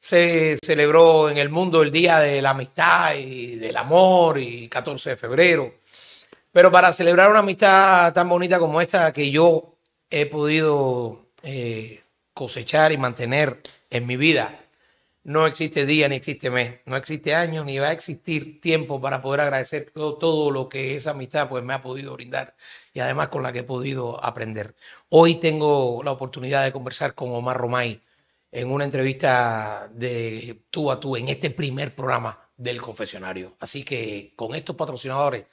se celebró en el mundo el Día de la Amistad y del Amor y 14 de febrero. Pero para celebrar una amistad tan bonita como esta que yo he podido eh, cosechar y mantener en mi vida, no existe día ni existe mes, no existe año ni va a existir tiempo para poder agradecer todo, todo, lo que esa amistad pues me ha podido brindar y además con la que he podido aprender. Hoy tengo la oportunidad de conversar con Omar Romay, en una entrevista de tú a tú en este primer programa del confesionario. Así que con estos patrocinadores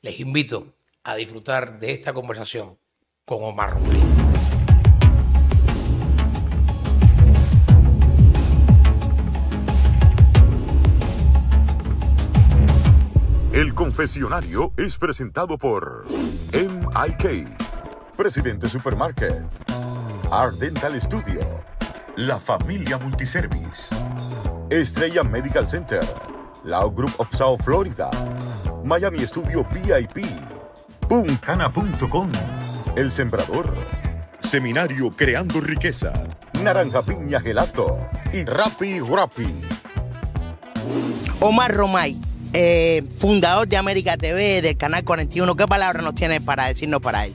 les invito a disfrutar de esta conversación con Omar Rubí. El confesionario es presentado por MIK, Presidente Supermarket, Ardental Studio, la familia Multiservice. Estrella Medical Center. Lao Group of South Florida. Miami Studio VIP. Puncana.com. El Sembrador. Seminario Creando Riqueza. Naranja Piña Gelato. Y Rapi Rapi. Omar Romay. Eh, fundador de América TV, del Canal 41, ¿qué palabra nos tiene para decirnos para él?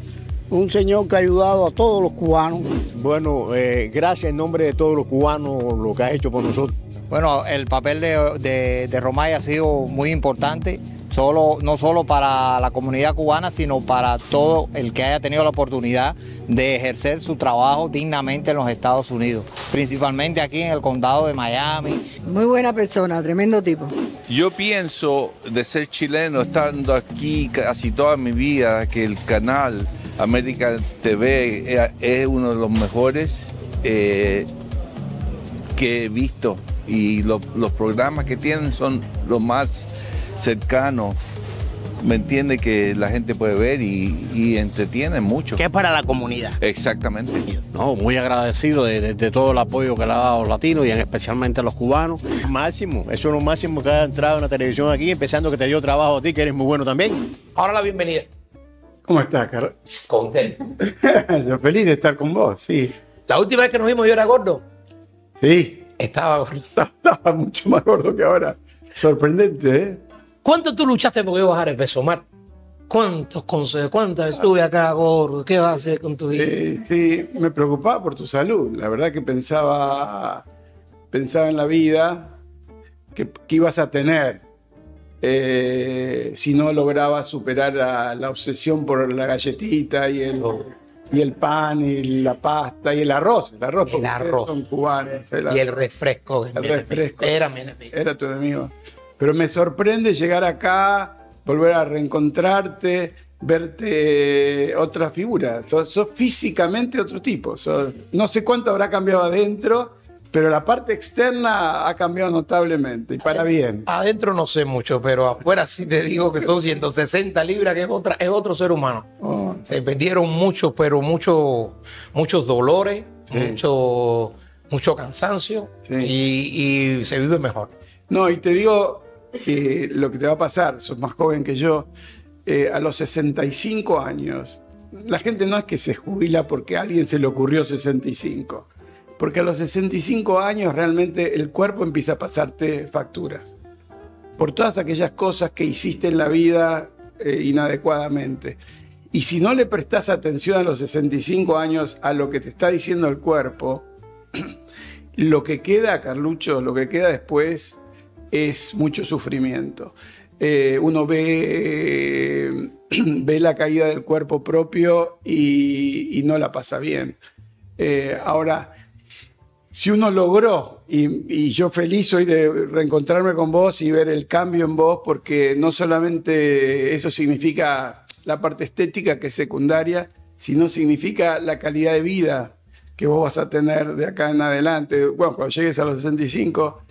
un señor que ha ayudado a todos los cubanos. Bueno, eh, gracias en nombre de todos los cubanos lo que ha hecho por nosotros. Bueno, el papel de, Romay ha sido muy importante, solo, no solo para la comunidad cubana, sino para todo el que haya tenido la oportunidad de ejercer su trabajo dignamente en los Estados Unidos, principalmente aquí en el condado de Miami. Muy buena persona, tremendo tipo. Yo pienso de ser chileno, estando aquí casi toda mi vida, que el canal América TV eh, es uno de los mejores eh, que he visto y los programas que tienen son los más cercanos. Me entiende que la gente puede ver y, y entretiene mucho. Que es para la comunidad. Exactamente. No, muy agradecido de, todo el apoyo que le ha dado los latinos y especialmente a los cubanos. Máximo, eso es lo máximo que ha entrado en la televisión aquí, empezando que te dio trabajo a ti, que eres muy bueno también. Ahora la bienvenida. ¿Cómo estás, Carlos? Contento. yo feliz de estar con vos, sí. La última vez que nos vimos yo era gordo. Sí. Estaba gordo. Estaba mucho más gordo que ahora. Sorprendente, ¿eh? ¿Cuánto tú luchaste por bajar el peso, Mar? ¿Cuántos consejos? ¿Cuántas estuve acá, gordo? ¿Qué vas a hacer con tu vida? sí, me preocupaba por tu salud. La verdad que pensaba, pensaba en la vida que ibas a tener eh, si no lograba superar la, obsesión por la galletita y el, y el pan y la pasta y el arroz. El arroz, son cubanos. y el refresco. El refresco. Era mi enemigo. Pero me sorprende llegar acá, volver a reencontrarte, verte otra figura. Sos, físicamente otro tipo. no sé cuánto habrá cambiado adentro pero la parte externa ha cambiado notablemente y para bien. Adentro no sé mucho, pero afuera sí te digo que son 160 libras, que es, es otro ser humano. Oh. Se perdieron muchos, pero muchos, muchos dolores, mucho, mucho cansancio y, se vive mejor. No, y te digo que lo que te va a pasar, sos más joven que yo, eh, a los 65 años, la gente no es que se jubila porque a alguien se le ocurrió 65 porque a los 65 años realmente el cuerpo empieza a pasarte facturas por todas aquellas cosas que hiciste en la vida eh, inadecuadamente. Y si no le prestas atención a los 65 años a lo que te está diciendo el cuerpo, lo que queda, Carlucho, lo que queda después es mucho sufrimiento. Eh, uno ve, ve la caída del cuerpo propio y, no la pasa bien. Eh, ahora, si uno logró, y, yo feliz soy de reencontrarme con vos y ver el cambio en vos, porque no solamente eso significa la parte estética que es secundaria, sino significa la calidad de vida que vos vas a tener de acá en adelante, bueno, cuando llegues a los 65.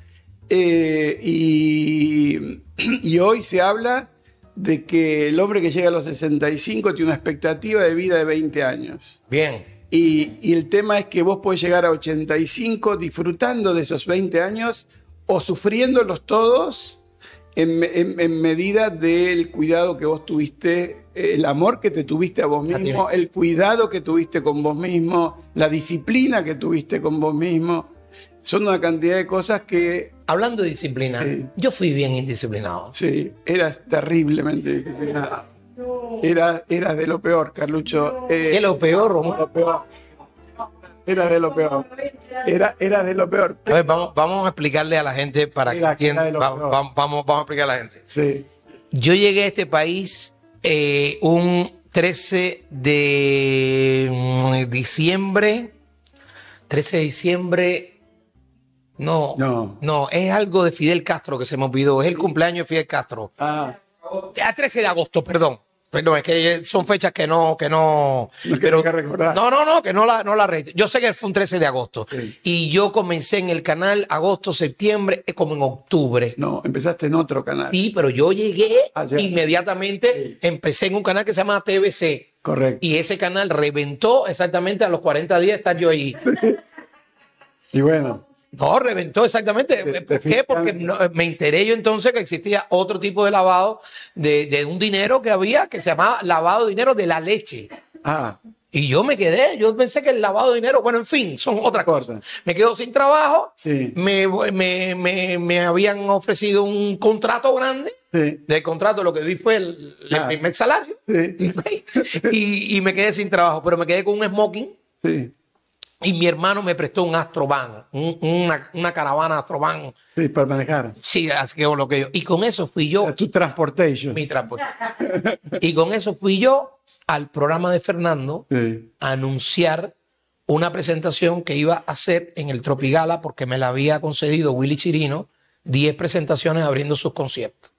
Eh, y, y hoy se habla de que el hombre que llega a los 65 tiene una expectativa de vida de 20 años. Bien. Y, el tema es que vos podés llegar a 85 disfrutando de esos 20 años o sufriéndolos todos en, medida del cuidado que vos tuviste, eh, el amor que te tuviste a vos ah, mismo, el cuidado que tuviste con vos mismo, la disciplina que tuviste con vos mismo. Son una cantidad de cosas que... Hablando de disciplina, yo fui bien indisciplinado. Sí, eras terriblemente era, era de lo peor, Carlucho. Era eh, ¿De lo peor, Lo Era de lo peor. Era, de lo peor. vamos, a explicarle a la gente para que entiendan. vamos, vamos a explicar a la gente. Sí. Yo llegué a este país eh, un 13 de mm, diciembre. 13 de diciembre. No, no, no, es algo de Fidel Castro que se me olvidó. Es el cumpleaños de Fidel Castro. Ah. A 13 de agosto, perdón. Pues no es que son fechas que no, que no. No que recordar. No, no, no, que no la, no Yo sé que fue un 13 de agosto. Y yo comencé en el canal agosto, septiembre, eh, como en octubre. No, empezaste en otro canal. Sí, pero yo llegué ah, inmediatamente, empecé en un canal que se llama TVC. Correcto. Y ese canal reventó exactamente a los 40 días estar yo ahí. Y bueno, no, reventó exactamente. ¿Por qué? Porque me enteré yo entonces que existía otro tipo de lavado de, un dinero que había que se llamaba lavado de dinero de la leche. Ah. Y yo me quedé, yo pensé que el lavado de dinero, bueno, en fin, son otras cosas. Me quedo sin trabajo, me, me, habían ofrecido un contrato grande, sí. del contrato lo que vi fue el, ah. primer salario, sí. y, y me quedé sin trabajo, pero me quedé con un smoking. Sí. Y mi hermano me prestó un Astrovan, una, caravana Astrovan. Sí, para manejar. Sí, así que lo que yo. Y con eso fui yo. Tu transportation. Mi transportation. y con eso fui yo al programa de Fernando a anunciar una presentación que iba a hacer en el Tropigala porque me la había concedido Willy Chirino, 10 presentaciones abriendo sus conciertos.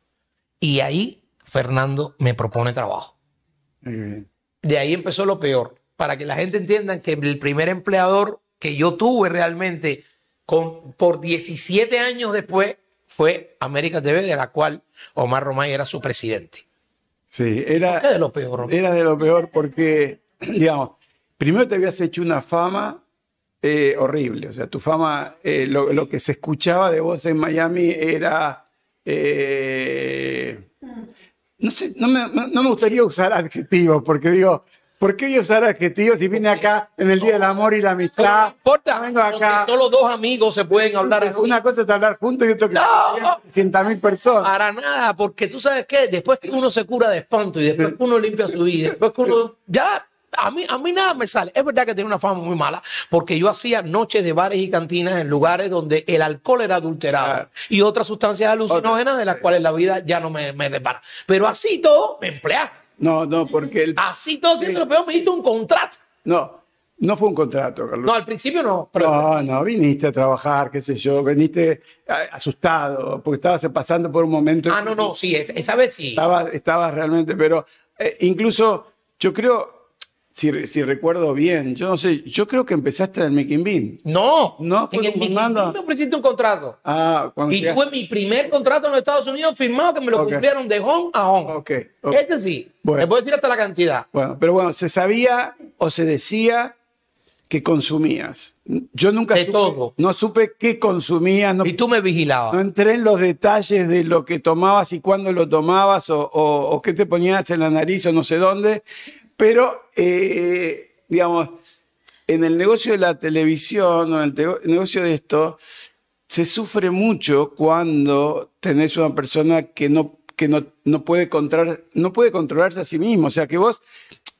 Y ahí Fernando me propone trabajo. De ahí empezó lo peor para que la gente entienda que el primer empleador que yo tuve realmente por 17 años después fue América TV, de la cual Omar Romay era su presidente. Sí, era de lo peor. Era de lo peor porque, digamos, primero te habías hecho una fama eh, horrible, o sea, tu fama, eh, lo, que se escuchaba de vos en Miami era... Eh, no, sé, no me gustaría usar adjetivos, porque digo, ¿Por qué yo que tío, si vine acá en el Día del Amor y la Amistad? No importa, vengo acá. Todos los dos amigos se pueden hablar así. Una cosa es hablar juntos y otra que no, mil personas. Para nada, porque tú sabes qué, después que uno se cura de espanto y después uno limpia su vida, después que uno ya a mí, a mí nada me sale. Es verdad que tenía una fama muy mala, porque yo hacía noches de bares y cantinas en lugares donde el alcohol era adulterado y otras sustancias alucinógenas de las cuales la vida ya no me, me repara. Pero así todo me empleaste. No, no, porque el... Así todo siendo lo me diste un contrato. No, no fue un contrato, Carlos. No, al principio no. No, no, viniste a trabajar, qué sé yo, viniste asustado, porque estabas pasando por un momento... Ah, no, no, sí, esa vez sí. Estabas, realmente, pero eh, incluso yo creo si, recuerdo bien, yo no sé, yo creo que empezaste en Making Bean. No, no, en el un contrato. Ah, Y fue mi primer contrato en los Estados Unidos firmado que me lo cumplieron de home a home. Ok. okay. Este sí, te puedo decir hasta la cantidad. Bueno, pero bueno, se sabía o se decía que consumías. Yo nunca de todo. no supe qué consumías. y tú me vigilabas. No entré en los detalles de lo que tomabas y cuándo lo tomabas o qué te ponías en la nariz o no sé dónde. Pero, eh, digamos, en el negocio de la televisión o en el negocio de esto, se sufre mucho cuando tenés una persona que no, puede, no puede controlarse a sí mismo. O sea, que vos,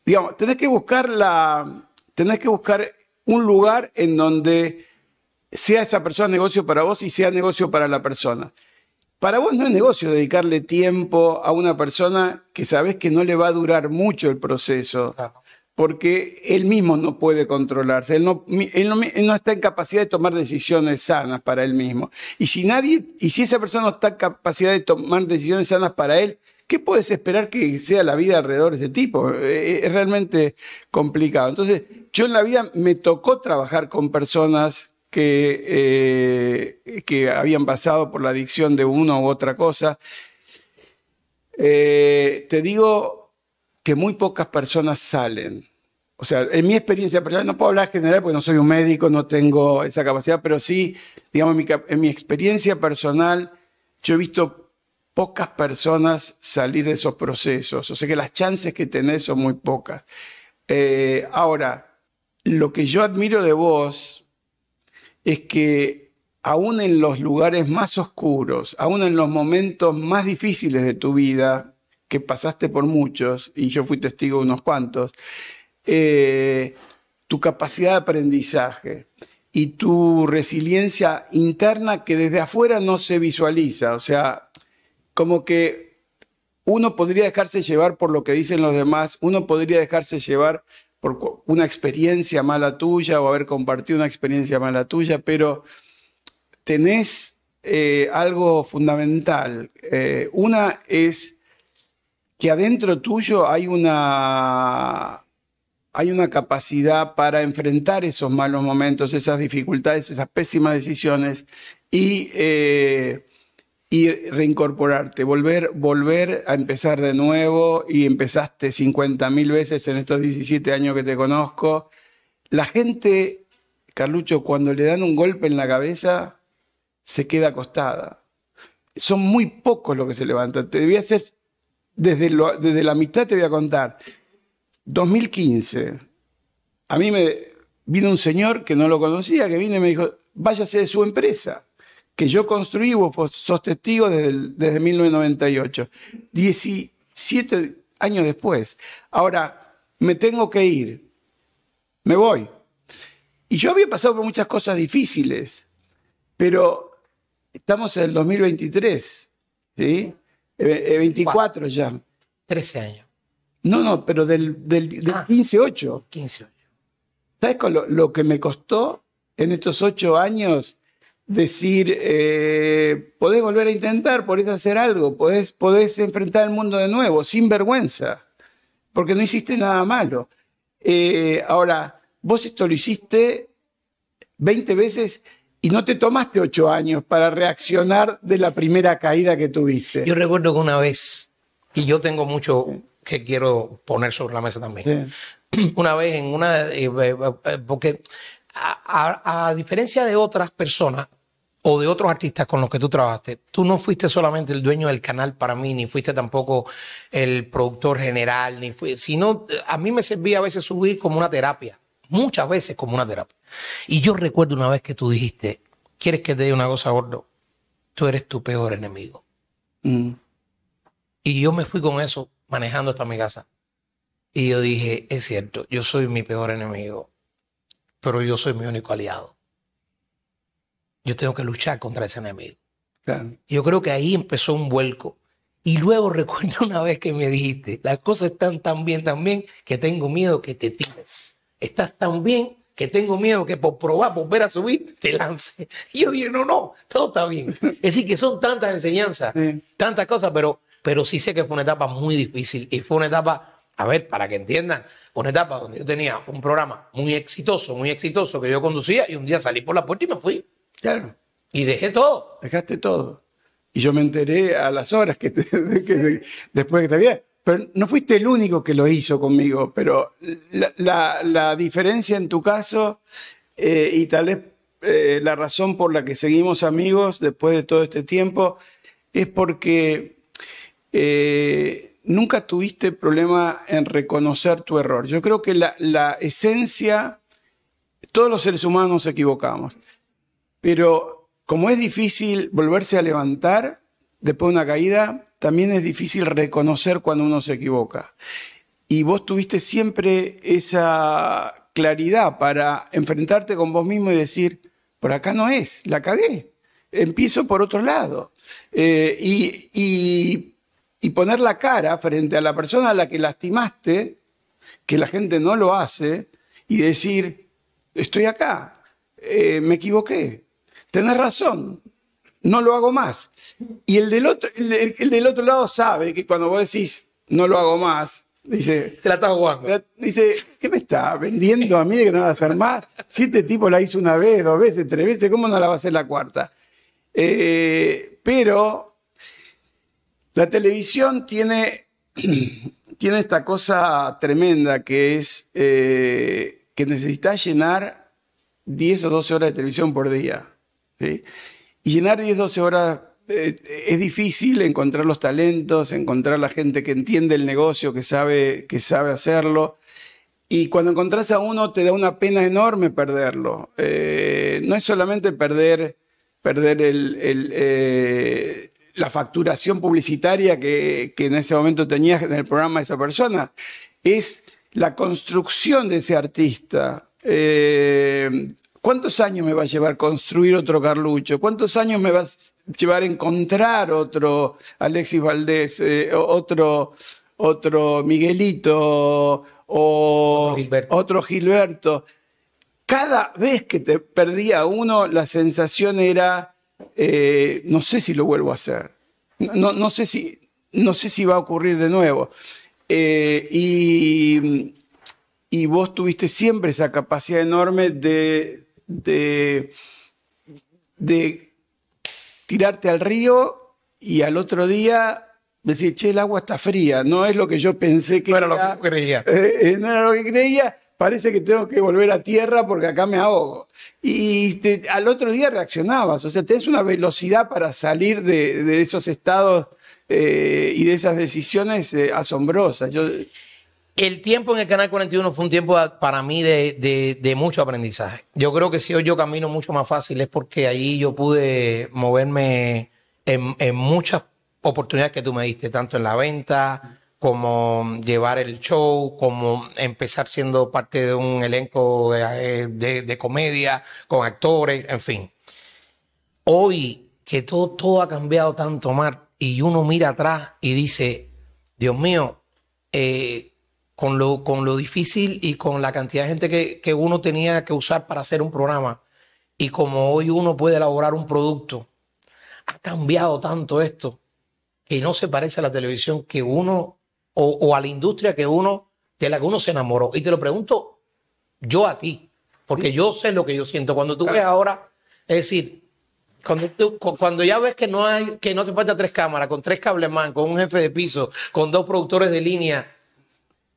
digamos, tenés que buscar, la, tenés que buscar un lugar en donde sea esa persona negocio para vos y sea negocio para la persona. Para vos no es negocio dedicarle tiempo a una persona que sabes que no le va a durar mucho el proceso, porque él mismo no puede controlarse, él no, está en capacidad de tomar decisiones sanas para él mismo. Y si nadie, y si esa persona no está en capacidad de tomar decisiones sanas para él, ¿qué puedes esperar que sea la vida alrededor de ese tipo? Eh, eh, es realmente complicado. Entonces, yo en la vida me tocó trabajar con personas eh, que, habían pasado por la adicción de una u otra cosa. Eh, te digo que muy pocas personas salen. O sea, en mi experiencia personal, no puedo hablar general porque no soy un médico, no tengo esa capacidad, pero sí, digamos, en mi, experiencia personal, yo he visto pocas personas salir de esos procesos. O sea que las chances que tenés son muy pocas. Eh, ahora, lo que yo admiro de vos es que aún en los lugares más oscuros, aún en los momentos más difíciles de tu vida, que pasaste por muchos, y yo fui testigo de unos cuantos, eh, tu capacidad de aprendizaje y tu resiliencia interna que desde afuera no se visualiza. O sea, como que uno podría dejarse llevar por lo que dicen los demás, uno podría dejarse llevar por una experiencia mala tuya o haber compartido una experiencia mala tuya, pero tenés eh, algo fundamental. Eh, una es que adentro tuyo hay una, hay una capacidad para enfrentar esos malos momentos, esas dificultades, esas pésimas decisiones y eh, y reincorporarte, volver, volver a empezar de nuevo y empezaste 50.000 mil veces en estos 17 años que te conozco. La gente, Carlucho, cuando le dan un golpe en la cabeza, se queda acostada. Son muy pocos los que se levantan. Te voy a hacer, desde, desde la mitad te voy a contar. 2015, a mí me vino un señor que no lo conocía, que vino y me dijo, váyase de su empresa que yo construí, vos sos testigo desde, 1998, 17 años después. Ahora, me tengo que ir, me voy. Y yo había pasado por muchas cosas difíciles, pero estamos en el 2023, ¿sí? 24 eh, eh, ya. 13 años. No, no, pero del, 15-8. 15-8. Ah. ¿Sabes lo, lo que me costó en estos 8 años decir, eh, podés volver a intentar, podés hacer algo, podés, enfrentar el mundo de nuevo, sin vergüenza, porque no hiciste nada malo. Eh, ahora, vos esto lo hiciste 20 veces y no te tomaste 8 años para reaccionar de la primera caída que tuviste. Yo recuerdo que una vez, y yo tengo mucho que quiero poner sobre la mesa también, una vez en una, eh, porque a, diferencia de otras personas, o de otros artistas con los que tú trabajaste, tú no fuiste solamente el dueño del canal para mí, ni fuiste tampoco el productor general, ni sino eh, a mí me servía a veces subir como una terapia, muchas veces como una terapia. Y yo recuerdo una vez que tú dijiste, ¿quieres que te dé una cosa, gordo? Tú eres tu peor enemigo. Mm. Y yo me fui con eso manejando hasta mi casa. Y yo dije, es cierto, yo soy mi peor enemigo, pero yo soy mi único aliado yo tengo que luchar contra ese enemigo. Yo creo que ahí empezó un vuelco. Y luego recuerdo una vez que me dijiste, las cosas están tan bien, tan bien, que tengo miedo que te tires. Estás tan bien que tengo miedo que por probar, por ver a subir, te lance. Y yo dije, no, no, todo está bien. Es decir, que son tantas enseñanzas, tantas cosas, pero, pero sí sé que fue una etapa muy difícil. Y fue una etapa, a ver, para que entiendan, una etapa donde yo tenía un programa muy exitoso, muy exitoso que yo conducía y un día salí por la puerta y me fui. Claro. Y dejé todo. Dejaste todo. Y yo me enteré a las horas que, te, que después que te había. Pero no fuiste el único que lo hizo conmigo, pero la, diferencia en tu caso eh, y tal vez eh, la razón por la que seguimos amigos después de todo este tiempo es porque eh, nunca tuviste problema en reconocer tu error. Yo creo que la, la esencia, todos los seres humanos nos equivocamos. Pero como es difícil volverse a levantar después de una caída, también es difícil reconocer cuando uno se equivoca. Y vos tuviste siempre esa claridad para enfrentarte con vos mismo y decir, por acá no es, la cagué, empiezo por otro lado. Eh, y, poner la cara frente a la persona a la que lastimaste, que la gente no lo hace, y decir, estoy acá, eh, me equivoqué, tenés razón, no lo hago más. Y el del otro, el, del otro lado sabe que cuando vos decís, no lo hago más, Dice, se la está jugando. dice, ¿qué me está vendiendo a mí de que no la vas a hacer más? Si este tipo la hizo una vez, dos veces, tres veces, ¿cómo no la va a hacer la cuarta? Eh, pero la televisión tiene, tiene esta cosa tremenda que es eh, que necesitas llenar 10 o 12 horas de televisión por día. Y llenar 10, 12 horas eh, es difícil encontrar los talentos, encontrar la gente que entiende el negocio, que sabe, que sabe hacerlo. Y cuando encontrás a uno te da una pena enorme perderlo. Eh, no es solamente perder, perder eh, la facturación publicitaria que, que en ese momento tenías en el programa de esa persona, es la construcción de ese artista. ¿Cuántos años me va a llevar construir otro Carlucho? ¿Cuántos años me va a llevar encontrar otro Alexis Valdés, eh, otro, otro Miguelito o otro Gilberto. Cada vez que te perdía uno, la sensación era, eh, no sé si lo vuelvo a hacer, no, no, sé, si, no sé si va a ocurrir de nuevo. Eh, y, y vos tuviste siempre esa capacidad enorme de, de, tirarte al río y al otro día decir, che, el agua está fría, no es lo que yo pensé que... No era, lo que creía. Eh, eh, no era lo que creía, parece que tengo que volver a tierra porque acá me ahogo. Y al otro día reaccionabas, o sea, tenés una velocidad para salir de, esos estados eh, y de esas decisiones asombrosas. Yo, el tiempo en el Canal 41 fue un tiempo para mí de, mucho aprendizaje. Yo creo que si hoy yo camino mucho más fácil es porque ahí yo pude moverme en, muchas oportunidades que tú me diste, tanto en la venta como llevar el show, como empezar siendo parte de un elenco eh, de, comedia con actores, en fin. Hoy que todo, todo ha cambiado tanto, Mar, y uno mira atrás y dice, Dios mío, eh, con lo, con lo difícil y con la cantidad de gente que, uno tenía que usar para hacer un programa y como hoy uno puede elaborar un producto, ha cambiado tanto esto que no se parece a la televisión que uno o, a la industria que uno de la que uno se enamoró. Y te lo pregunto yo a ti, porque yo sé lo que yo siento. Cuando tú ves ahora, es decir, cuando, cuando ya ves que no, hay, que no hace falta tres cámaras, con tres cableman, con un jefe de piso, con dos productores de línea,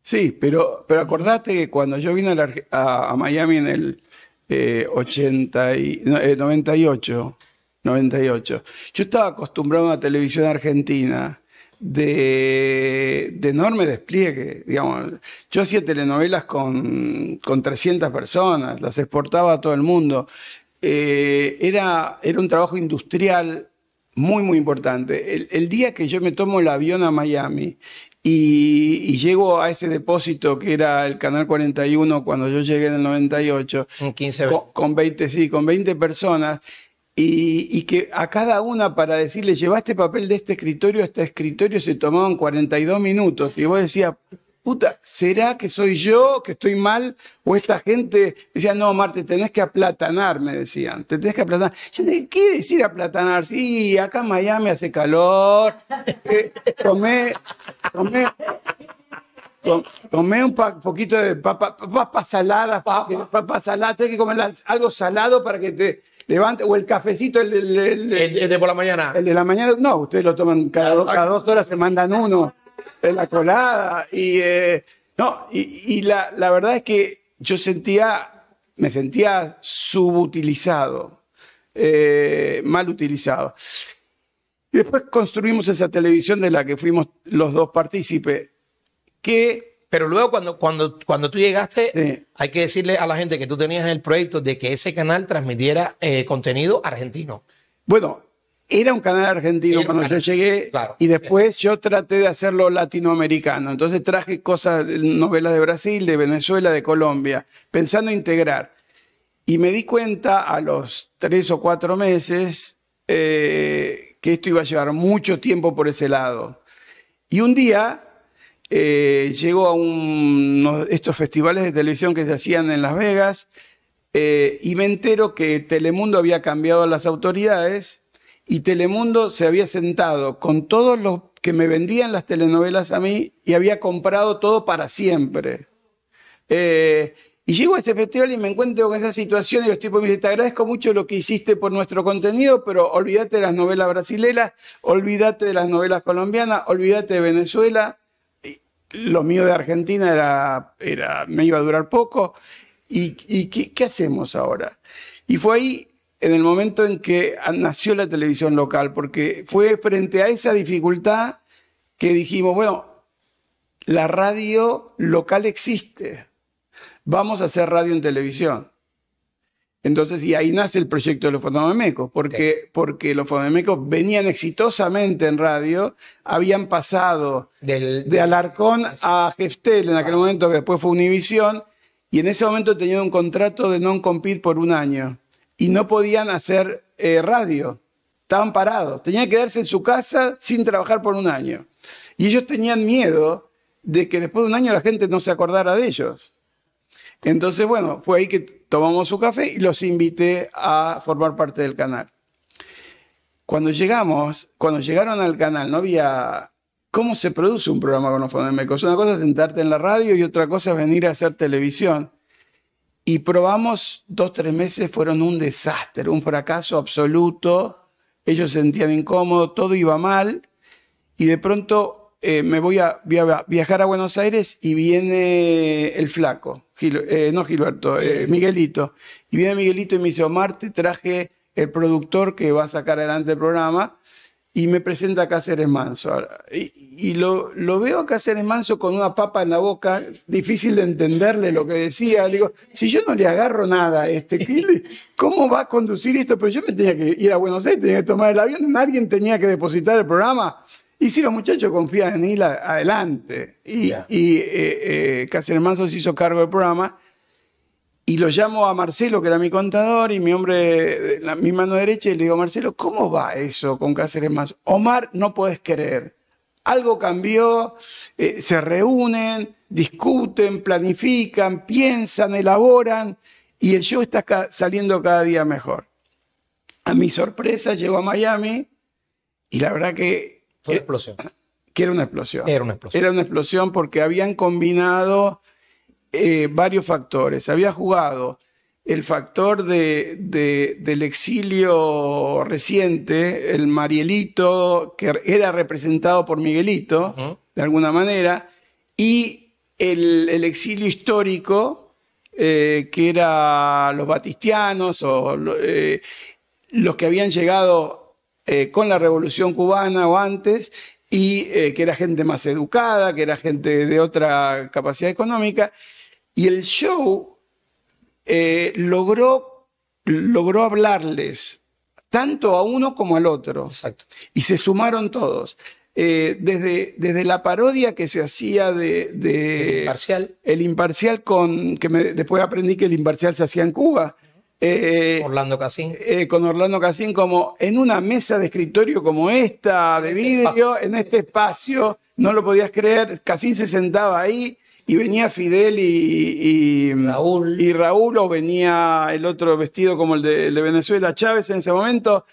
Sí, pero, pero acordate que cuando yo vine a, Miami en el 98, eh, eh, yo estaba acostumbrado a una televisión argentina de, enorme despliegue. Digamos, yo hacía telenovelas con, 300 personas, las exportaba a todo el mundo. Eh, era, era un trabajo industrial muy, muy importante. el, día que yo me tomo el avión a Miami y, y, llego a ese depósito que era el Canal 41 cuando yo llegué en el 98. 15 con, 20, sí, con 20 personas. Y, que a cada una para decirle, llevaste papel de este escritorio a este escritorio, se tomaban 42 minutos. Y vos decías, puta, ¿será que soy yo que estoy mal? O esta gente decía, no, Marte tenés que aplatanar, me decían, te tenés que aplatanar. Yo ¿qué decir aplatanar? Sí, acá en Miami hace calor, eh, tomé, tomé, tomé un poquito de papas papa saladas, eh, papas papa saladas, tenés que comer algo salado para que te levante, o el cafecito, el, de por la mañana. El de la mañana, no, ustedes lo toman cada, ah, cada dos horas, se mandan uno en la colada. Y, eh, no, y, la, verdad es que yo sentía, me sentía subutilizado, eh, mal utilizado. Y después construimos esa televisión de la que fuimos los dos partícipes, que... Pero luego cuando, cuando, cuando tú llegaste, hay que decirle a la gente que tú tenías el proyecto de que ese canal transmitiera eh, contenido argentino. Bueno, era un canal argentino cuando yo llegué y después yo traté de hacerlo latinoamericano. Entonces traje cosas, novelas de Brasil, de Venezuela, de Colombia, pensando integrar. Y me di cuenta a los tres o cuatro meses eh, que esto iba a llevar mucho tiempo por ese lado. Y un día eh, llegó a estos festivales de televisión que se hacían en Las Vegas eh, y me entero que Telemundo había cambiado las autoridades y Telemundo se había sentado con todos los que me vendían las telenovelas a mí y había comprado todo para siempre. Eh, y llego a ese festival y me encuentro con esa situación y los tipos me dicen, te agradezco mucho lo que hiciste por nuestro contenido, pero olvídate de las novelas brasileñas, olvídate de las novelas colombianas, olvídate de Venezuela. Lo mío de Argentina era, me iba a durar poco. ¿Y, qué, qué hacemos ahora? Y fue ahí en el momento en que nació la televisión local, porque fue frente a esa dificultad que dijimos, bueno, la radio local existe, vamos a hacer radio en televisión. Entonces, y ahí nace el proyecto de los fonomemecos, porque, porque los fonomemecos venían exitosamente en radio, habían pasado de Alarcón a Gestel en aquel ah. momento, que después fue Univisión, y en ese momento tenían un contrato de no compete por un año y no podían hacer eh, radio. Estaban parados. Tenían que quedarse en su casa sin trabajar por un año. Y ellos tenían miedo de que después de un año la gente no se acordara de ellos. Entonces, bueno, fue ahí que tomamos su café y los invité a formar parte del canal. Cuando llegamos, cuando llegaron al canal, no había... ¿Cómo se produce un programa con los Es Una cosa es sentarte en la radio y otra cosa es venir a hacer televisión. Y probamos dos, tres meses, fueron un desastre, un fracaso absoluto. Ellos se sentían incómodos, todo iba mal. Y de pronto eh, me voy a, viajar a Buenos Aires y viene el flaco, eh, no Gilberto, eh, Miguelito. Y viene Miguelito y me dice, Omar, te traje el productor que va a sacar adelante el programa y me presenta a Cáceres Manso. Y, y lo, lo, veo a Cáceres Manso con una papa en la boca, difícil de entenderle lo que decía. Le digo, si yo no le agarro nada, este, ¿cómo va a conducir esto? Pero yo me tenía que ir a Buenos Aires, tenía que tomar el avión, alguien tenía que depositar el programa. Y si los muchachos confían en él, adelante. Y, y eh, eh, Cáceres Manso se hizo cargo del programa y lo llamo a Marcelo, que era mi contador, y mi hombre, mi mano derecha, y le digo, Marcelo, ¿cómo va eso con Cáceres más? Omar, no puedes creer. Algo cambió, eh, se reúnen, discuten, planifican, piensan, elaboran, y el show está saliendo cada día mejor. A mi sorpresa, llego a Miami, y la verdad que... Fue una explosión. Que era una explosión. Era una explosión. Era una explosión porque habían combinado eh, varios factores. Había jugado el factor del exilio reciente, el Marielito, que era representado por Miguelito, de alguna manera, y el, exilio histórico, eh, que eran los batistianos o eh, los que habían llegado con la revolución cubana o antes, y que era gente más educada, que era gente de otra capacidad económica. Y el show eh, logró, logró hablarles tanto a uno como al otro. Exacto. Y se sumaron todos. Eh, desde, desde la parodia que se hacía de, el imparcial. El imparcial con que me, después aprendí que el imparcial se hacía en Cuba. Eh, Orlando Casín. con Orlando Casín, como en una mesa de escritorio como esta, de este vidrio, en este espacio, no lo podías creer, Casín se sentaba ahí y venía Fidel y, Raúl. o venía el otro vestido como el de, Venezuela, Chávez en ese momento,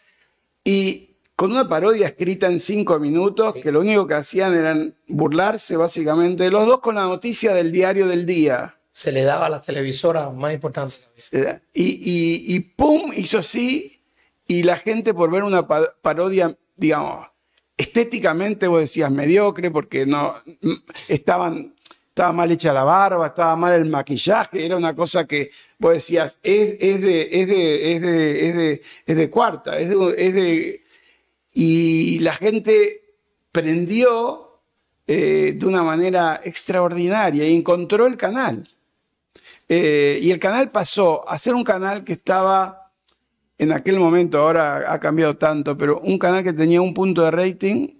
y con una parodia escrita en cinco minutos, que lo único que hacían eran burlarse básicamente los dos con la noticia del diario del día. Se le daba a las televisoras más importancia. Eh, y, y, y pum, hizo así, y la gente por ver una parodia, digamos, estéticamente vos decías mediocre, porque no mm, estaban estaba mal hecha la barba, estaba mal el maquillaje, era una cosa que vos decías, es, de, de, cuarta, es de, Y la gente prendió eh, de una manera extraordinaria y encontró el canal. Eh, y el canal pasó a ser un canal que estaba, en aquel momento, ahora ha cambiado tanto, pero un canal que tenía un punto de rating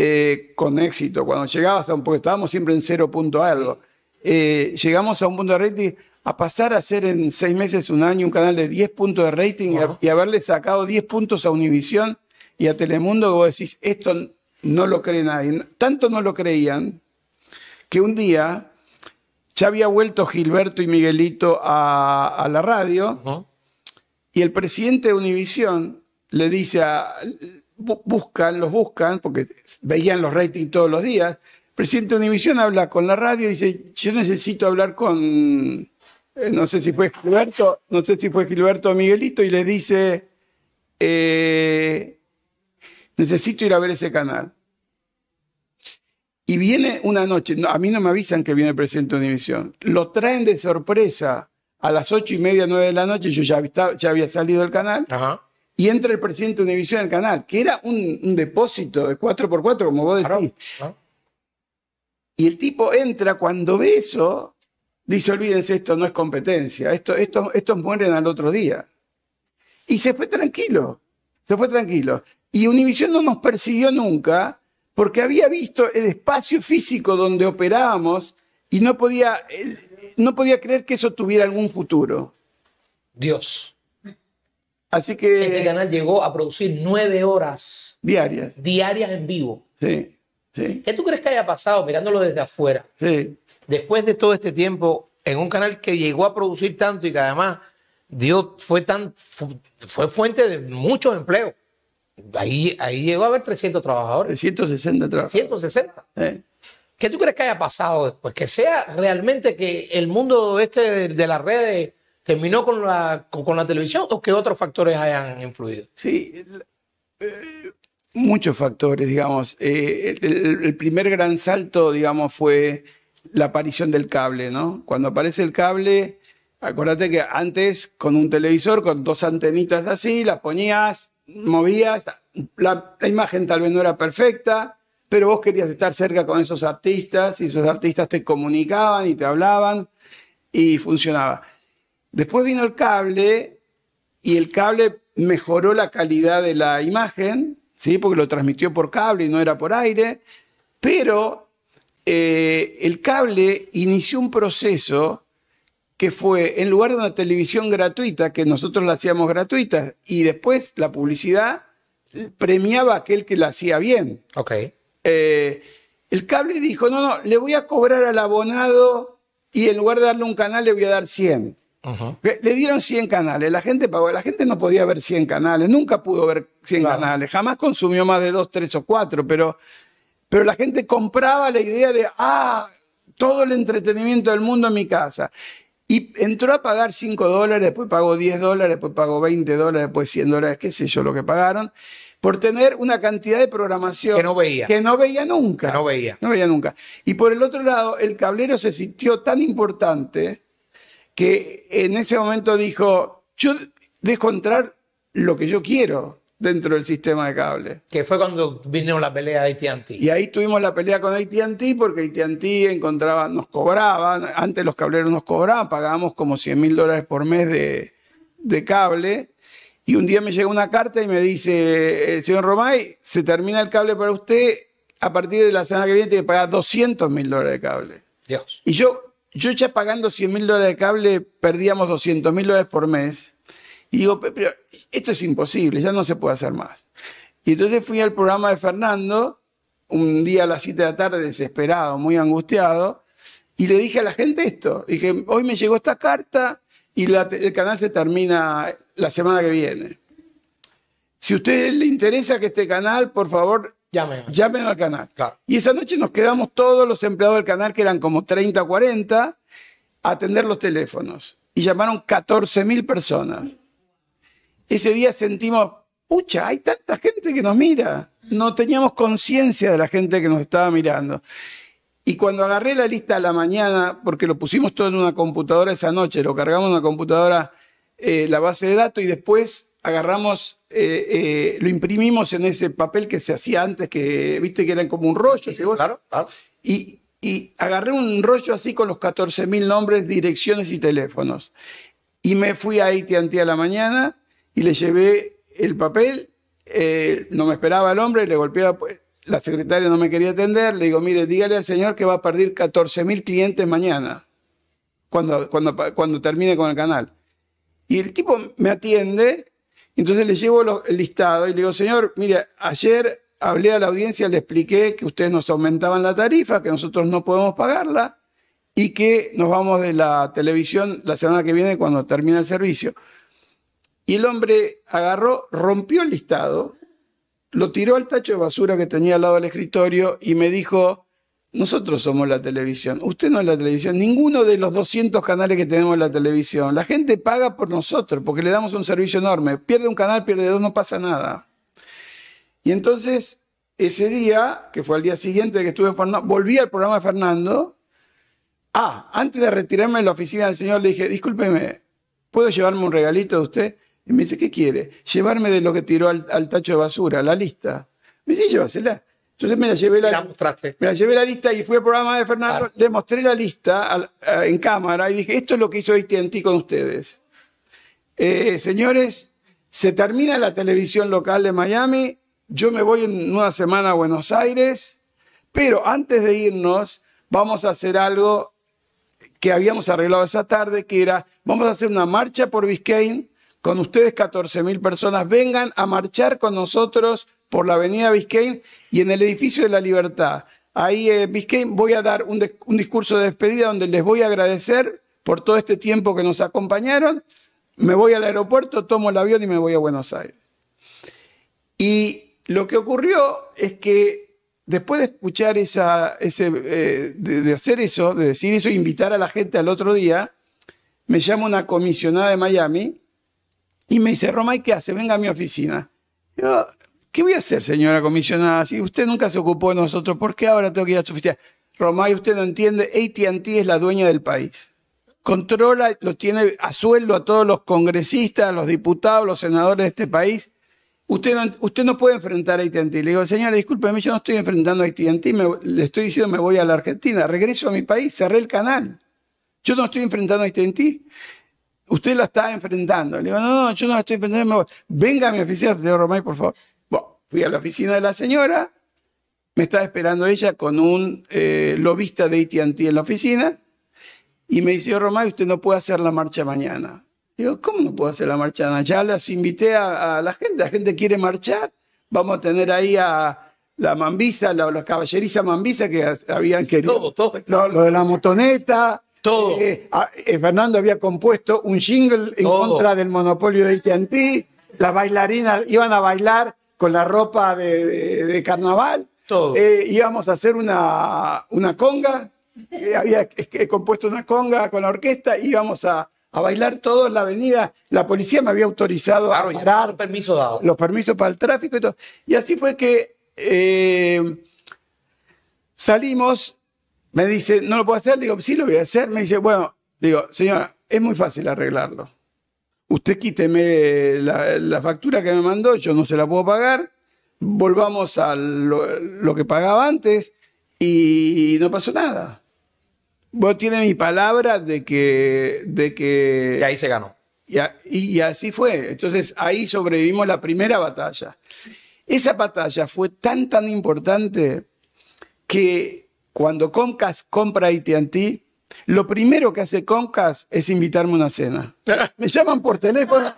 eh, con éxito. Cuando llegaba hasta un, porque estábamos siempre en cero punto algo, eh, llegamos a un punto de rating, a pasar a ser en seis meses, un año, un canal de 10 puntos de rating y, haberle sacado 10 puntos a Univisión y a Telemundo, vos decís, esto no lo cree nadie. Tanto no lo creían que un día ya había vuelto Gilberto y Miguelito a, la radio y el presidente de Univisión le dice a, buscan, los buscan, porque veían los ratings todos los días. presidente de Univisión habla con la radio y dice, yo necesito hablar con, eh, no sé si fue Gilberto, no sé si fue Gilberto Miguelito, y le dice, eh, necesito ir a ver ese canal. Y viene una noche, a mí no me avisan que viene el presidente de lo traen de sorpresa a las ocho y media, nueve de la noche, yo ya, ya había salido del canal, Ajá y entra el presidente de Univisión al canal, que era un, depósito de 4x4, como vos decís. Y el tipo entra cuando ve eso, dice, olvídense, esto no es competencia, esto, estos mueren al otro día. Y se fue tranquilo, se fue tranquilo. Y Univisión no nos persiguió nunca porque había visto el espacio físico donde operábamos y no podía, eh, no podía creer que eso tuviera algún futuro. Dios. Así que. Este canal llegó a producir nueve horas. Diarias. en vivo. Sí. ¿Qué tú crees que haya pasado mirándolo desde afuera? Sí. Después de todo este tiempo, en un canal que llegó a producir tanto y que además dio, fue, tan, fue fuente de muchos empleos. Ahí, ahí llegó a haber 300 trabajadores. 160 trabajadores. 160. ¿Qué tú crees que haya pasado después? Que sea realmente que el mundo este de las redes terminó con la, con, la televisión o que otros factores hayan influido? Sí, eh, muchos factores, digamos. Eh, el, primer gran salto, digamos, fue la aparición del cable, ¿no? Cuando aparece el cable, acuérdate que antes con un televisor, con dos antenitas así, las ponías, movías, la, la imagen tal vez no era perfecta, pero vos querías estar cerca con esos artistas y esos artistas te comunicaban y te hablaban y funcionaba. Después vino el cable y el cable mejoró la calidad de la imagen, ¿sí? porque lo transmitió por cable y no era por aire, pero eh, el cable inició un proceso que fue, en lugar de una televisión gratuita, que nosotros la hacíamos gratuita, y después la publicidad premiaba a aquel que la hacía bien. Eh, el cable dijo, no, no, le voy a cobrar al abonado y en lugar de darle un canal le voy a dar 100. Le dieron 100 canales, la gente pagó, la gente no podía ver 100 canales, nunca pudo ver 100 canales, jamás consumió más de 2, 3 o 4, pero, pero la gente compraba la idea de, ah, todo el entretenimiento del mundo en mi casa. Y entró a pagar 5 dólares, después pagó 10 dólares, después pagó 20 dólares, después 100 dólares, qué sé yo, lo que pagaron, por tener una cantidad de programación que no veía. Que no veía nunca. no veía. No veía nunca. Y por el otro lado, el cablero se sintió tan importante que en ese momento dijo, yo dejo entrar lo que yo quiero dentro del sistema de cable. Que fue cuando vino la pelea de AT&T. Y ahí tuvimos la pelea con AT&T porque AT&T encontraba, nos cobraba, antes los cableros nos cobraban, pagábamos como 100 mil dólares por mes de, cable. Y un día me llega una carta y me dice, eh, señor Romay, se termina el cable para usted, a partir de la semana que viene tiene que pagar 200 mil dólares de cable. Dios. Y yo yo ya pagando 100 mil dólares de cable perdíamos 200 mil dólares por mes. Y digo, pero esto es imposible, ya no se puede hacer más. Y entonces fui al programa de Fernando, un día a las 7 de la tarde, desesperado, muy angustiado, y le dije a la gente esto. Dije, hoy me llegó esta carta y el canal se termina la semana que viene. Si a usted le interesa que este canal, por favor, Llamen. al canal. Y esa noche nos quedamos todos los empleados del canal, que eran como 30 o 40, a atender los teléfonos. Y llamaron 14.000 personas. Ese día sentimos, pucha, hay tanta gente que nos mira. No teníamos conciencia de la gente que nos estaba mirando. Y cuando agarré la lista a la mañana, porque lo pusimos todo en una computadora esa noche, lo cargamos en una computadora, eh, la base de datos, y después agarramos, eh, eh, lo imprimimos en ese papel que se hacía antes, que viste que era como un rollo. claro, Y, agarré un rollo así con los mil nombres, direcciones y teléfonos. Y me fui a AT&T a la mañana y le llevé el papel, eh, no me esperaba el hombre, le golpeaba, pues, la secretaria no me quería atender, le digo, mire, dígale al señor que va a perder mil clientes mañana, cuando, cuando, cuando termine con el canal. Y el tipo me atiende entonces le llevo el listado y le digo, señor, mire, ayer hablé a la audiencia, le expliqué que ustedes nos aumentaban la tarifa, que nosotros no podemos pagarla y que nos vamos de la televisión la semana que viene cuando termina el servicio. Y el hombre agarró, rompió el listado, lo tiró al tacho de basura que tenía al lado del escritorio y me dijo, nosotros somos la televisión, usted no es la televisión, ninguno de los 200 canales que tenemos en la televisión. La gente paga por nosotros porque le damos un servicio enorme. Pierde un canal, pierde dos, no pasa nada. Y entonces, ese día, que fue el día siguiente que estuve en Fernando, volví al programa de Fernando. Ah, antes de retirarme de la oficina del señor, le dije, discúlpeme, ¿puedo llevarme un regalito de usted? Y me dice, ¿qué quiere? Llevarme de lo que tiró al, tacho de basura, la lista. Me dice, llévasela. Entonces me la llevé la, lista y fui al programa de Fernando, le mostré la lista en cámara y dije, esto es lo que hizo AT&T con ustedes. Eh, señores, se termina la televisión local de Miami, yo me voy en una semana a Buenos Aires, pero antes de irnos vamos a hacer algo que habíamos arreglado esa tarde, que era, vamos a hacer una marcha por Biscayne, con ustedes 14 mil personas, vengan a marchar con nosotros por la avenida Biscayne y en el edificio de la Libertad. Ahí eh, Biscayne voy a dar un, discurso de despedida donde les voy a agradecer por todo este tiempo que nos acompañaron. Me voy al aeropuerto, tomo el avión y me voy a Buenos Aires. Y lo que ocurrió es que después de escuchar esa, ese, eh, de, hacer eso, de decir eso, invitar a la gente al otro día, me llama una comisionada de Miami y me dice, Romay, ¿qué hace? Venga a mi oficina. ¿Qué voy a hacer, señora comisionada? Si usted nunca se ocupó de nosotros, ¿por qué ahora tengo que ir a su oficina? Romay, usted no entiende, ATT es la dueña del país. Controla, lo tiene a sueldo a todos los congresistas, los diputados, los senadores de este país. Usted no, usted no puede enfrentar a ATT. Le digo, señora, discúlpeme, yo no estoy enfrentando a ATT, le estoy diciendo me voy a la Argentina, regreso a mi país, cerré el canal. Yo no estoy enfrentando a ATT. Usted lo está enfrentando. Le digo, no, no, yo no estoy enfrentando. Venga a mi oficina, señor Romay, por favor. Fui a la oficina de la señora, me estaba esperando ella con un eh, lobista de ATT en la oficina y me dice, Román, usted no puede hacer la marcha mañana. Digo, ¿cómo no puedo hacer la marcha mañana? Ya las invité a, la gente, la gente quiere marchar. Vamos a tener ahí a la mambisa, las caballerizas caballeriza mambisa que habían querido. Todo, todo. Lo, de la motoneta. Todo. Eh, eh, Fernando había compuesto un jingle en contra del monopolio de AT&T. Las bailarinas iban a bailar con la ropa de, carnaval. Eh, íbamos a hacer una, una conga. Eh, había compuesto una conga con la orquesta. Íbamos a, bailar todos en la avenida. La policía me había autorizado a dar Permiso Los permisos para el tráfico y todo. Y así fue que eh, salimos. Me dice, no lo puedo hacer. Digo, sí lo voy a hacer. Me dice, bueno, digo, señora, es muy fácil arreglarlo usted quíteme la, factura que me mandó, yo no se la puedo pagar, volvamos a lo, que pagaba antes y no pasó nada. Vos tiene mi palabra de que... De que y ahí se ganó. Y, así fue. Entonces ahí sobrevivimos la primera batalla. Esa batalla fue tan, tan importante que cuando Comcast compra ATT, lo primero que hace CONCAS es invitarme a una cena. Me llaman por teléfono.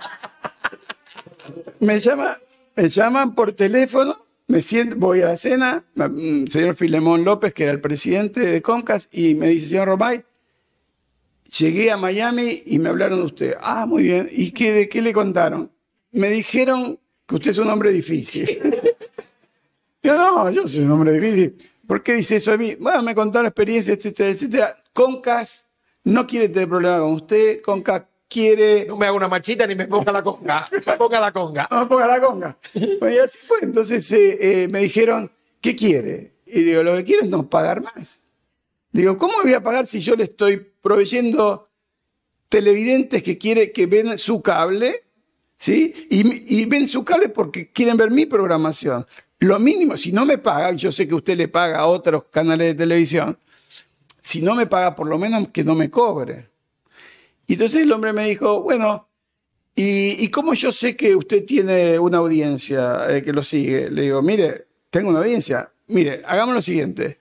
Me, llama, me llaman por teléfono. Me siento, voy a la cena. Mm, señor Filemón López, que era el presidente de CONCAS y me dice, señor Romay, llegué a Miami y me hablaron de usted. Ah, muy bien. ¿Y qué, de qué le contaron? Me dijeron que usted es un hombre difícil. yo no, yo soy un hombre difícil. ¿Por qué dice eso a mí? Bueno, me contaron la experiencia, etcétera, etcétera. Concas no quiere tener problema con usted, Concas quiere... No me haga una marchita ni me ponga la conga, me ponga la conga. No me ponga la conga. así fue, entonces eh, eh, me dijeron, ¿qué quiere? Y digo, lo que quiero es no pagar más. Digo, ¿cómo voy a pagar si yo le estoy proveyendo televidentes que quiere que ven su cable, ¿sí? y, ven su cable porque quieren ver mi programación. Lo mínimo, si no me pagan, yo sé que usted le paga a otros canales de televisión, si no me paga, por lo menos que no me cobre. Y entonces el hombre me dijo, bueno, ¿y, como cómo yo sé que usted tiene una audiencia eh, que lo sigue? Le digo, mire, tengo una audiencia. Mire, hagamos lo siguiente.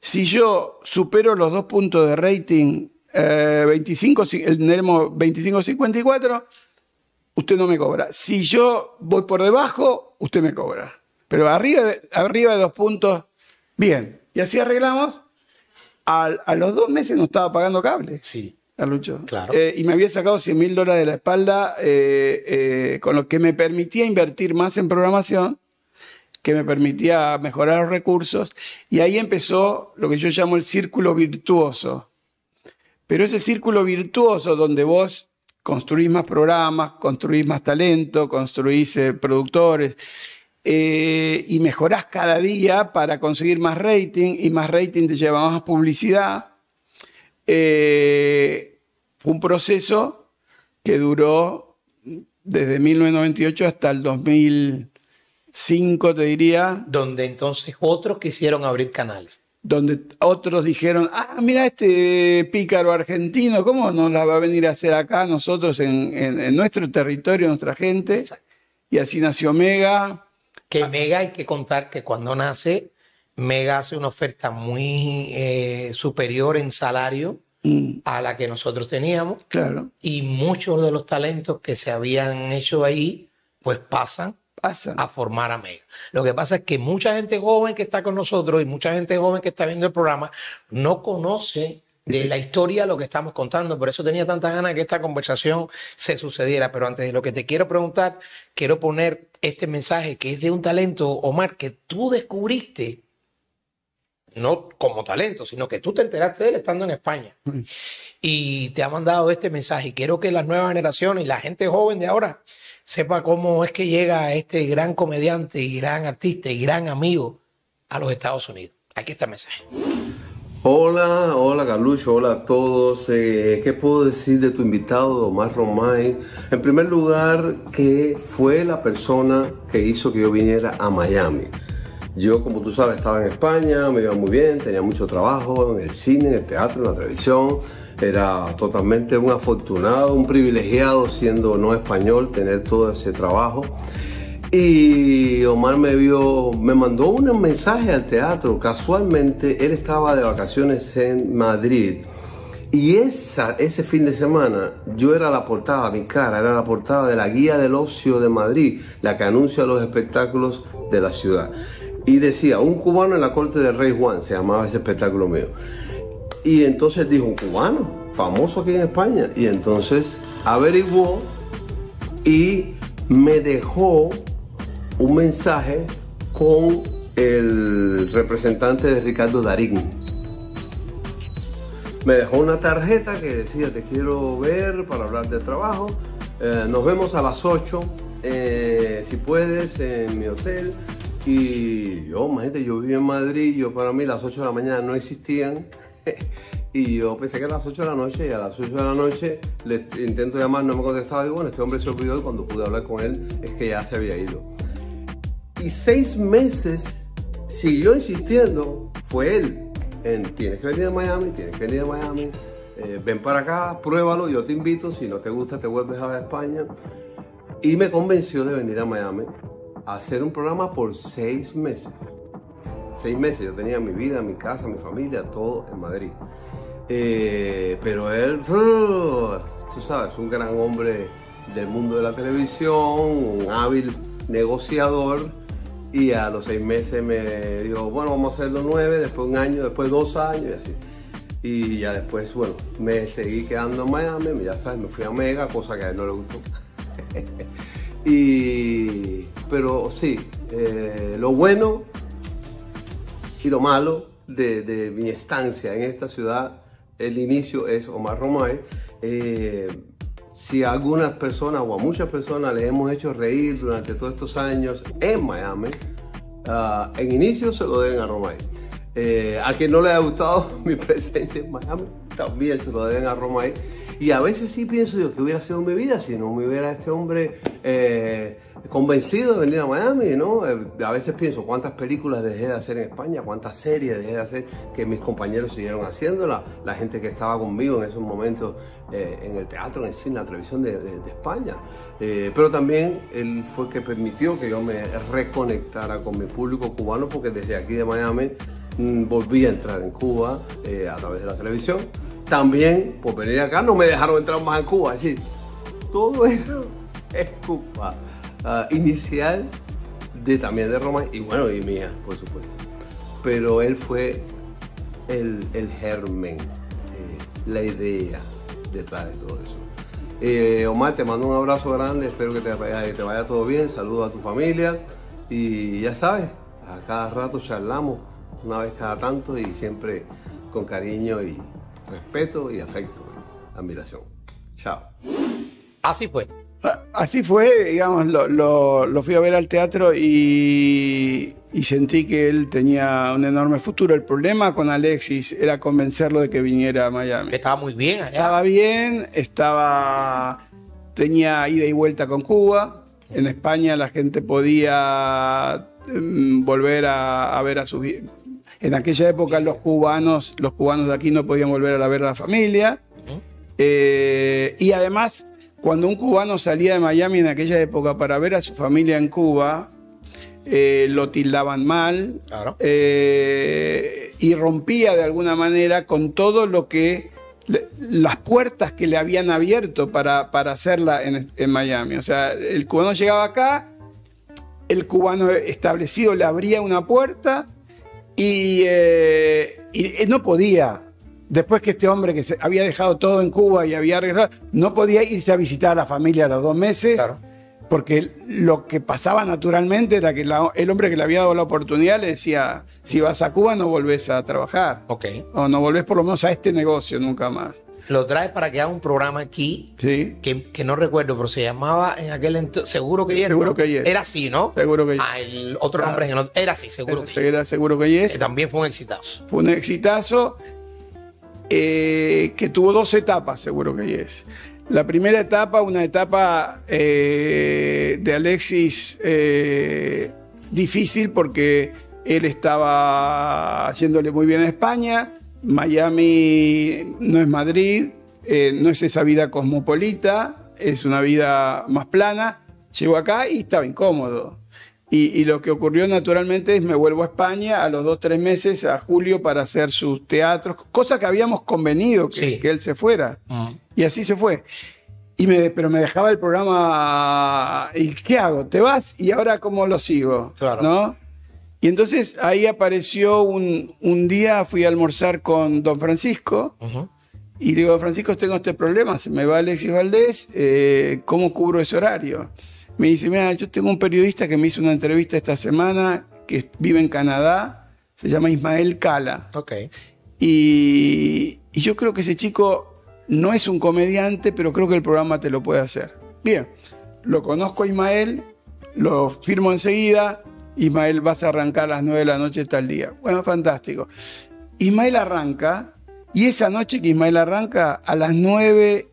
Si yo supero los dos puntos de rating, 25, eh, el 2554, usted no me cobra. Si yo voy por debajo, usted me cobra. Pero arriba, arriba de dos puntos, bien. Y así arreglamos a los dos meses no estaba pagando cable. Sí. Eh, y me había sacado 100 mil dólares de la espalda, eh, eh, con lo que me permitía invertir más en programación, que me permitía mejorar los recursos. Y ahí empezó lo que yo llamo el círculo virtuoso. Pero ese círculo virtuoso donde vos construís más programas, construís más talento, construís productores, eh, y mejorás cada día para conseguir más rating y más rating te lleva más publicidad. Eh, fue un proceso que duró desde 1998 hasta el 2005, te diría. Donde entonces otros quisieron abrir canales. Donde otros dijeron, ah, mira este pícaro argentino, ¿cómo nos la va a venir a hacer acá nosotros en, nuestro territorio, nuestra gente? Y así nació Mega que Mega hay que contar que cuando nace, Mega hace una oferta muy eh, superior en salario mm. a la que nosotros teníamos. Claro. Y muchos de los talentos que se habían hecho ahí, pues pasan Pasan. a formar a Mega. Lo que pasa es que mucha gente joven que está con nosotros y mucha gente joven que está viendo el programa no conoce de la historia lo que estamos contando. Por eso tenía tantas ganas que esta conversación se sucediera. Pero antes de lo que te quiero preguntar, quiero poner este mensaje que es de un talento, Omar, que tú descubriste, no como talento, sino que tú te enteraste de él estando en España. Y te ha mandado este mensaje. quiero que las nuevas generaciones y la gente joven de ahora sepa cómo es que llega este gran comediante y gran artista y gran amigo a los Estados Unidos. Aquí está el mensaje. Hola, hola Galucho, hola a todos. Eh, ¿Qué puedo decir de tu invitado, Omar Romay? En primer lugar, que fue la persona que hizo que yo viniera a Miami. Yo, como tú sabes, estaba en España, me iba muy bien, tenía mucho trabajo en el cine, en el teatro, en la televisión. Era totalmente un afortunado, un privilegiado siendo no español, tener todo ese trabajo. Y Omar me vio, me mandó un mensaje al teatro. Casualmente él estaba de vacaciones en Madrid. Y ese fin de semana yo era la portada, mi cara era la portada de la Guía del Ocio de Madrid, la que anuncia los espectáculos de la ciudad. Y decía, un cubano en la corte del rey Juan, se llamaba ese espectáculo mío. Y entonces dijo, un cubano, famoso aquí en España. Y entonces averiguó y me dejó un mensaje con el representante de Ricardo Darín. Me dejó una tarjeta que decía te quiero ver para hablar de trabajo. Eh, nos vemos a las 8, eh, si puedes, en mi hotel. Y yo, imagínate, yo vivo en Madrid, yo para mí las 8 de la mañana no existían. y yo pensé que a las 8 de la noche y a las 8 de la noche le intento llamar, no me contestaba. Y bueno, este hombre se olvidó y cuando pude hablar con él es que ya se había ido. Y seis meses siguió insistiendo, fue él, en tienes que venir a Miami, tienes que venir a Miami, eh, ven para acá, pruébalo, yo te invito, si no te gusta te vuelves a España. Y me convenció de venir a Miami a hacer un programa por seis meses. Seis meses, yo tenía mi vida, mi casa, mi familia, todo en Madrid. Eh, pero él, ¡ah! tú sabes, un gran hombre del mundo de la televisión, un hábil negociador y a los seis meses me dijo, bueno, vamos a hacerlo nueve, después un año, después dos años y así. Y ya después, bueno, me seguí quedando en Miami, ya sabes, me fui a Mega, cosa que a él no le gustó. y, pero sí, eh, lo bueno y lo malo de, mi estancia en esta ciudad, el inicio es Omar Romay. Eh, si a algunas personas o a muchas personas les hemos hecho reír durante todos estos años en Miami, ah, en inicio se lo deben a Romay. Eh, a quien no le haya gustado mi presencia en Miami, también se lo deben a Romay. Y a veces sí pienso yo que hubiera sido mi vida si no me hubiera este hombre eh, convencido de venir a Miami, ¿no? Eh, a veces pienso cuántas películas dejé de hacer en España, cuántas series dejé de hacer que mis compañeros siguieron haciéndolas, la gente que estaba conmigo en esos momentos eh, en el teatro, en el cine, en la televisión de, España. Eh, pero también él fue que permitió que yo me reconectara con mi público cubano porque desde aquí de Miami mm, volví a entrar en Cuba a través de la televisión. También por venir acá no me dejaron entrar más en Cuba, así. Todo eso es culpa Ah, inicial de también de roma y bueno, y mía, por supuesto. Pero él fue el, germen, eh, la idea detrás de todo eso. Eh, Omar, te mando un abrazo grande, espero que te, vaya todo bien, saludo a tu familia y ya sabes, a cada rato charlamos, una vez cada tanto y siempre con cariño y respeto y afecto, admiración. Chao. Así fue. Ah, así fue, digamos, lo, fui a ver al teatro y, sentí que él tenía un enorme futuro. El problema con Alexis era convencerlo de que viniera a Miami. Estaba muy bien Estaba bien, estaba, tenía ida y vuelta con Cuba. En España la gente podía mm, volver a, ver a su En aquella época los cubanos, los cubanos de aquí no podían volver a ver a la familia. Eh, y además cuando un cubano salía de Miami en aquella época para ver a su familia en Cuba, eh, lo tildaban mal eh, y rompía de alguna manera con todo lo que las puertas que le habían abierto para, hacerla en, Miami. O sea, el cubano llegaba acá, el cubano establecido le abría una puerta y eh, no podía Después que este hombre que se había dejado todo en Cuba y había regresado, no podía irse a visitar a la familia a los dos meses, porque lo que pasaba naturalmente era que el hombre que le había dado la oportunidad le decía, si vas a Cuba no volvés a trabajar, o no volvés por lo menos a este negocio nunca más lo traes para que haga un programa aquí que, no recuerdo, pero se llamaba en aquel entonces, seguro que era Seguro que Era así, ¿no? Seguro que era Ah, el otro nombre era así, seguro que era, seguro que también fue un exitazo. Fue un exitazo eh, que tuvo dos etapas, seguro que es. La primera etapa, una etapa eh, de Alexis eh, difícil porque él estaba haciéndole muy bien a España, Miami no es Madrid, no es esa vida cosmopolita, es una vida más plana, llegó acá y estaba incómodo. Y, lo que ocurrió naturalmente es me vuelvo a España a los dos, tres meses, a julio, para hacer sus teatros, cosa que habíamos convenido que, él se fuera. Ah. Y así se fue. Y me, pero me dejaba el programa, ¿y qué hago? ¿Te vas? ¿Y ahora cómo lo sigo? Y entonces ahí apareció un, día, fui a almorzar con don Francisco. Y digo, Francisco, tengo este problema, se me va Alexis Valdés, eh, ¿cómo cubro ese horario? me dice, mira, yo tengo un periodista que me hizo una entrevista esta semana, que vive en Canadá, se llama Ismael Cala. Ok. Y, yo creo que ese chico no es un comediante, pero creo que el programa te lo puede hacer. Bien, lo conozco a Ismael, lo firmo enseguida, Ismael vas a arrancar a las 9 de la noche tal día. Bueno, fantástico. Ismael arranca, y esa noche que Ismael arranca, a las 9,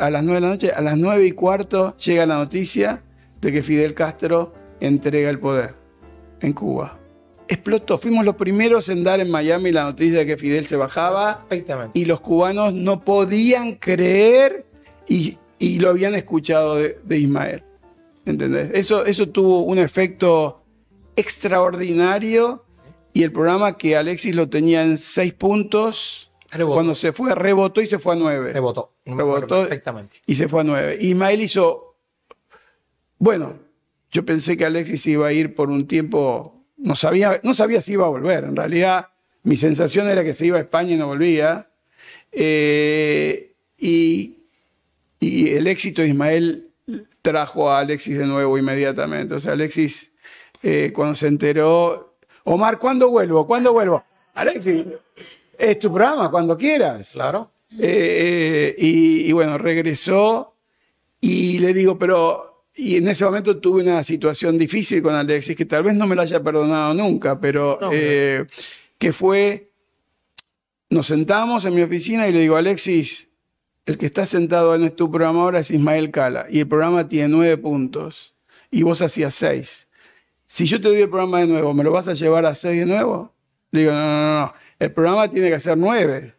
a las 9 de la noche, a las 9 y cuarto llega la noticia de que Fidel Castro entrega el poder en Cuba. Explotó. Fuimos los primeros en dar en Miami la noticia de que Fidel se bajaba. Y los cubanos no podían creer y, lo habían escuchado de, Ismael. ¿Entendés? Eso, eso tuvo un efecto extraordinario y el programa que Alexis lo tenía en seis puntos. Cuando se fue, rebotó y se fue a nueve. Rebotó. Rebotó. Perfectamente. Y se fue a nueve. Ismael hizo bueno, yo pensé que Alexis iba a ir por un tiempo, no sabía, no sabía si iba a volver, en realidad mi sensación era que se iba a España y no volvía. Eh, y, el éxito de Ismael trajo a Alexis de nuevo inmediatamente. Entonces Alexis, eh, cuando se enteró, Omar, ¿cuándo vuelvo? ¿Cuándo vuelvo? Alexis, es tu programa, cuando quieras. Claro. Eh, y, y bueno, regresó y le digo, pero y en ese momento tuve una situación difícil con Alexis, que tal vez no me la haya perdonado nunca, pero eh, que fue, nos sentamos en mi oficina y le digo, Alexis, el que está sentado en tu programa ahora es Ismael Cala, y el programa tiene nueve puntos, y vos hacías seis. Si yo te doy el programa de nuevo, ¿me lo vas a llevar a seis de nuevo? Le digo, no, no, no, el programa tiene que hacer nueve.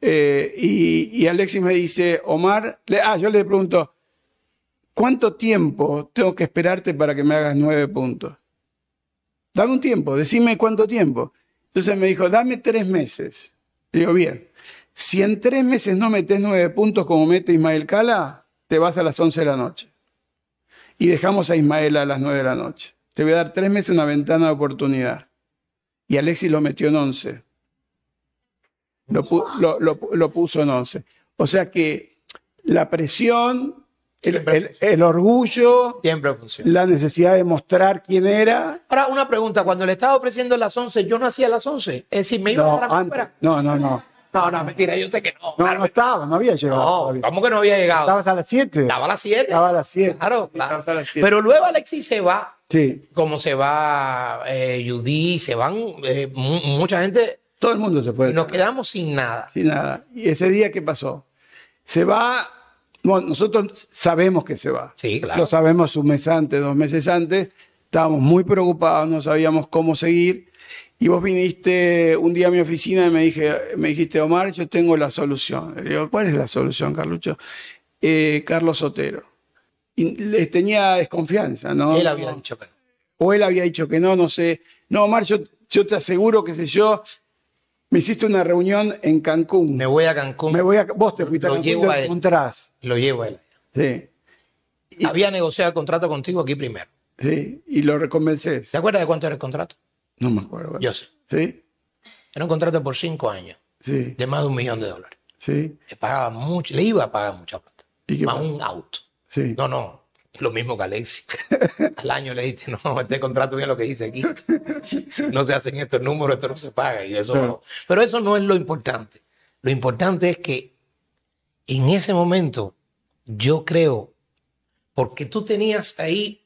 Eh, y, Alexis me dice, Omar, ah, yo le pregunto, ¿Cuánto tiempo tengo que esperarte para que me hagas nueve puntos? Dame un tiempo, decime cuánto tiempo. Entonces me dijo, dame tres meses. Le digo, bien, si en tres meses no metes nueve puntos como mete Ismael Cala, te vas a las once de la noche. Y dejamos a Ismael a las nueve de la noche. Te voy a dar tres meses una ventana de oportunidad. Y Alexis lo metió en once. Lo, lo puso en once. O sea que la presión, el, el, orgullo, siempre funciona. la necesidad de mostrar quién era. Ahora, una pregunta, cuando le estaba ofreciendo las 11, yo nací a las 11, es decir, me iba no, a la No, no, no. No, no, mentira, yo sé que no. No, no estaba, no había llegado. ¿cómo que no había llegado? Estabas a las 7. Estaba a las 7. Estaba a las 7. Claro, claro. las Pero luego Alexis se va. Sí. Como se va eh, Judy, se van eh, mucha gente. Todo el mundo se puede. Y nos quedamos sin nada. Sin nada. ¿Y ese día qué pasó? Se va bueno, nosotros sabemos que se va. Sí, claro. Lo sabemos un mes antes, dos meses antes. Estábamos muy preocupados, no sabíamos cómo seguir. Y vos viniste un día a mi oficina y me, dije, me dijiste, Omar, yo tengo la solución. Le digo, ¿cuál es la solución, Carlucho? Eh, Carlos Sotero. Y les tenía desconfianza, ¿no? Él había dicho que no. O él había dicho que no, no sé. No, Omar, yo, te aseguro, que sé yo, me hiciste una reunión en Cancún. Me voy a Cancún. Me voy a, vos te fuiste a Cancún, lo Lo llevo a él. Sí. Había negociado el contrato contigo aquí primero. Sí, y lo reconvences. ¿Te acuerdas de cuánto era el contrato? No me acuerdo. Yo sé. Sí. Era un contrato por cinco años. Sí. De más de un millón de dólares. Sí. Le pagaba mucho, le iba a pagar mucha plata. ¿Y más un auto. Sí. No, no, lo mismo que Alexi. Al año le dije no, este contrato bien lo que dice aquí. no se hacen estos números, esto no se paga. Y eso Pero eso no es lo importante. Lo importante es que en ese momento, yo creo, porque tú tenías ahí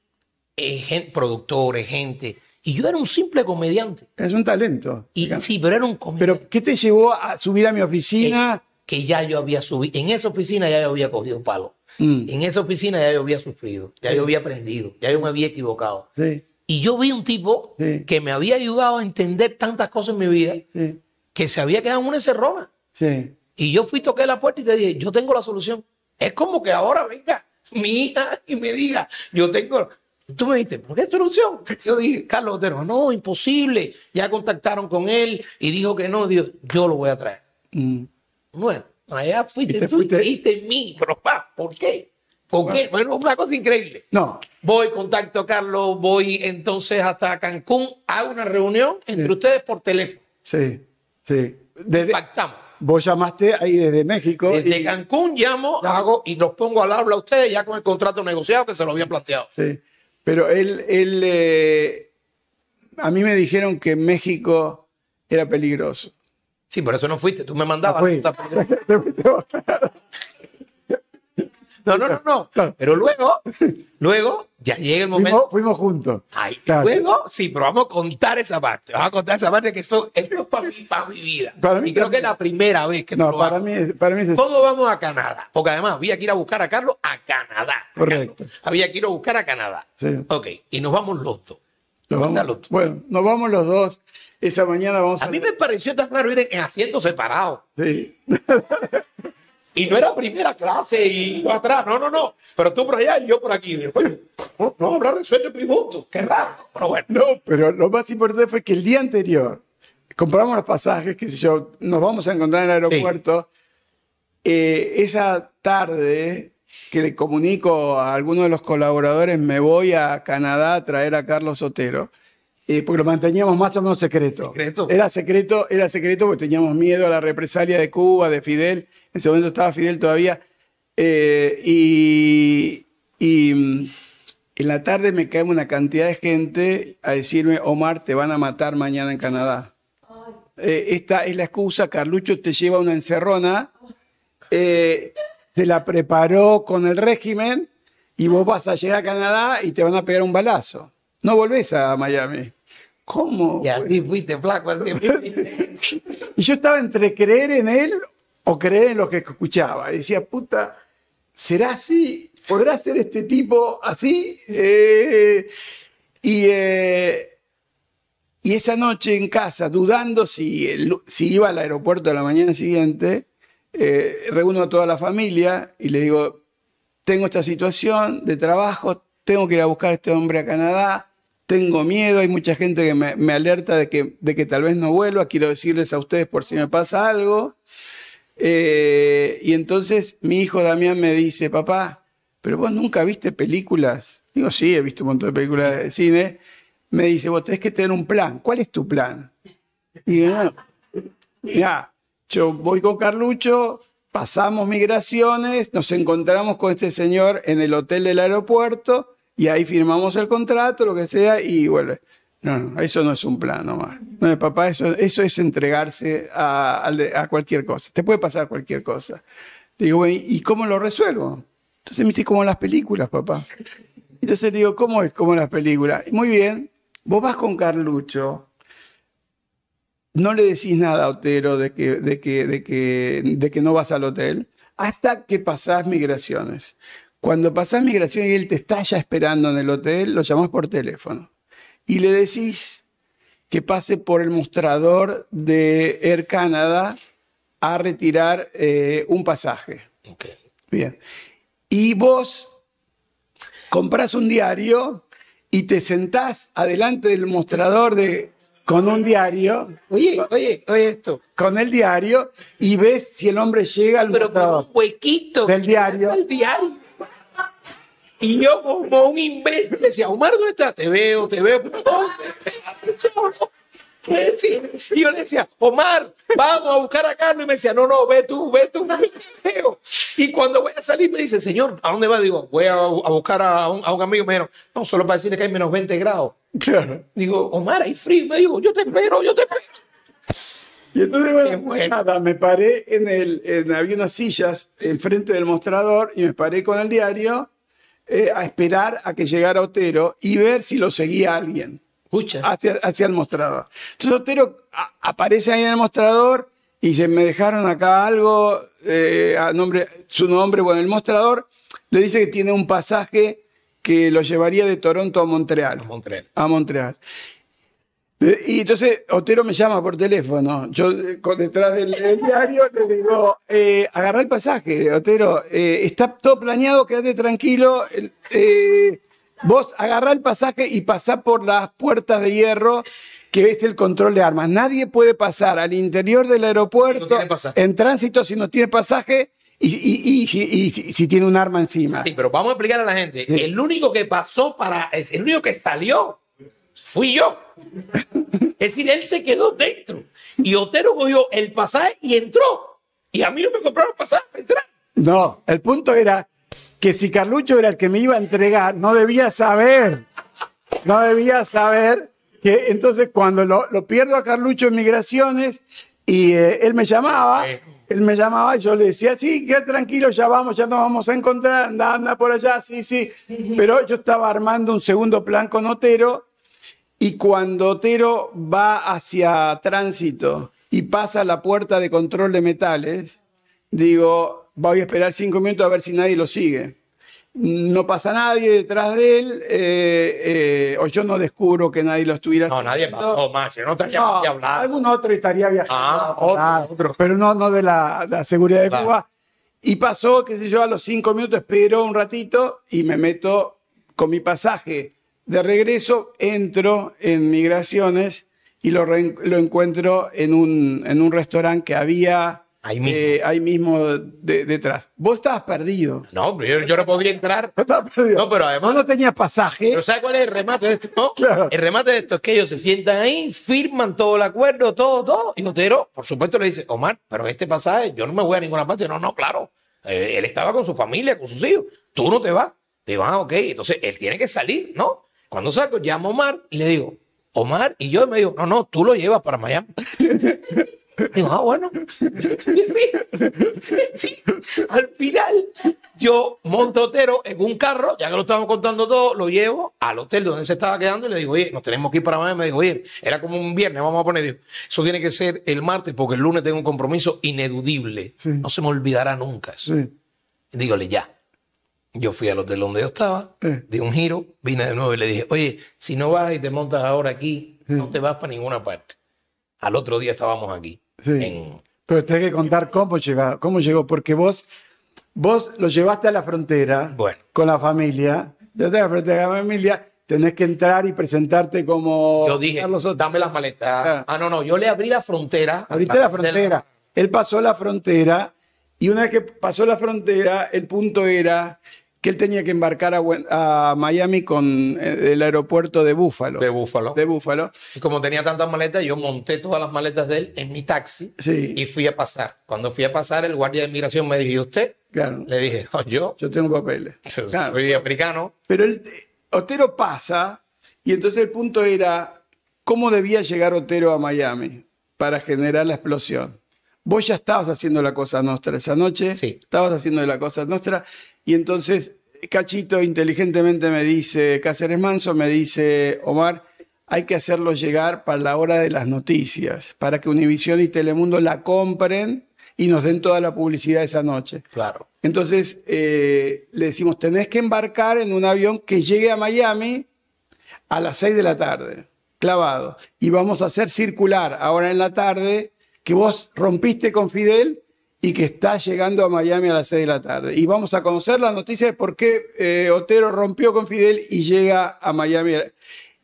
eh, productores, gente, y yo era un simple comediante. Es un talento. sí, pero era un comediante. ¿Pero qué te llevó a subir a mi oficina? que ya yo había subido, en esa oficina ya yo había cogido un palo. Mm. En esa oficina ya yo había sufrido, ya yo había aprendido, ya yo me había equivocado. Y yo vi un tipo que me había ayudado a entender tantas cosas en mi vida que se había quedado en una encerrona. Y yo fui, toqué la puerta y te dije, yo tengo la solución. Es como que ahora venga mi hija y me diga, yo tengo... Tú me dijiste, ¿por qué solución? Yo dije, Carlos Otero, no, imposible. Ya contactaron con él y dijo que no. dios, yo lo voy a traer. Mm. Bueno, Allá fuiste, tú fuiste? en mí, pero pa, ¿por qué? ¿Por qué? Bueno, una cosa increíble. No. Voy, contacto a Carlos, voy entonces hasta Cancún, hago una reunión entre ustedes por teléfono. Sí, sí. Desde, Pactamos. Vos llamaste ahí desde México. Desde Cancún llamo, hago y nos pongo al habla a ustedes ya con el contrato negociado que se lo había planteado. Sí. Pero él, él eh, a mí me dijeron que México era peligroso. Sí, por eso no fuiste, tú me mandabas. No, No, no, no, no. Pero luego, luego, ya llega el momento. Fuimos, fuimos juntos. Luego, sí, pero vamos a contar esa parte. Vamos a contar esa parte que esto, es para mi, para mi vida. y creo que es la primera vez que no, para mí, para mí es... vamos a Canadá? Porque además había que ir a buscar a Carlos a Canadá. Correcto. Había que ir a buscar a Canadá. Sí. Ok, y nos vamos los dos. nos vamos, los dos. Bueno, nos vamos los dos. Esa mañana vamos a... A mí me pareció tan raro ir en asientos separados. Sí. y no era primera clase y iba atrás, no, no, no, pero tú por allá y yo por aquí. Oye, no, habrá resuelto el qué raro, pero bueno. No, pero lo más importante fue que el día anterior compramos los pasajes, que yo, nos vamos a encontrar en el aeropuerto. Eh, esa tarde que le comunico a alguno de los colaboradores, me voy a Canadá a traer a Carlos Sotero porque lo manteníamos más o menos secreto. Era secreto, era secreto porque teníamos miedo a la represalia de Cuba, de Fidel. En ese momento estaba Fidel todavía. Eh, y, mm, en la tarde me cae una cantidad de gente a decirme, Omar, te van a matar mañana en Canadá. Eh, esta es la excusa, Carlucho te lleva una encerrona, eh, se la preparó con el régimen y vos vas a llegar a Canadá y te van a pegar un balazo. No volvés a Miami. ¿Cómo? Y así fuiste flaco, y yo estaba entre creer en él o creer en lo que escuchaba. Y decía, puta, ¿será así? ¿Podrá ser este tipo así? Eh, eh, y, esa noche en casa, dudando si, iba al aeropuerto a la mañana siguiente, eh, reúno a toda la familia y le digo, tengo esta situación de trabajo, tengo que ir a buscar a este hombre a Canadá, tengo miedo, hay mucha gente que me, alerta de que, de que tal vez no vuelva, quiero decirles a ustedes por si me pasa algo. Eh, y entonces mi hijo Damián me dice, papá, pero vos nunca viste películas. Digo, sí, he visto un montón de películas de cine. Me dice, vos tenés que tener un plan. ¿Cuál es tu plan? Y digo, ya, yo voy con Carlucho, pasamos migraciones, nos encontramos con este señor en el hotel del aeropuerto y ahí firmamos el contrato, lo que sea, y vuelve. No, no, eso no es un plan nomás. No, papá, eso, eso es entregarse a, cualquier cosa. Te puede pasar cualquier cosa. Digo, ¿y cómo lo resuelvo? Entonces me dice, como las películas, papá. Entonces digo, ¿cómo es como las películas? Muy bien, vos vas con Carlucho, no le decís nada a Otero de que, de que, de que, de que no vas al hotel, hasta que pasás migraciones. Cuando pasás migración y él te está ya esperando en el hotel, lo llamás por teléfono y le decís que pase por el mostrador de Air Canada a retirar eh, un pasaje. Okay. Bien. Y vos compras un diario y te sentás adelante del mostrador de, con un diario. Oye, oye, oye esto. Con el diario y ves si el hombre llega al mostrador huequito. Del diario. diario. Y yo como un imbécil decía, Omar, ¿dónde estás? Te veo, te veo. Y yo le decía, Omar, vamos a buscar a Carlos. Y me decía, no, no, ve tú, ve tú, Y cuando voy a salir me dice, señor, ¿a dónde va? Digo, voy a, a buscar a un, a un, amigo. Me no, solo para decirle que hay menos 20 grados. Claro. Digo, Omar, hay frío. Me dijo, yo te espero, yo te espero. Y entonces, nada, me paré en el, había unas sillas enfrente del mostrador y me paré con el diario eh, a esperar a que llegara Otero y ver si lo seguía alguien hacia, hacia, el mostrador. Entonces Otero aparece ahí en el mostrador y se me dejaron acá algo, eh, a nombre, su nombre, bueno, el mostrador le dice que tiene un pasaje que lo llevaría de Toronto a Montreal. A Montreal. A Montreal. Eh, y entonces Otero me llama por teléfono. Yo eh, detrás del, diario le digo, eh, agarrá el pasaje, Otero. Eh, está todo planeado, quédate tranquilo. vos agarrá el pasaje y pasá por las puertas de hierro que ves el control de armas. Nadie puede pasar al interior del aeropuerto en tránsito si no tiene pasaje. Y, si tiene un arma encima. Sí, pero vamos a explicar a la gente. El único que pasó para. El único que salió fui yo. Es decir, él se quedó dentro. Y Otero cogió el pasaje y entró. Y a mí no me compraron pasaje para entrar. No, el punto era que si Carlucho era el que me iba a entregar, no debía saber. No debía saber que entonces cuando lo, pierdo a Carlucho en migraciones y eh, él me llamaba, él me llamaba y yo le decía, sí, quédate tranquilo, ya vamos, ya nos vamos a encontrar, anda, anda por allá, sí, sí. Pero yo estaba armando un segundo plan con Otero y cuando Otero va hacia tránsito y pasa la puerta de control de metales, digo, voy a esperar cinco minutos a ver si nadie lo sigue. No pasa nadie detrás de él, eh, eh, o yo no descubro que nadie lo estuviera. No, nadie pasó, más, no estaría no, hablar. Algún otro estaría viajando. Ah, otro, Pero no, no de la, seguridad de Cuba. Y pasó, que sé yo, a los cinco minutos espero un ratito y me meto con mi pasaje de regreso entro en migraciones y lo, lo encuentro en un, en un restaurante que había ahí mismo, eh, ahí mismo detrás. Vos estabas perdido. No, yo, yo no podía entrar. No estabas perdido. No, pero además. no tenías pasaje. Pero ¿sabes cuál es el remate de esto? El remate de esto es que ellos se sientan ahí, firman todo el acuerdo, todo, todo. Y Otero, por supuesto, le dice, Omar, pero este pasaje, yo no me voy a ninguna parte. No, no, claro. Eh, él estaba con su familia, con sus hijos. Tú no te vas. Te vas, ok. Entonces, él tiene que salir, ¿no? Cuando saco, llamo a Omar y le digo, Omar, y yo me digo, no, no, tú lo llevas para Miami. Digo, ah, bueno. al final, yo monto Otero en un carro, ya que lo estamos contando todo, lo llevo al hotel donde se estaba quedando y le digo, oye, nos tenemos que ir para Miami. Me digo, oye, era como un viernes, vamos a poner, eso tiene que ser el martes porque el lunes tengo un compromiso inedudible. No se me olvidará nunca eso. Sí. ya. Yo fui al hotel donde yo estaba, di un giro, vine de nuevo y le dije, oye, si no vas y te montas ahora aquí, no te vas para ninguna parte. Al otro día estábamos aquí. Pero te que contar cómo, llegó, cómo llegó, porque vos, vos lo llevaste a la frontera con la familia, desde la frontera con la familia, tenés que entrar y presentarte como... Yo dije, dame las maletas. Ah. ah. no, no, yo le abrí la frontera. Abriste la, frontera. Él pasó la frontera y una vez que pasó la frontera, el punto era que él tenía que embarcar a, Miami con eh, el aeropuerto de Búfalo. De Búfalo. De Búfalo. Y como tenía tantas maletas, yo monté todas las maletas de él en mi taxi y fui a pasar. Cuando fui a pasar, el guardia de inmigración me dijo, ¿y usted? Le dije, yo. Yo tengo papeles. Soy africano. Pero el, Otero pasa y entonces el punto era cómo debía llegar Otero a Miami para generar la explosión. Vos ya estabas haciendo la cosa nuestra esa noche. Sí. Estabas haciendo la cosa nuestra. Y entonces Cachito inteligentemente me dice, Cáceres Manso me dice, Omar, hay que hacerlo llegar para la hora de las noticias, para que Univision y Telemundo la compren y nos den toda la publicidad esa noche. Claro. Entonces eh, le decimos, tenés que embarcar en un avión que llegue a Miami a las 6 de la tarde, clavado. Y vamos a hacer circular ahora en la tarde que vos rompiste con Fidel y que está llegando a Miami a las 6 de la tarde. Y vamos a conocer la noticia de por qué eh, Otero rompió con Fidel y llega a Miami a,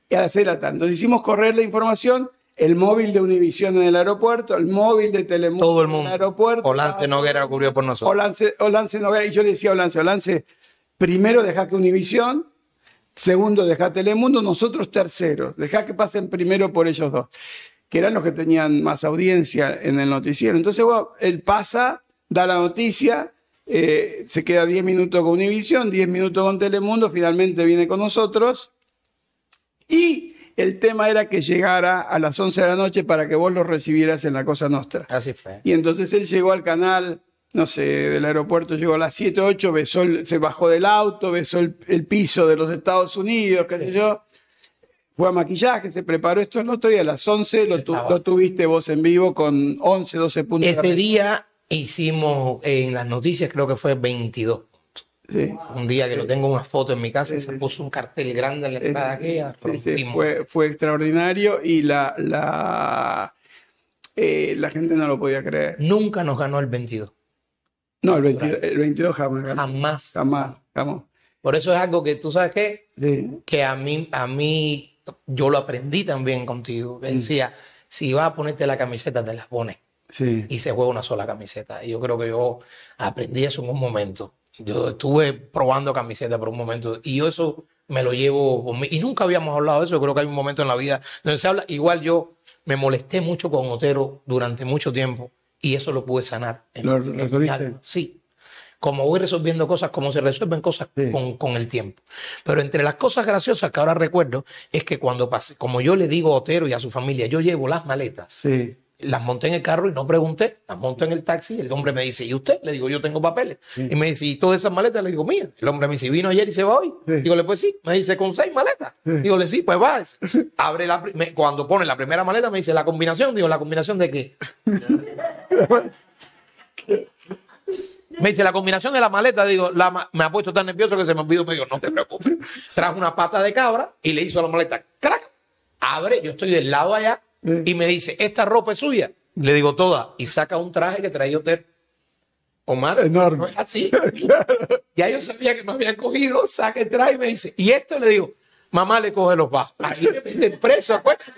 las 6 de la tarde. Nos hicimos correr la información, el móvil de Univision en el aeropuerto, el móvil de Telemundo Todo el mundo. en el aeropuerto. Lance Noguera ocurrió por nosotros. Olance, Noguera, y yo le decía a Olance, Lance, primero deja que Univisión, segundo deja Telemundo, nosotros terceros, deja que pasen primero por ellos dos que eran los que tenían más audiencia en el noticiero. Entonces, bueno, él pasa, da la noticia, eh, se queda 10 minutos con Univisión, 10 minutos con Telemundo, finalmente viene con nosotros. Y el tema era que llegara a las 11 de la noche para que vos lo recibieras en la Cosa Nostra. Así fue. Y entonces él llegó al canal, no sé, del aeropuerto, llegó a las 7, 8, besó se bajó del auto, besó el, piso de los Estados Unidos, qué sé yo fue a maquillaje, se preparó esto el otro día, a las 11 lo, tuviste vos en vivo con 11, 12 puntos. Este día hicimos en las noticias, creo que fue 22 Un día que lo tengo una foto en mi casa, y se puso un cartel grande en la entrada Fue, fue, extraordinario y la, la, eh, la gente no lo podía creer. Nunca nos ganó el 22. No, el 22, el 22 jamás, jamás. Jamás. Por eso es algo que tú sabes qué? Que a mí, a mí yo lo aprendí también contigo, mm. decía, si vas a ponerte la camiseta, te la pones. Y se juega una sola camiseta. Y yo creo que yo aprendí eso en un momento. Yo estuve probando camiseta por un momento y yo eso me lo llevo conmigo. Y nunca habíamos hablado de eso. Creo que hay un momento en la vida donde se habla. Igual yo me molesté mucho con Otero durante mucho tiempo y eso lo pude sanar. ¿Lo Sí, como voy resolviendo cosas, como se resuelven cosas con, el tiempo. Pero entre las cosas graciosas que ahora recuerdo es que cuando pasé, como yo le digo a Otero y a su familia, yo llevo las maletas. Las monté en el carro y no pregunté, las monto en el taxi. El hombre me dice, ¿y usted? Le digo, yo tengo papeles. Y me dice, ¿y todas esas maletas? Le digo, mía. El hombre me dice, ¿vino ayer y se va hoy? Digo, pues sí. Me dice, ¿con seis maletas? Digo, le sí, pues va. Abre la, cuando pone la primera maleta, me dice, ¿la combinación? Digo, ¿la combinación de qué? Me dice, la combinación de la maleta, digo, la me ha puesto tan nervioso que se me olvidó. Me digo, no te preocupes. Trajo una pata de cabra y le hizo la maleta, crack, abre, yo estoy del lado allá, y me dice, esta ropa es suya. Le digo toda, y saca un traje que traía usted. Omar, enorme. Así. ya yo sabía que me habían cogido, saca el traje y me dice, y esto le digo, mamá le coge los bajos. Ahí me pide preso, acuérdate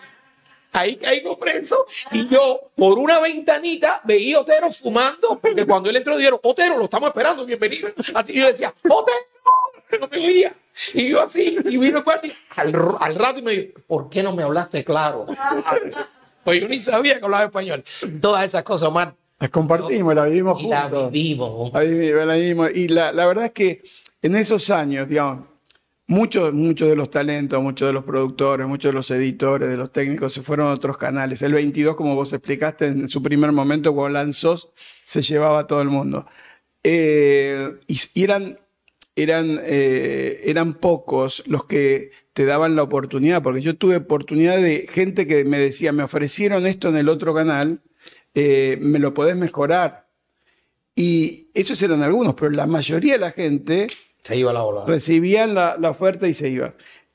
ahí caigo preso y yo por una ventanita veía a Otero fumando, porque cuando él entró dijeron, Otero, lo estamos esperando, bienvenido. Y yo decía, Otero, no me veía. Y yo así, y vino el al, al rato y me dijo, ¿por qué no me hablaste claro? Pues yo ni sabía que hablaba español. Todas esas cosas, Omar. Las compartimos, las vivimos juntos. La vivimos. La vivimos. Y la, la verdad es que en esos años, digamos, muchos, de los talentos, muchos de los productores, muchos de los editores, de los técnicos se fueron a otros canales. El 22, como vos explicaste, en su primer momento cuando lanzó, se llevaba a todo el mundo. Eh, y eran, eran, eh, eran pocos los que te daban la oportunidad, porque yo tuve oportunidad de gente que me decía, me ofrecieron esto en el otro canal, eh, me lo podés mejorar. Y esos eran algunos, pero la mayoría de la gente se iba la ola. Recibían la, oferta y se iba.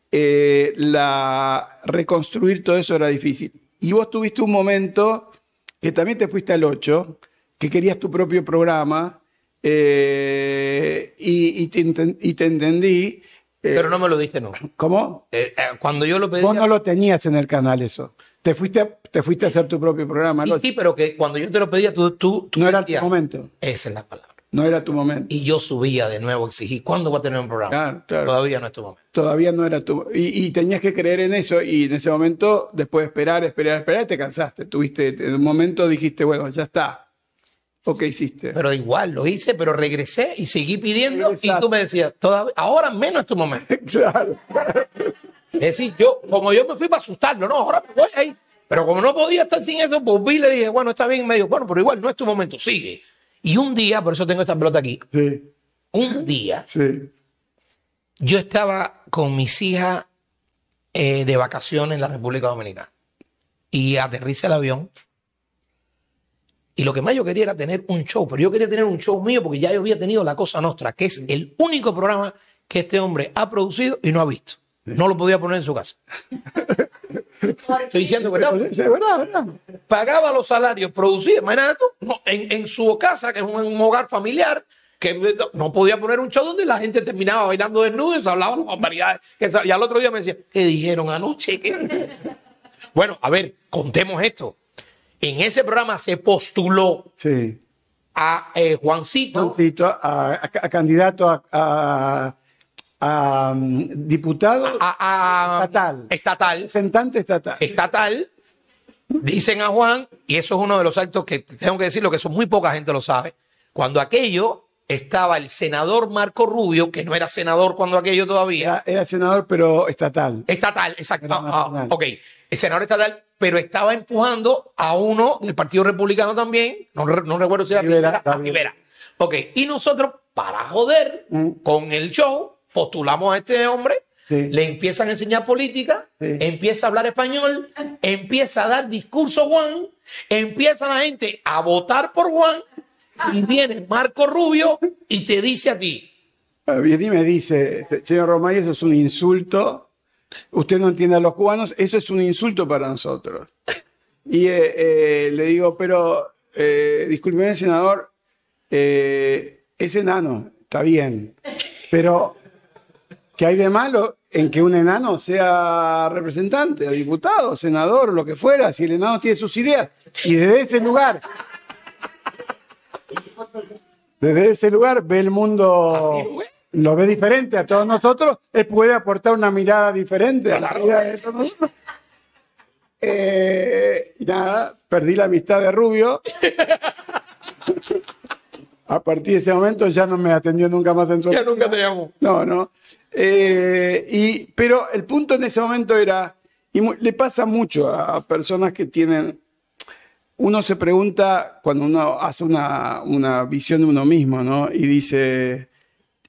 Eh, la, reconstruir todo eso era difícil. Y vos tuviste un momento que también te fuiste al 8, que querías tu propio programa eh, y, te entendí. Eh, pero no me lo diste no. ¿Cómo? cuando yo lo pedí. Vos no lo tenías en el canal eso. Te fuiste, a, te fuiste a hacer tu propio programa. Sí, pero que cuando yo te lo pedía, tú... no era el momento. Esa es la palabra. No era tu momento. Y yo subía de nuevo, exigí, ¿cuándo va a tener un programa? Claro, Todavía no es tu momento. Todavía no era tu y, y tenías que creer en eso y en ese momento, después de esperar, esperar, esperar, te cansaste. Tuviste, en un momento dijiste, bueno, ya está. ¿O qué hiciste? Pero igual, lo hice, pero regresé y seguí pidiendo y tú me decías, todavía, ahora menos es tu momento. claro. es decir, yo, como yo me fui para asustarlo, no, ahora me voy ahí. Pero como no podía estar sin eso, volví y le dije, bueno, está bien, me dijo, bueno, pero igual no es tu momento, sigue. Y un día, por eso tengo esta pelota aquí. Un día. Yo estaba con mis hijas eh, de vacaciones en la República Dominicana. Y aterriza el avión. Y lo que más yo quería era tener un show, pero yo quería tener un show mío porque ya yo había tenido La Cosa Nostra, que es el único programa que este hombre ha producido y no ha visto. No lo podía poner en su casa. Estoy diciendo verdad. verdad, Pagaba los salarios, producía, en, su casa, que es un, hogar familiar, que no podía poner un show donde la gente terminaba bailando desnudo y se hablaban las Que y al otro día me decía, ¿qué dijeron anoche? bueno, a ver, contemos esto. En ese programa se postuló a eh, Juancito. a, candidato a a diputado a, estatal. Estatal. estatal. Estatal. Dicen a Juan, y eso es uno de los actos que tengo que decir Lo que eso muy poca gente lo sabe. Cuando aquello estaba el senador Marco Rubio, que no era senador cuando aquello todavía. Era, senador, pero estatal. Estatal, exacto. Ah, ok, el senador estatal, pero estaba empujando a uno del Partido Republicano también, no, no recuerdo si era Rivera. Rivera. Ok, y nosotros, para joder mm. con el show, postulamos a este hombre, le empiezan a enseñar política, empieza a hablar español, empieza a dar discurso Juan, empieza la gente a votar por Juan y viene Marco Rubio y te dice a ti. bien, dime, me dice, señor Romay, eso es un insulto. Usted no entiende a los cubanos, eso es un insulto para nosotros. Y eh, eh, le digo, pero eh, senador, eh, es enano, está bien, pero ¿Qué hay de malo en que un enano sea representante, diputado, senador, lo que fuera, si el enano tiene sus ideas? Y desde ese lugar, desde ese lugar ve el mundo, lo ve diferente a todos nosotros, él puede aportar una mirada diferente a la vida de todos nosotros. Eh, nada, perdí la amistad de Rubio. A partir de ese momento ya no me atendió nunca más en su Ya nunca te llamó. No, no. Eh, y, pero el punto en ese momento era, y le pasa mucho a personas que tienen, uno se pregunta cuando uno hace una, visión de uno mismo, ¿no? Y dice,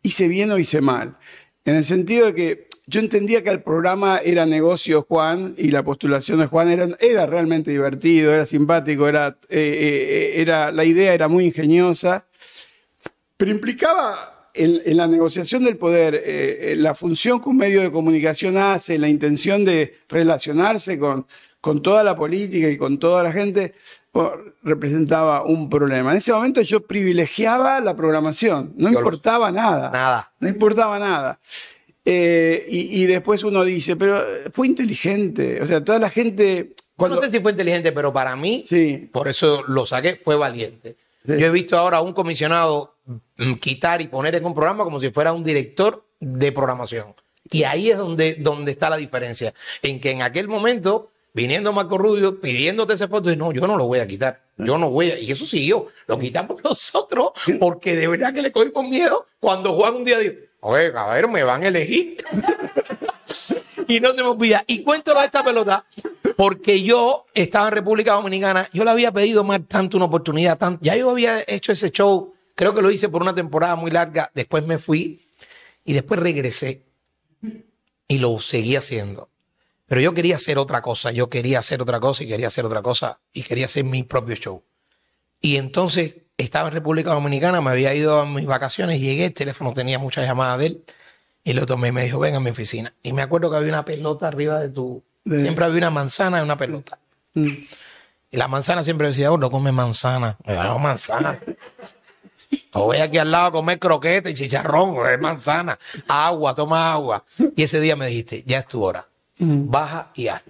¿hice bien o hice mal? En el sentido de que yo entendía que el programa era negocio Juan y la postulación de Juan era, era realmente divertido, era simpático, era, eh, eh, era, la idea era muy ingeniosa, pero implicaba en, la negociación del poder, eh, eh, la función que un medio de comunicación hace, la intención de relacionarse con, con toda la política y con toda la gente, oh, representaba un problema. En ese momento yo privilegiaba la programación, no importaba nada. Nada. No importaba nada. Eh, y, después uno dice, pero fue inteligente. O sea, toda la gente. no sé si fue inteligente, pero para mí, por eso lo saqué, fue valiente. Yo he visto ahora a un comisionado Mm, quitar y poner en un programa como si fuera un director de programación. Y ahí es donde, donde está la diferencia. En que en aquel momento, viniendo Marco Rubio, pidiéndote ese foto y no, yo no lo voy a quitar. Yo no voy a. Y eso siguió. Lo quitamos nosotros porque de verdad que le cogí con miedo cuando Juan un día dijo, oye, ver, me van a elegir. y no se me olvida. Y cuento esta pelota porque yo estaba en República Dominicana. Yo le había pedido más tanto una oportunidad. ya yo había hecho ese show Creo que lo hice por una temporada muy larga, después me fui y después regresé y lo seguí haciendo. Pero yo quería hacer otra cosa, yo quería hacer otra cosa y quería hacer otra cosa y quería hacer mi propio show. Y entonces estaba en República Dominicana, me había ido a mis vacaciones, llegué, el teléfono tenía muchas llamadas de él y lo tomé y me dijo, venga a mi oficina. Y me acuerdo que había una pelota arriba de tu... Siempre había una manzana y una pelota. Mm. Y la manzana siempre decía, oh, no come manzana. no, manzana. O voy aquí al lado a comer croqueta y chicharrón, manzana, agua, toma agua. Y ese día me dijiste, ya es tu hora. Mm. Baja y haz.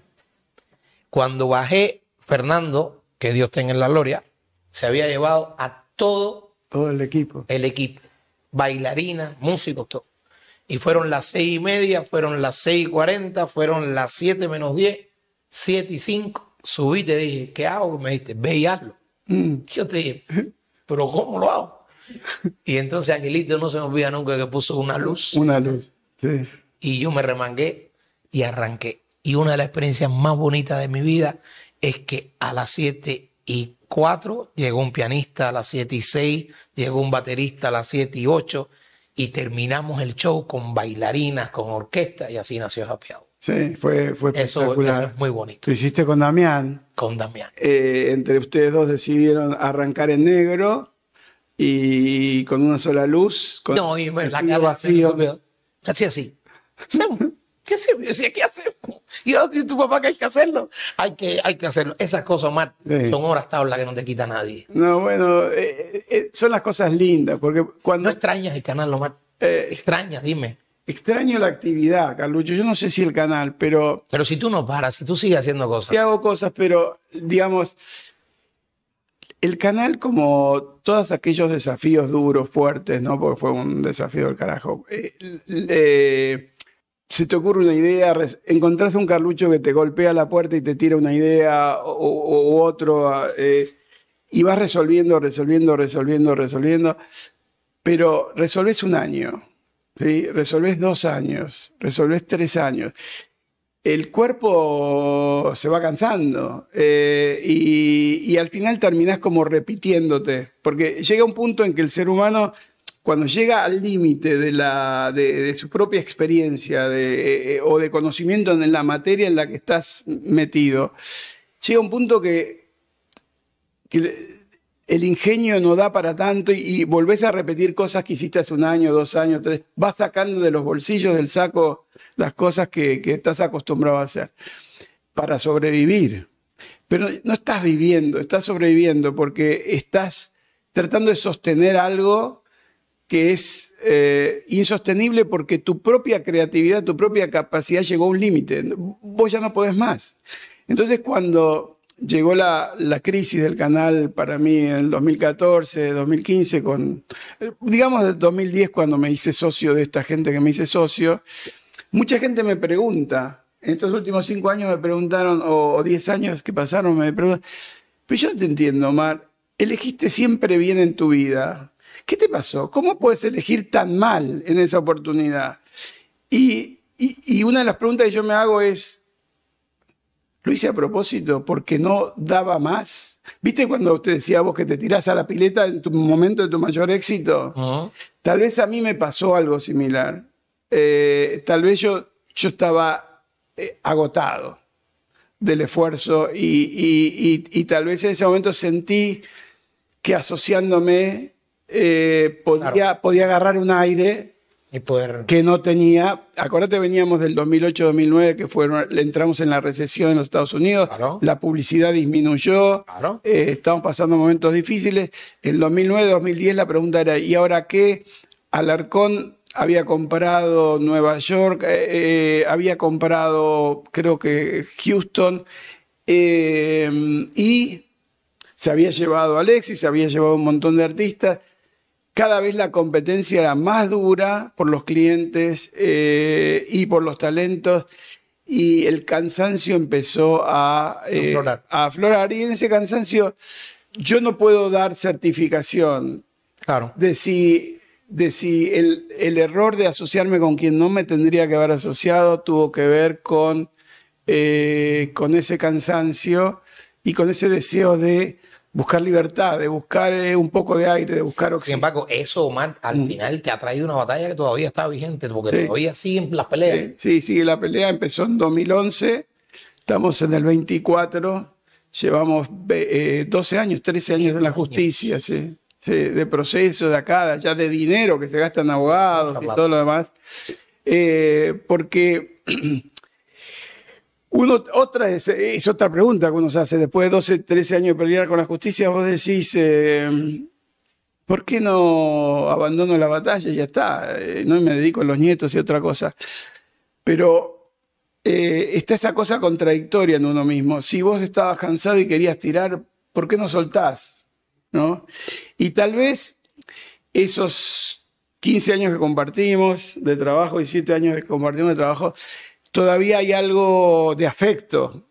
Cuando bajé, Fernando, que Dios tenga en la gloria, se había llevado a todo, todo el equipo. El equipo. Bailarinas, músicos, todo. Y fueron las seis y media, fueron las seis y cuarenta, fueron las siete menos diez, siete y cinco. Subí y te dije, ¿qué hago? Me dijiste, ve y hazlo. Mm. Yo te dije, ¿pero cómo lo hago? Y entonces Angelito no se me olvida nunca que puso una luz. Una luz, sí. Y yo me remangué y arranqué. Y una de las experiencias más bonitas de mi vida es que a las 7 y 4 llegó un pianista, a las 7 y 6 llegó un baterista, a las 7 y 8 y terminamos el show con bailarinas, con orquesta y así nació Happy Sí, fue, fue espectacular. muy bonito. Lo hiciste con Damián. Con Damián. Eh, entre ustedes dos decidieron arrancar en negro y con una sola luz. no, y bueno, la cara vacío. Así, así. ¿Qué hacemos? Decía, ¿qué hacemos? Y yo, tu papá que hay que hacerlo. Hay que, hay que hacerlo. Esas cosas, Omar, son horas tablas que no te quita nadie. No, bueno, eh, eh, eh, son las cosas lindas, porque cuando... No extrañas el canal, Omar. extrañas, dime. Extraño la actividad, Carlucho. Yo no sé si el canal, pero... Pero si tú no paras, si tú sigues haciendo cosas. Sí hago cosas, pero, digamos, el canal, como todos aquellos desafíos duros, fuertes, ¿no? Porque fue un desafío del carajo. Eh, se te ocurre una idea, encontrás un Carlucho que te golpea la puerta y te tira una idea u otro, eh, y vas resolviendo, resolviendo, resolviendo, resolviendo, pero resolves un año, ¿sí? resolves dos años, resolves tres años el cuerpo se va cansando eh, y, al final terminás como repitiéndote, porque llega un punto en que el ser humano, cuando llega al límite de, su propia experiencia eh, eh, o de conocimiento en la materia en la que estás metido, llega un punto que, el ingenio no da para tanto y, y volvés a repetir cosas que hiciste hace un año, dos años, tres, vas sacando de los bolsillos del saco las cosas que, estás acostumbrado a hacer para sobrevivir. Pero no estás viviendo, estás sobreviviendo porque estás tratando de sostener algo que es eh, insostenible porque tu propia creatividad, tu propia capacidad llegó a un límite. Vos ya no podés más. Entonces cuando llegó la, crisis del canal para mí en 2014, 2015, con, digamos 2010 cuando me hice socio de esta gente que me hice socio, Mucha gente me pregunta, en estos últimos cinco años me preguntaron, o diez años que pasaron, me preguntan, pero yo te entiendo, Omar, elegiste siempre bien en tu vida. ¿Qué te pasó? ¿Cómo puedes elegir tan mal en esa oportunidad? Y, una de las preguntas que yo me hago es, ¿lo hice a propósito porque no daba más? ¿Viste cuando usted decía vos que te tirás a la pileta en tu momento de tu mayor éxito? Tal vez a mí me pasó algo similar eh, tal vez yo, yo estaba eh, agotado del esfuerzo y, tal vez en ese momento sentí que asociándome eh, podía, agarrar un aire que no tenía. Acuérdate, veníamos del 2008-2009, que entramos en la recesión en los Estados Unidos, la publicidad disminuyó, estamos pasando momentos difíciles. En 2009-2010 la pregunta era, ¿y ahora qué? Alarcón había comprado Nueva York, eh, eh, había comprado creo que Houston eh, y se había llevado a Alexis, se había llevado un montón de artistas. Cada vez la competencia era más dura por los clientes y por los talentos y el cansancio empezó a, aflorar. Y en ese cansancio yo no puedo dar certificación claro. de si de si el, el, error de asociarme con quien no me tendría que haber asociado tuvo que ver con, eh, con ese cansancio y con ese deseo de buscar libertad, de buscar eh, un poco de aire, de buscar oxígeno. Sin embargo, eso, Omar, al mm. final te ha traído una batalla que todavía está vigente, porque todavía siguen las peleas. Sí, sí, sigue la pelea, empezó en 2011, estamos en el 24, llevamos 12 eh, años, 13 años en la justicia, sí de procesos de acá, ya de dinero que se gastan abogados y todo lo demás. Eh, porque uno, otra es, otra pregunta que uno se hace. Después de 12, 13 años de pelear con la justicia, vos decís, em, ¿por qué no abandono la batalla? Ya está, eh, no me dedico a los nietos y otra cosa. Pero eh, está esa cosa contradictoria en uno mismo. Si vos estabas cansado y querías tirar, ¿por qué no soltás? ¿no? Y tal vez esos 15 años que compartimos de trabajo y 7 años que compartimos de trabajo, todavía hay algo de afecto,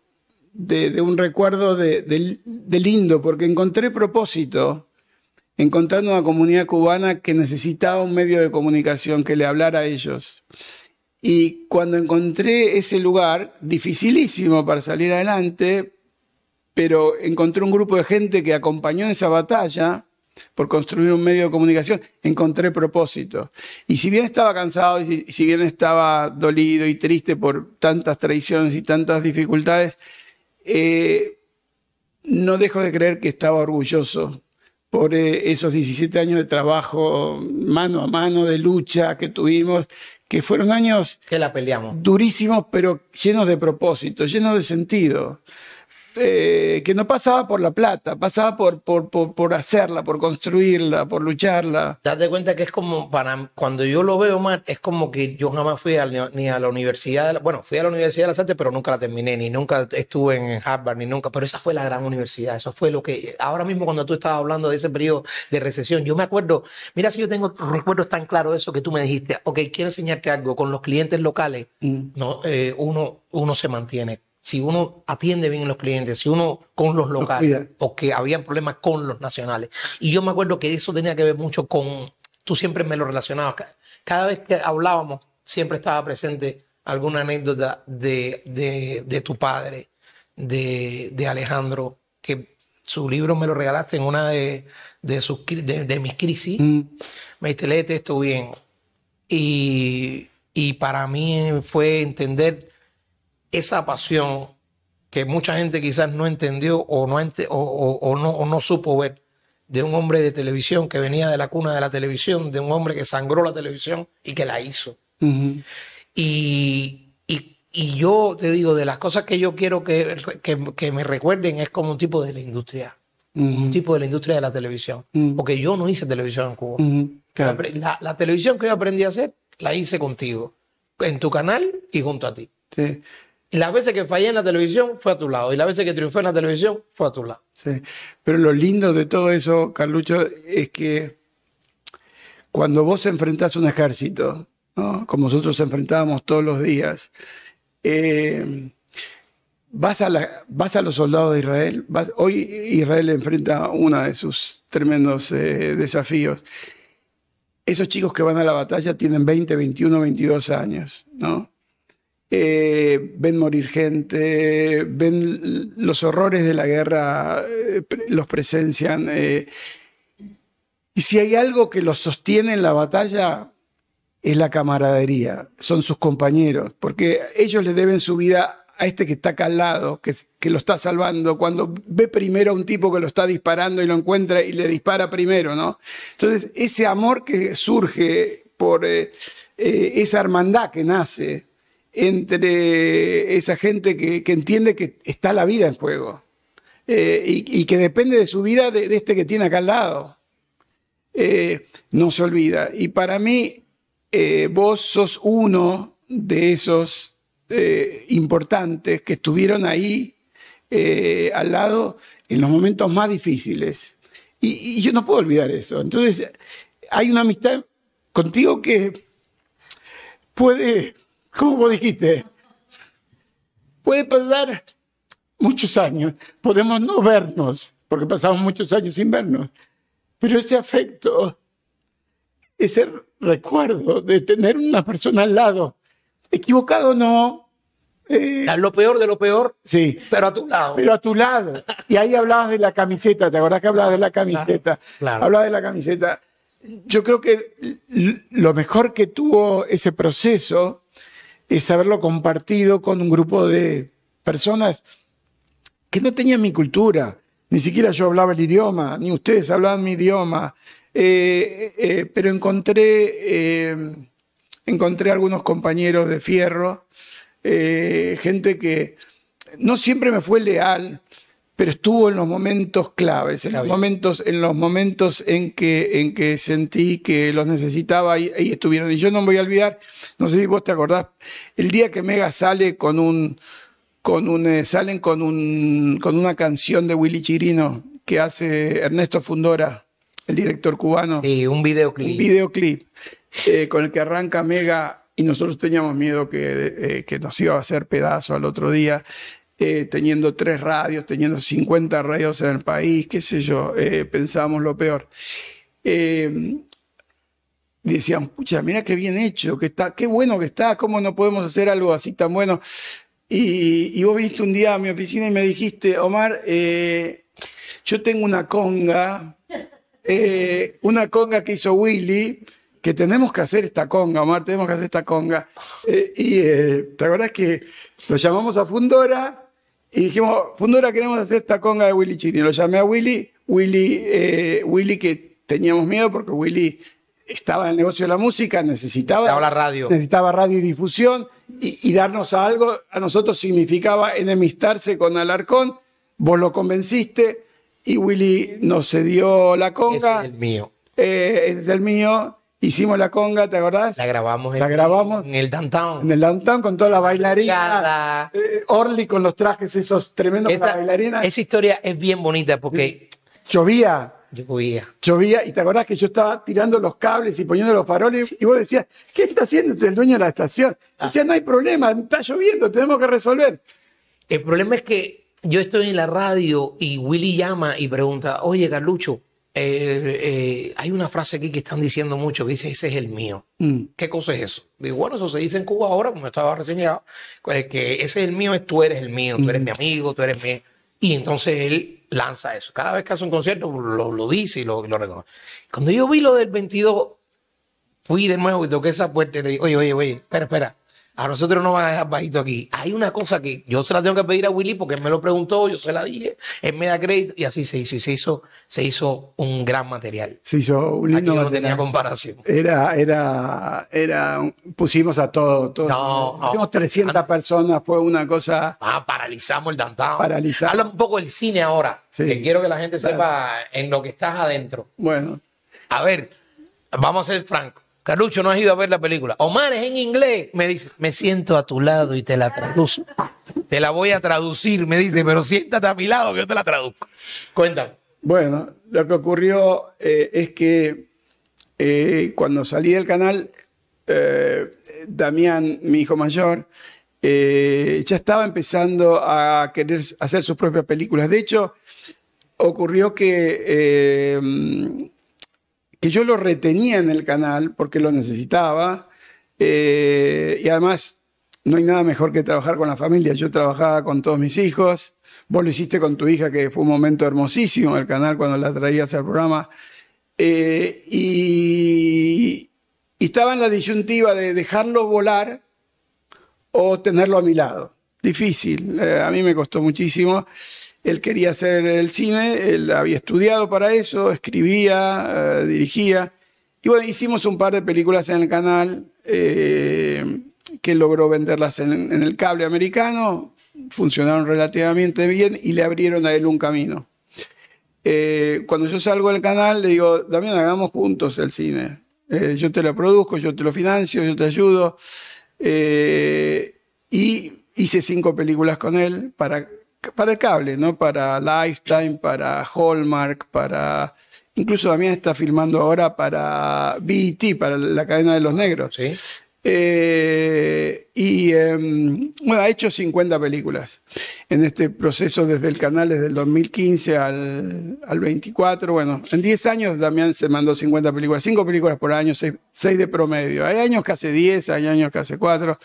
de, un recuerdo de, de, lindo, porque encontré propósito encontrando una comunidad cubana que necesitaba un medio de comunicación que le hablara a ellos. Y cuando encontré ese lugar, dificilísimo para salir adelante, pero encontré un grupo de gente que acompañó en esa batalla por construir un medio de comunicación, encontré propósito. Y si bien estaba cansado, y si bien estaba dolido y triste por tantas traiciones y tantas dificultades, eh, no dejo de creer que estaba orgulloso por eh, esos 17 años de trabajo mano a mano, de lucha que tuvimos, que fueron años... Que la peleamos. Durísimos, pero llenos de propósito, llenos de sentido. Eh, que no pasaba por la plata, pasaba por, por, hacerla, por construirla, por lucharla. Date cuenta que es como, para cuando yo lo veo más, es como que yo jamás fui ni a la universidad, bueno, fui a la Universidad de las Artes, pero nunca la terminé, ni nunca estuve en Harvard, ni nunca, pero esa fue la gran universidad, eso fue lo que, ahora mismo cuando tú estabas hablando de ese periodo de recesión, yo me acuerdo, mira si yo tengo recuerdos tan claros de eso que tú me dijiste, ok, quiero enseñarte algo, con los clientes locales, mm. no, eh, uno, uno se mantiene si uno atiende bien a los clientes, si uno con los locales, o que había problemas con los nacionales. Y yo me acuerdo que eso tenía que ver mucho con, tú siempre me lo relacionabas, cada vez que hablábamos, siempre estaba presente alguna anécdota de, tu padre, de, Alejandro, que su libro me lo regalaste en una de, sus, de, mis crisis. Mm. Me dijiste, léete esto bien. Y, y para mí fue entender esa pasión que mucha gente quizás no entendió o no, o, no, supo ver de un hombre de televisión que venía de la cuna de la televisión, de un hombre que sangró la televisión y que la hizo. y, yo te digo, de las cosas que yo quiero que, me recuerden es como un tipo de la industria, un tipo de la industria de la televisión, porque yo no hice televisión en Cuba. La, la, televisión que yo aprendí a hacer, la hice contigo, en tu canal y junto a ti. Sí las veces que fallé en la televisión fue a tu lado y las veces que triunfé en la televisión fue a tu lado. Sí, pero lo lindo de todo eso, Carlucho, es que cuando vos enfrentás un ejército, como nosotros enfrentábamos todos los días, eh, vas, a los soldados de Israel, hoy Israel enfrenta uno de sus tremendos eh, desafíos. Esos chicos que van a la batalla tienen 20, 21, 22 años, ¿no? Eh, ven morir gente, ven los horrores de la guerra, eh, los presencian. Eh. Y si hay algo que los sostiene en la batalla, es la camaradería, son sus compañeros, porque ellos le deben su vida a este que está acá al lado, que, lo está salvando, cuando ve primero a un tipo que lo está disparando y lo encuentra y le dispara primero, ¿no? Entonces, ese amor que surge por esa hermandad que nace, entre esa gente que, entiende que está la vida en juego eh, y, que depende de su vida de, este que tiene acá al lado. Eh, no se olvida. Y para mí, eh, vos sos uno de esos importantes que estuvieron ahí al lado en los momentos más difíciles. y yo no puedo olvidar eso. Entonces, hay una amistad contigo que puede como dijiste, puede pasar muchos años, podemos no vernos, porque pasamos muchos años sin vernos, pero ese afecto, ese recuerdo de tener una persona al lado, equivocado o no. Eh, lo peor de lo peor, sí, pero a tu lado. Pero a tu lado. Y ahí hablabas de la camiseta, ¿te acordás que hablabas de la camiseta? Hablabas de la camiseta. Yo creo que lo mejor que tuvo ese proceso es haberlo compartido con un grupo de personas que no tenían mi cultura, ni siquiera yo hablaba el idioma, ni ustedes hablaban mi idioma, eh, eh, pero encontré, eh, encontré algunos compañeros de fierro, gente que no siempre me fue leal, pero estuvo en los momentos claves, en los momentos, en los momentos en que, sentí que los necesitaba y estuvieron. Y yo no me voy a olvidar, no sé si vos te acordás, el día que Mega sale con un, eh, salen con una canción de Willy Chirino que hace Ernesto Fundora, el director cubano. Sí, un videoclip. Un videoclip eh, con el que arranca Mega y nosotros teníamos miedo que, eh, que nos iba a hacer pedazo al otro día. Eh, teniendo tres radios, teniendo 50 radios en el país, qué sé yo, eh, pensábamos lo peor. Eh, decían, pucha, mira qué bien hecho, está, qué bueno que está, cómo no podemos hacer algo así tan bueno. Y, vos viniste un día a mi oficina y me dijiste, Omar, eh, yo tengo una conga, una conga que hizo Willy, que tenemos que hacer esta conga, Omar, tenemos que hacer esta conga. y la te es que lo llamamos a Fundora y dijimos, Fundora, queremos hacer esta conga de Willy y Lo llamé a Willy, Willy, eh, Willy que teníamos miedo porque Willy estaba en el negocio de la música, necesitaba, necesitaba radio. Necesitaba radio y difusión y, darnos algo. A nosotros significaba enemistarse con Alarcón. Vos lo convenciste y Willy nos cedió la conga. Es el mío. Eh, es el mío. Hicimos la conga, ¿te acordás? La grabamos en, grabamos el downtown. En el downtown con toda la bailarina. Eh, Orly con los trajes esos tremendos con la bailarina. Esa historia es bien bonita porque... Llovía. Llovía. Llovía, y te acordás que yo estaba tirando los cables y poniendo los faroles, y vos decías, ¿qué está haciendo el dueño de la estación? Ah. Decía, no hay problema, está lloviendo, tenemos que resolver. El problema es que yo estoy en la radio y Willy llama y pregunta, oye, Carlucho, eh, eh, hay una frase aquí que están diciendo mucho que dice, ese es el mío. Mm. ¿Qué cosa es eso? Digo, bueno, eso se dice en Cuba ahora, como estaba reseñado, pues, que ese es el mío es tú eres el mío, tú eres mi mm. amigo, tú eres mi... Y entonces él lanza eso. Cada vez que hace un concierto lo, dice y lo, lo, reconoce. Cuando yo vi lo del 22, fui de nuevo y toqué esa puerta y le dije, oye, oye, oye, espera, espera a nosotros no van a dejar bajito aquí. Hay una cosa que yo se la tengo que pedir a Willy porque él me lo preguntó, yo se la dije, él me da crédito y así se hizo. Y se hizo, se hizo un gran material. Se hizo un lindo aquí no tenía comparación. Era, era, era, pusimos a todos. todo. No, 300 ah, personas, fue una cosa. Ah, paralizamos el downtown. Paralizamos. Habla un poco del cine ahora, que quiero que la gente sepa en lo que estás adentro. Bueno. A ver, vamos a ser francos Carlucho, no has ido a ver la película. Omar es en inglés. Me dice, me siento a tu lado y te la traduzco. Te la voy a traducir, me dice, pero siéntate a mi lado que yo te la traduzco. Cuéntame. Bueno, lo que ocurrió eh, es que eh, cuando salí del canal, eh, Damián, mi hijo mayor, ya estaba empezando a querer hacer sus propias películas. De hecho, ocurrió que que yo lo retenía en el canal porque lo necesitaba. Eh, y además, no hay nada mejor que trabajar con la familia. Yo trabajaba con todos mis hijos. Vos lo hiciste con tu hija, que fue un momento hermosísimo en el canal cuando la traías al programa. Eh, y, estaba en la disyuntiva de dejarlo volar o tenerlo a mi lado. Difícil, eh, a mí me costó muchísimo. Él quería hacer el cine, él había estudiado para eso, escribía, eh, dirigía. Y bueno, hicimos un par de películas en el canal eh, que logró venderlas en, el cable americano, funcionaron relativamente bien y le abrieron a él un camino. Eh, cuando yo salgo del canal le digo, Damián, hagamos juntos el cine. yo te lo produzco, yo te lo financio, yo te ayudo. y hice cinco películas con él para para el cable, ¿no? Para Lifetime, para Hallmark, para... Incluso Damián está filmando ahora para BET, para la cadena de los negros. Sí. Eh, y em, bueno, ha hecho 50 películas en este proceso desde el canal, desde el 2015 al, al 24. Bueno, en 10 años Damián se mandó 50 películas, 5 películas por año, 6 de promedio. Hay años que hace 10, hay años que hace 4.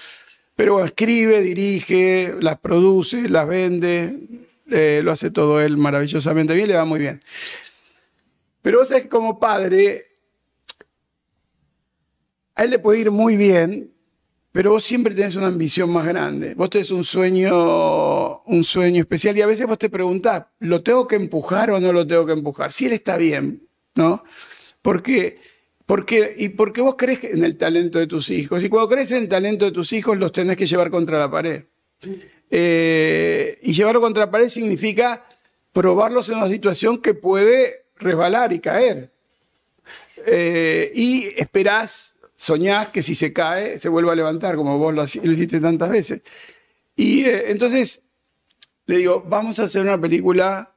Pero escribe, dirige, las produce, las vende, eh, lo hace todo él maravillosamente bien, le va muy bien. Pero vos sabés que como padre, a él le puede ir muy bien, pero vos siempre tenés una ambición más grande. Vos tenés un sueño, un sueño especial y a veces vos te preguntás, ¿lo tengo que empujar o no lo tengo que empujar? Si él está bien, ¿no? Porque porque, y porque vos crees en el talento de tus hijos. Y cuando crees en el talento de tus hijos, los tenés que llevar contra la pared. Eh, y llevarlo contra la pared significa probarlos en una situación que puede resbalar y caer. Eh, y esperás, soñás que si se cae, se vuelva a levantar, como vos lo, tantas veces. Y eh, entonces, le digo, vamos a hacer una película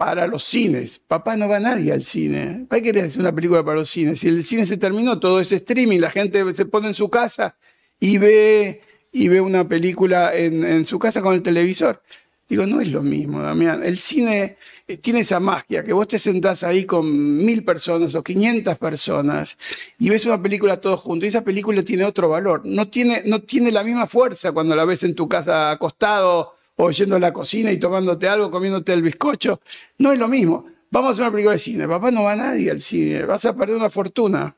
para los cines. Papá, no va nadie al cine. ¿Para qué querer hacer una película para los cines? Si el cine se terminó, todo es streaming, la gente se pone en su casa y ve, y ve una película en, su casa con el televisor. Digo, no es lo mismo, Damián. El cine eh, tiene esa magia, que vos te sentás ahí con mil personas o quinientas personas y ves una película todos juntos. Y esa película tiene otro valor. No tiene, no tiene la misma fuerza cuando la ves en tu casa acostado o yendo a la cocina y tomándote algo, comiéndote el bizcocho. No es lo mismo. Vamos a hacer una película de cine. Papá no va a nadie al cine. Vas a perder una fortuna.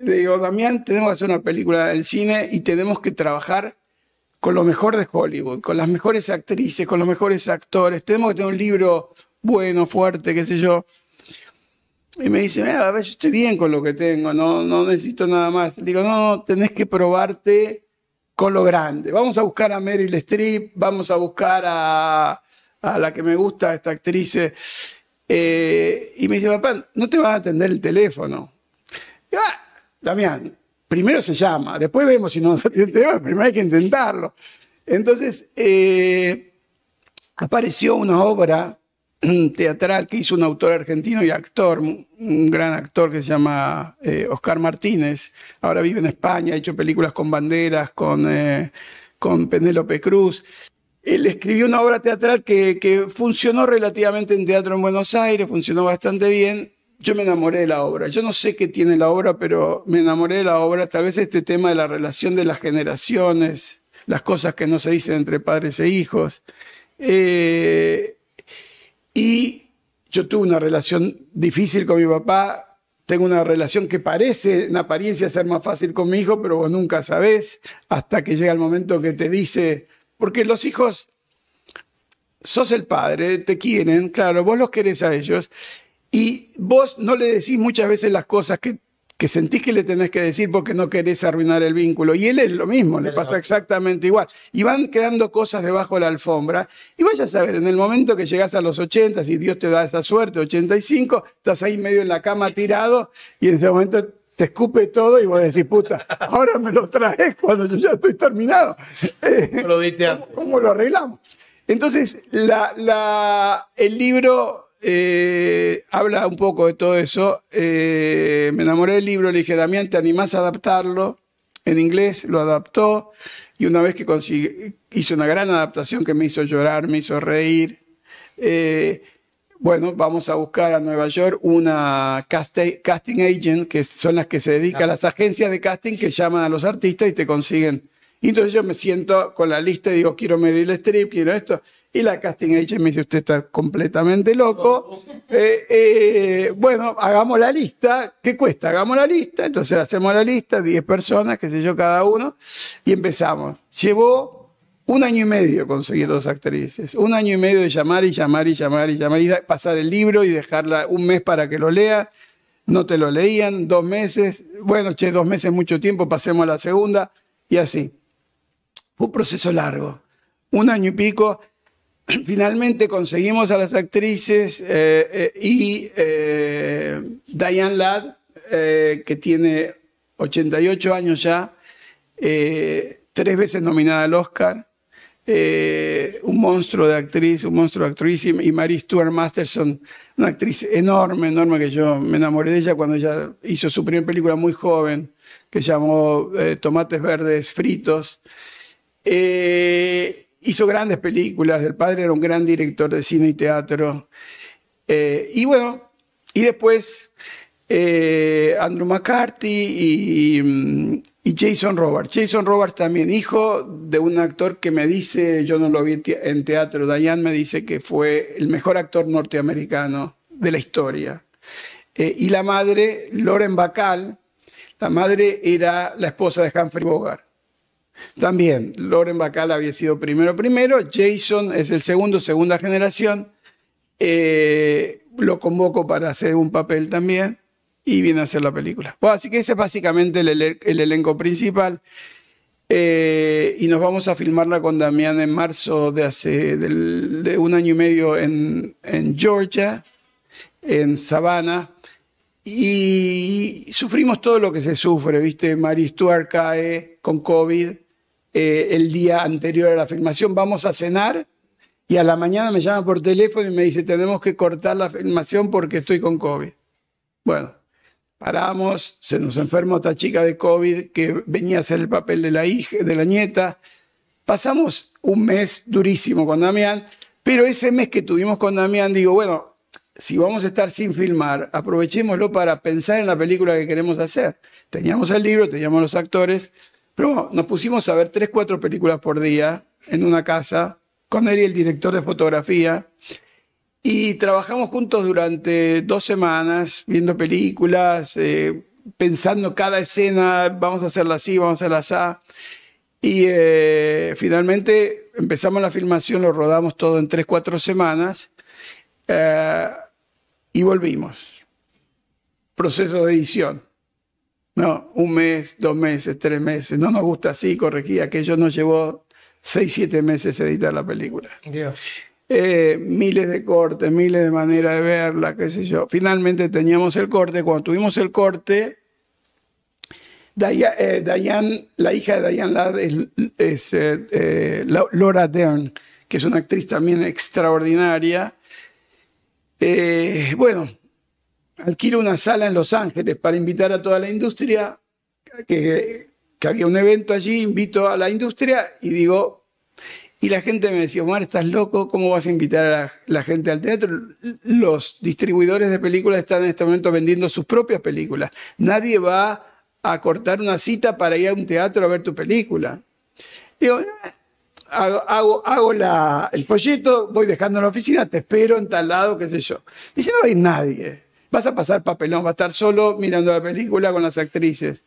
Le digo, Damián, tenemos que hacer una película del cine y tenemos que trabajar con lo mejor de Hollywood, con las mejores actrices, con los mejores actores. Tenemos que tener un libro bueno, fuerte, qué sé yo. Y me dice, a ver, yo estoy bien con lo que tengo, no, no necesito nada más. Le digo, no, no, tenés que probarte con lo grande. Vamos a buscar a Meryl Streep, vamos a buscar a, a la que me gusta, esta actriz. Eh, eh, y me dice, papá, no te vas a atender el teléfono. Ah, Damián, primero se llama, después vemos si nos atiende, primero hay que intentarlo. Entonces, eh, apareció una obra teatral que hizo un autor argentino y actor, un gran actor que se llama eh, Oscar Martínez. Ahora vive en España, ha hecho películas con banderas, con, eh, Penélope Cruz. Él escribió una obra teatral que, funcionó relativamente en teatro en Buenos Aires, funcionó bastante bien. Yo me enamoré de la obra. Yo no sé qué tiene la obra, pero me enamoré de la obra. Tal vez este tema de la relación de las generaciones, las cosas que no se dicen entre padres e hijos. Eh, y yo tuve una relación difícil con mi papá, tengo una relación que parece en apariencia ser más fácil con mi hijo, pero vos nunca sabés hasta que llega el momento que te dice, porque los hijos, sos el padre, te quieren, claro, vos los querés a ellos, y vos no le decís muchas veces las cosas que que sentís que le tenés que decir porque no querés arruinar el vínculo. Y él es lo mismo, le pasa exactamente igual. Y van creando cosas debajo de la alfombra. Y vayas a ver, en el momento que llegás a los 80, si Dios te da esa suerte, 85, estás ahí medio en la cama tirado y en ese momento te escupe todo y vos decís, puta, ahora me lo traes cuando yo ya estoy terminado. ¿Cómo, ¿Cómo, lo arreglamos? Entonces, la, la, el libro eh, habla un poco de todo eso. Eh, me enamoré del libro, le dije, Damián, ¿te animás a adaptarlo? En inglés lo adaptó y una vez que consiguió hizo una gran adaptación que me hizo llorar, me hizo reír. Eh, bueno, vamos a buscar a Nueva York una casting agent, que son las que se dedican, a las agencias de casting que llaman a los artistas y te consiguen. Y entonces yo me siento con la lista y digo, quiero Meryl strip, quiero esto. Y la casting agent me dice, usted está completamente loco. Oh. Eh, eh, bueno, hagamos la lista. ¿Qué cuesta? Hagamos la lista. Entonces hacemos la lista, 10 personas, qué sé yo, cada uno. Y empezamos. Llevó un año y medio conseguir dos actrices. Un año y medio de llamar y llamar y llamar y llamar y pasar el libro y dejarla un mes para que lo lea. No te lo leían, dos meses. Bueno, che, dos meses mucho tiempo, pasemos a la segunda. Y así. Fue un proceso largo. Un año y pico finalmente conseguimos a las actrices eh, eh, y eh, Diane Ladd, que tiene 88 años ya, tres veces nominada al Oscar, un monstruo de actriz, un monstruo de actriz, y, Mary Stuart Masterson, una actriz enorme, enorme, que yo me enamoré de ella cuando ella hizo su primera película muy joven, que llamó Tomates Verdes Fritos hizo grandes películas, el padre era un gran director de cine y teatro. Eh, y bueno, y después eh, Andrew McCarthy y, Jason Roberts. Jason Roberts también, hijo de un actor que me dice, yo no lo vi en teatro, Diane me dice que fue el mejor actor norteamericano de la historia. Eh, y la madre, Lauren Bacall, la madre era la esposa de Humphrey Bogart. También, Loren Bacala había sido primero, primero, Jason es el segundo, segunda generación. Eh, lo convoco para hacer un papel también y viene a hacer la película. así que ese es básicamente el, elenco principal. Eh, y nos vamos a filmarla con Damián en marzo de hace un año y medio en, Georgia, en Savannah. Y sufrimos todo lo que se sufre, ¿viste? Mary Stuart cae con COVID eh, el día anterior a la filmación, vamos a cenar y a la mañana me llama por teléfono y me dice, tenemos que cortar la filmación porque estoy con COVID. Bueno, paramos, se nos enferma otra chica de COVID que venía a hacer el papel de la hija, de la nieta. Pasamos un mes durísimo con Damián, pero ese mes que tuvimos con Damián, digo, bueno, si vamos a estar sin filmar, aprovechémoslo para pensar en la película que queremos hacer. Teníamos el libro, teníamos los actores, pero bueno, nos pusimos a ver tres, cuatro películas por día en una casa con él y el director de fotografía. Y trabajamos juntos durante dos semanas viendo películas, eh, pensando cada escena, vamos a hacerla así, vamos a hacerla así. Y eh, finalmente empezamos la filmación, lo rodamos todo en tres, cuatro semanas eh, y volvimos. Proceso de edición. No, un mes, dos meses, tres meses. No nos gusta así, Que Aquello nos llevó seis, siete meses editar la película. Dios. Eh, miles de cortes, miles de maneras de verla, qué sé yo. Finalmente teníamos el corte. Cuando tuvimos el corte, Dayan, eh, Diane, la hija de Diane Ladd es, eh, Laura Dern, que es una actriz también extraordinaria. bueno, alquilo una sala en Los Ángeles para invitar a toda la industria, que, que había un evento allí, invito a la industria y digo, y la gente me decía, Omar, estás loco, ¿cómo vas a invitar a la, gente al teatro? Los distribuidores de películas están en este momento vendiendo sus propias películas. Nadie va a cortar una cita para ir a un teatro a ver tu película. Digo, ah, hago, hago, el folleto, voy dejando en la oficina, te espero en tal lado, qué sé yo. Dice, no hay nadie vas a pasar papelón, va a estar solo mirando la película con las actrices.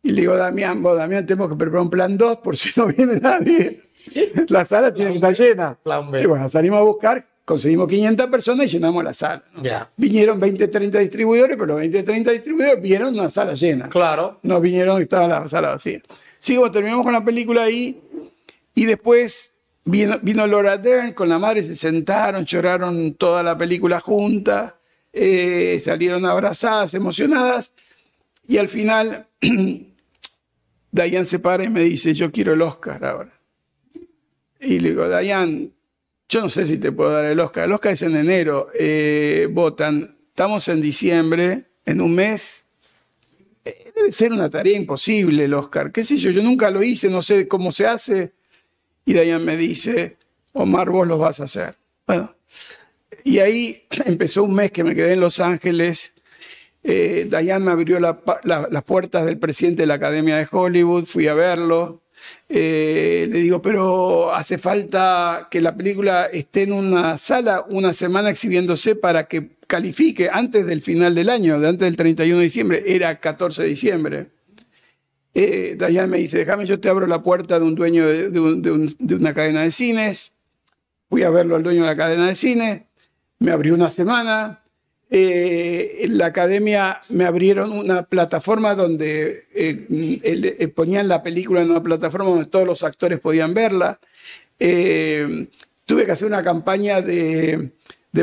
Y le digo, Damián, vos, Damián, tenemos que preparar un plan 2 por si no viene nadie. La sala tiene que estar llena. Y bueno, salimos a buscar, conseguimos 500 personas y llenamos la sala. Vinieron 20, 30 distribuidores, pero los 20, 30 distribuidores vieron una sala llena. Claro. No vinieron, estaba la sala vacía. Sí, como terminamos con la película ahí y después vino, Laura Dern con la madre, se sentaron, lloraron toda la película juntas. Eh, salieron abrazadas, emocionadas, y al final Dayan se para y me dice, yo quiero el Oscar ahora. Y le digo, Dayan, yo no sé si te puedo dar el Oscar. El Oscar es en enero, eh, votan, estamos en diciembre, en un mes. Eh, debe ser una tarea imposible el Oscar, qué sé yo, yo nunca lo hice, no sé cómo se hace. Y Dayan me dice, Omar, vos lo vas a hacer. Bueno, y ahí empezó un mes que me quedé en Los Ángeles. Eh, me abrió las puertas del presidente de la Academia de Hollywood, fui a verlo. Eh, le digo, pero hace falta que la película esté en una sala una semana exhibiéndose para que califique antes del final del año, antes del 31 de diciembre, era 14 de diciembre. Eh, me dice, déjame, yo te abro la puerta de un dueño de, de una cadena de cines. Fui a verlo al dueño de la cadena de cines me abrió una semana. Eh, en la academia me abrieron una plataforma donde eh, eh, ponían la película en una plataforma donde todos los actores podían verla. tuve que hacer una campaña de,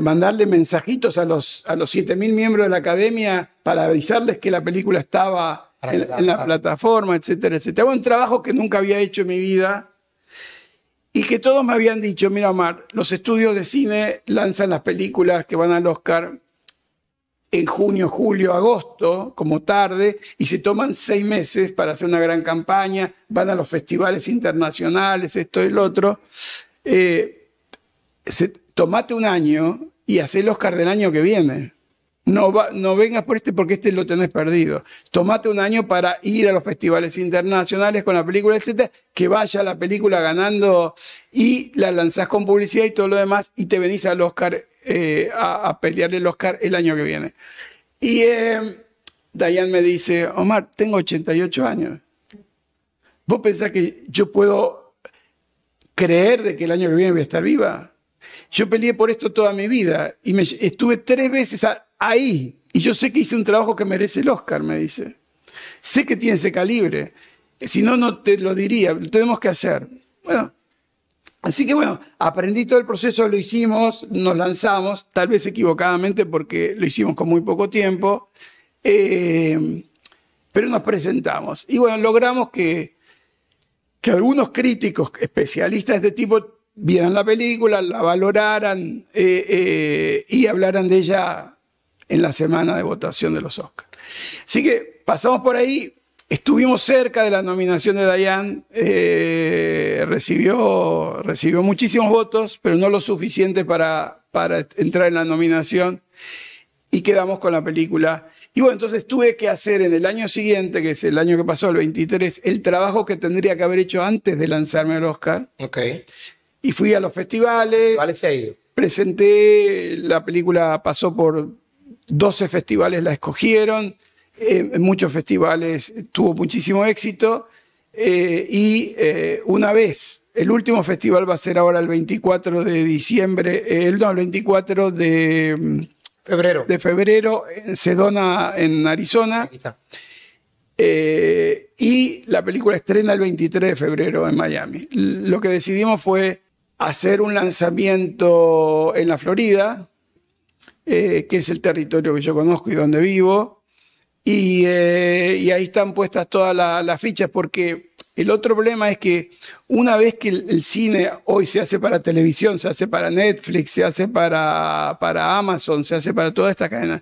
mandarle mensajitos a los, a los 7.000 miembros de la academia para avisarles que la película estaba en, en la plataforma, etcétera, etcétera. Un trabajo que nunca había hecho en mi vida y que todos me habían dicho, mira Omar, los estudios de cine lanzan las películas que van al Oscar en junio, julio, agosto, como tarde, y se toman seis meses para hacer una gran campaña, van a los festivales internacionales, esto y lo otro. Eh, tomate un año y hacé el Oscar del año que viene. No, vengas por este porque este lo tenés perdido. Tomate un año para ir a los festivales internacionales con la película, etcétera, que vaya la película ganando y la lanzás con publicidad y todo lo demás y te venís al Oscar eh, a, pelearle el Oscar el año que viene. Y eh, Dayan me dice, Omar, tengo 88 años. ¿Vos pensás que yo puedo creer de que el año que viene voy a estar viva? Yo peleé por esto toda mi vida y me, estuve tres veces a, ahí. Y yo sé que hice un trabajo que merece el Oscar, me dice. Sé que tiene ese calibre. Si no, no te lo diría. Lo tenemos que hacer. Bueno, así que bueno, aprendí todo el proceso, lo hicimos, nos lanzamos, tal vez equivocadamente porque lo hicimos con muy poco tiempo. Eh, pero nos presentamos. Y bueno, logramos que, que algunos críticos, especialistas de este tipo, vieran la película, la valoraran eh, eh, y hablaran de ella en la semana de votación de los Oscars. Así que pasamos por ahí, estuvimos cerca de la nominación de Dayan, eh, recibió, recibió muchísimos votos, pero no lo suficiente para, para entrar en la nominación y quedamos con la película. Y bueno, entonces tuve que hacer en el año siguiente, que es el año que pasó, el 23, el trabajo que tendría que haber hecho antes de lanzarme al Oscar. Ok. Y fui a los festivales. Presenté, la película pasó por 12 festivales la escogieron, en eh, muchos festivales tuvo muchísimo éxito eh, y eh, una vez, el último festival va a ser ahora el 24 de diciembre, el, no, el 24 de mm, febrero, de febrero en Sedona, en Arizona. y la película estrena el 23 de febrero en Miami. Lo que decidimos fue hacer un lanzamiento en la Florida, eh, que es el territorio que yo conozco y donde vivo. Y, eh, ahí están puestas todas las fichas, porque el otro problema es que una vez que el, cine hoy se hace para televisión, se hace para Netflix, se hace para, para Amazon, se hace para todas estas cadenas,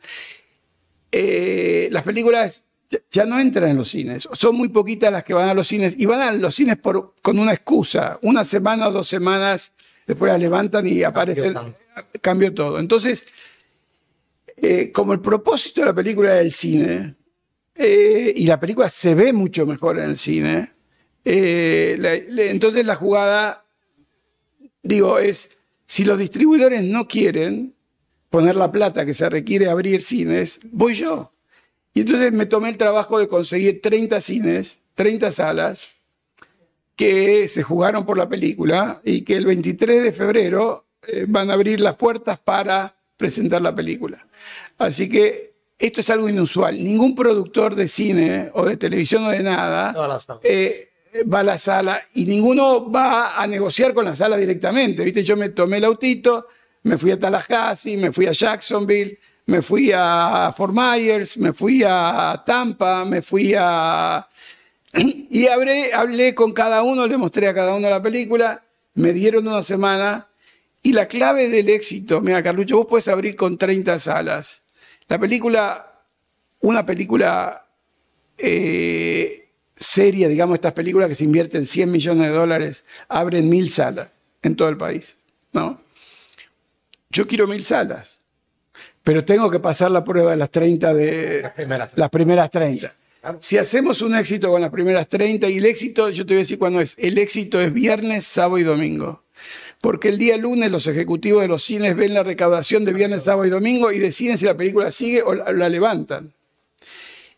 eh, las películas ya no entran en los cines. Son muy poquitas las que van a los cines y van a los cines por, con una excusa. Una semana o dos semanas, después las levantan y aparecen. Cambio todo. Entonces, eh, como el propósito de la película era el cine, eh, y la película se ve mucho mejor en el cine, eh, entonces la jugada, digo, es, si los distribuidores no quieren poner la plata que se requiere abrir cines, voy yo. Y entonces me tomé el trabajo de conseguir 30 cines, 30 salas, que se jugaron por la película y que el 23 de febrero van a abrir las puertas para presentar la película. Así que esto es algo inusual. Ningún productor de cine o de televisión o de nada eh, va a la sala y ninguno va a negociar con la sala directamente. ¿Viste? Yo me tomé el autito, me fui a Tallahassee, me fui a Jacksonville, me fui a Fort Myers, me fui a Tampa, me fui a... Y hablé con cada uno, le mostré a cada uno la película, me dieron una semana y la clave del éxito, mira Carlucho, vos puedes abrir con 30 salas. La película, una película eh, seria, digamos, estas películas que se invierten 100 millones de dólares, abren mil salas en todo el país, ¿no? Yo quiero mil salas, pero tengo que pasar la prueba de las 30 de... Las primeras treinta. Las primeras 30. Si hacemos un éxito con las primeras 30 y el éxito, yo te voy a decir cuándo es. El éxito es viernes, sábado y domingo porque el día lunes los ejecutivos de los cines ven la recaudación de viernes, sábado y domingo y deciden si la película sigue o la, levantan.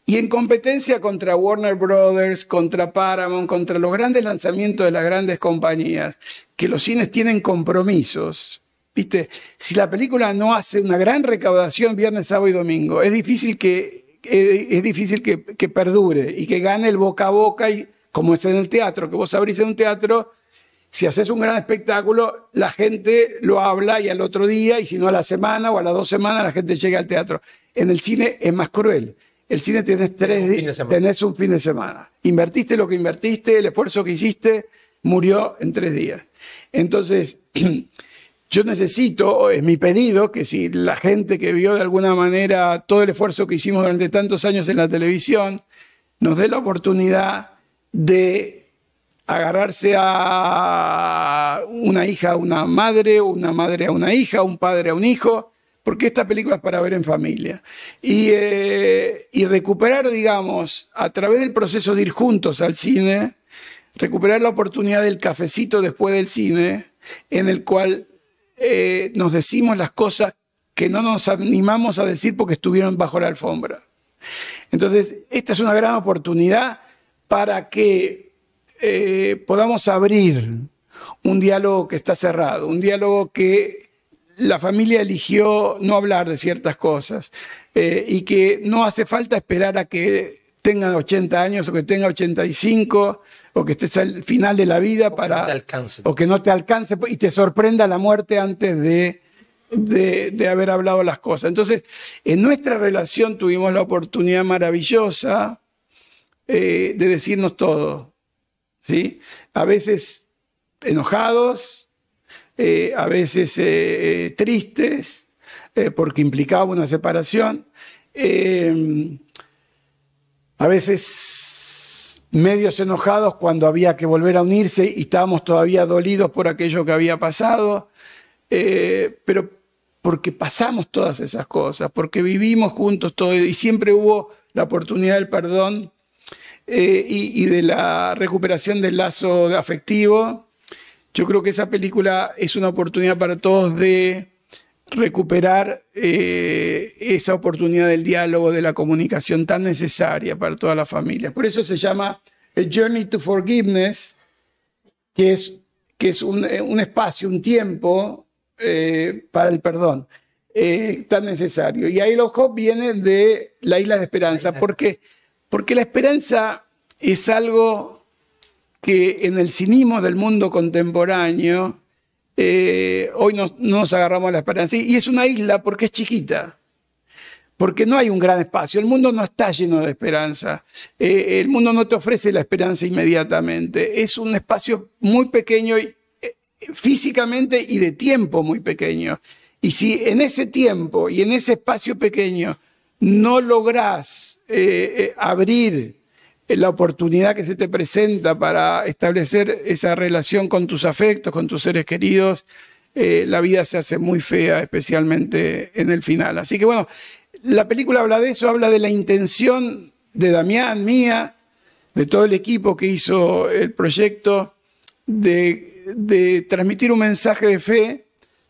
Y en competencia contra Warner Brothers, contra Paramount, contra los grandes lanzamientos de las grandes compañías, que los cines tienen compromisos. Viste, si la película no hace una gran recaudación viernes, sábado y domingo, es difícil que, eh, es difícil que, perdure y que gane el boca a boca, y, como es en el teatro, que vos abrís en un teatro si haces un gran espectáculo, la gente lo habla y al otro día, y si no a la semana o a las dos semanas, la gente llega al teatro. En el cine es más cruel. El cine tenés tres días, tenés un fin de semana. Invertiste lo que invertiste, el esfuerzo que hiciste murió en tres días. Entonces, yo necesito, es mi pedido, que si la gente que vio de alguna manera todo el esfuerzo que hicimos durante tantos años en la televisión, nos dé la oportunidad de agarrarse a una hija a una madre, una madre a una hija, un padre a un hijo, porque esta película es para ver en familia. Y, eh, recuperar, digamos, a través del proceso de ir juntos al cine, recuperar la oportunidad del cafecito después del cine, en el cual eh, nos decimos las cosas que no nos animamos a decir porque estuvieron bajo la alfombra. Entonces, esta es una gran oportunidad para que eh, podamos abrir un diálogo que está cerrado, un diálogo que la familia eligió no hablar de ciertas cosas eh, y que no hace falta esperar a que tenga 80 años o que tenga 85 o que estés al final de la vida para... Que no te o que no te alcance y te sorprenda la muerte antes de, de, haber hablado las cosas. Entonces, en nuestra relación tuvimos la oportunidad maravillosa eh, de decirnos todo, ¿sí? A veces enojados, eh, a veces eh, eh, tristes, porque implicaba una separación, em, a veces medios enojados cuando había que volver a unirse y estábamos todavía dolidos por aquello que había pasado, pero porque pasamos todas esas cosas, porque vivimos juntos todo y siempre hubo la oportunidad del perdón eh, y, de la recuperación del lazo afectivo. Yo creo que esa película es una oportunidad para todos de recuperar eh, esa oportunidad del diálogo, de la comunicación tan necesaria para todas las familias. Por eso se llama A Journey to Forgiveness, que es, que es un, eh, espacio, un tiempo para el perdón tan necesario. Y ahí los ojo vienen de la Isla de Esperanza, porque porque la esperanza es algo que en el cinismo del mundo contemporáneo eh, hoy no, nos agarramos a la esperanza. Y es una isla porque es chiquita, porque no hay un gran espacio. El mundo no está lleno de esperanza. Eh, el mundo no te ofrece la esperanza inmediatamente. Es un espacio muy pequeño eh, físicamente y de tiempo muy pequeño. Y si en ese tiempo y en ese espacio pequeño no lográs eh, eh, abrir eh, la oportunidad que se te presenta para establecer esa relación con tus afectos, con tus seres queridos, la vida se hace muy fea, especialmente en el final. Así que bueno, la película habla de eso, habla de la intención de Damián, mía, de todo el equipo que hizo el proyecto, de, transmitir un mensaje de fe,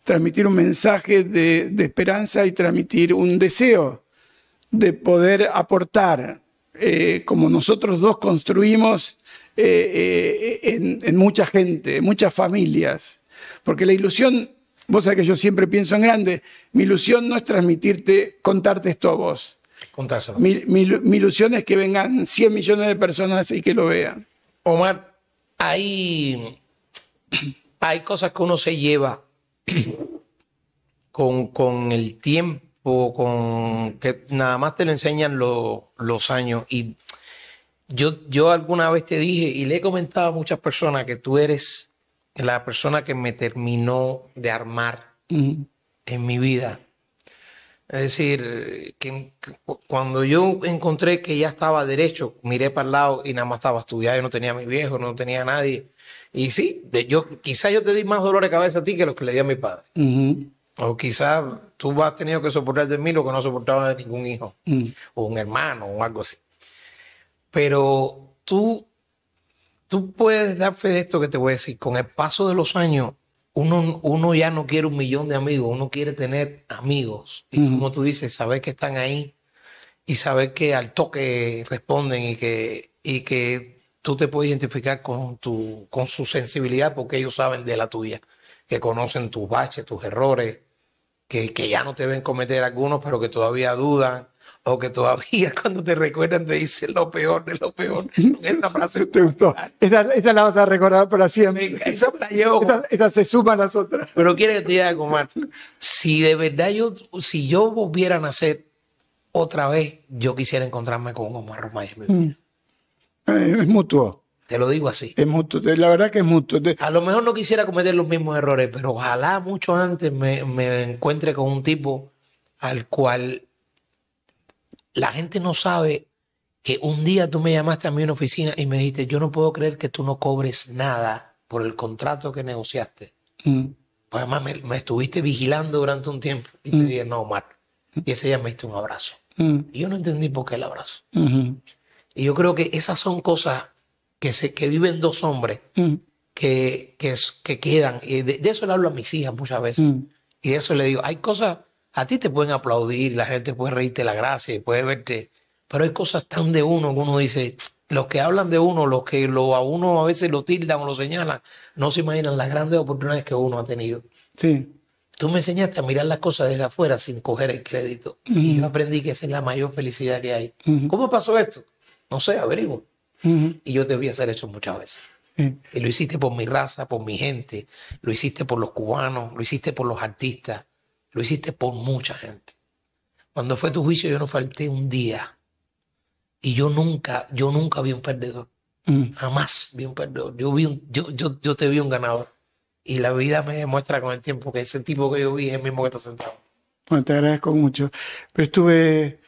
transmitir un mensaje de esperanza y transmitir un deseo de poder aportar, eh, como nosotros dos construimos, eh, eh, en, mucha gente, en muchas familias. Porque la ilusión, vos sabés que yo siempre pienso en grande, mi ilusión no es transmitirte, contarte esto a vos. Contárselo. Mi, mi, ilusión es que vengan 100 millones de personas y que lo vean. Omar, hay, hay cosas que uno se lleva con el tiempo con que nada más te lo enseñan los años. Y yo, yo alguna vez te dije y le he comentado a muchas personas que tú eres la persona que me terminó de armar en mi vida. Es decir, que, cuando yo encontré que ya estaba derecho, miré para el lado y nada más estaba estudiado, no tenía a mi viejo, no tenía a nadie. Y sí, yo, quizás yo te di más dolor de cabeza a ti que los que le di a mi padre. O quizás tú has tenido que soportar de mí lo que no soportaba de ningún hijo, mm. o un hermano, o algo así. Pero tú, tú puedes dar fe de esto que te voy a decir. Con el paso de los años, uno, uno ya no quiere un millón de amigos, uno quiere tener amigos. Y mm. como tú dices, saber que están ahí y saber que al toque responden y que, y que tú te puedes identificar con, tu, con su sensibilidad porque ellos saben de la tuya, que conocen tus baches, tus errores que, ya no te ven cometer algunos, pero que todavía dudan o que todavía cuando te recuerdan te dicen lo peor de lo peor. Esa frase te gustó. Esa, la vas a recordar para siempre. Esa se suma a las otras. Pero quiere que te algo Si de verdad yo, si yo volviera a nacer otra vez, yo quisiera encontrarme con Omar Romay. Mm. Eh, es mutuo. Te lo digo así. Es la verdad que es mucho. A lo mejor no quisiera cometer los mismos errores, pero ojalá mucho antes me, encuentre con un tipo al cual la gente no sabe que un día tú me llamaste a mí en oficina y me dijiste, yo no puedo creer que tú no cobres nada por el contrato que negociaste. Mm. Pues además me, estuviste vigilando durante un tiempo y te mm. dije, no, Omar. Y ese día me diste un abrazo. Mm. Y yo no entendí por qué el abrazo. Y yo creo que esas son cosas que, se, que viven dos hombres mm. que, que, que, quedan. Y de, eso le hablo a mis hijas muchas veces. Mm. Y de eso le digo, hay cosas, a ti te pueden aplaudir, la gente puede reírte la gracia y puede verte, pero hay cosas tan de uno que uno dice, los que hablan de uno, los que lo, a uno a veces lo tildan o lo señalan, no se imaginan las grandes oportunidades que uno ha tenido. Sí. Tú me enseñaste a mirar las cosas desde afuera sin coger el crédito. Y mm. yo aprendí que esa es la mayor felicidad que hay. ¿Cómo pasó esto? No sé, averiguo. Y yo te voy hacer eso muchas veces. Y lo hiciste por mi raza, por mi gente, lo hiciste por los cubanos, lo hiciste por los artistas, lo hiciste por mucha gente. Cuando fue tu juicio yo no falté un día. Y yo nunca, yo nunca vi un perdedor. Mm. Jamás vi un perdedor. Yo, vi yo, yo, te vi un ganador. Y la vida me demuestra con el tiempo que ese tipo que yo vi es el mismo que está sentado. Bueno, te agradezco mucho. Pero estuve,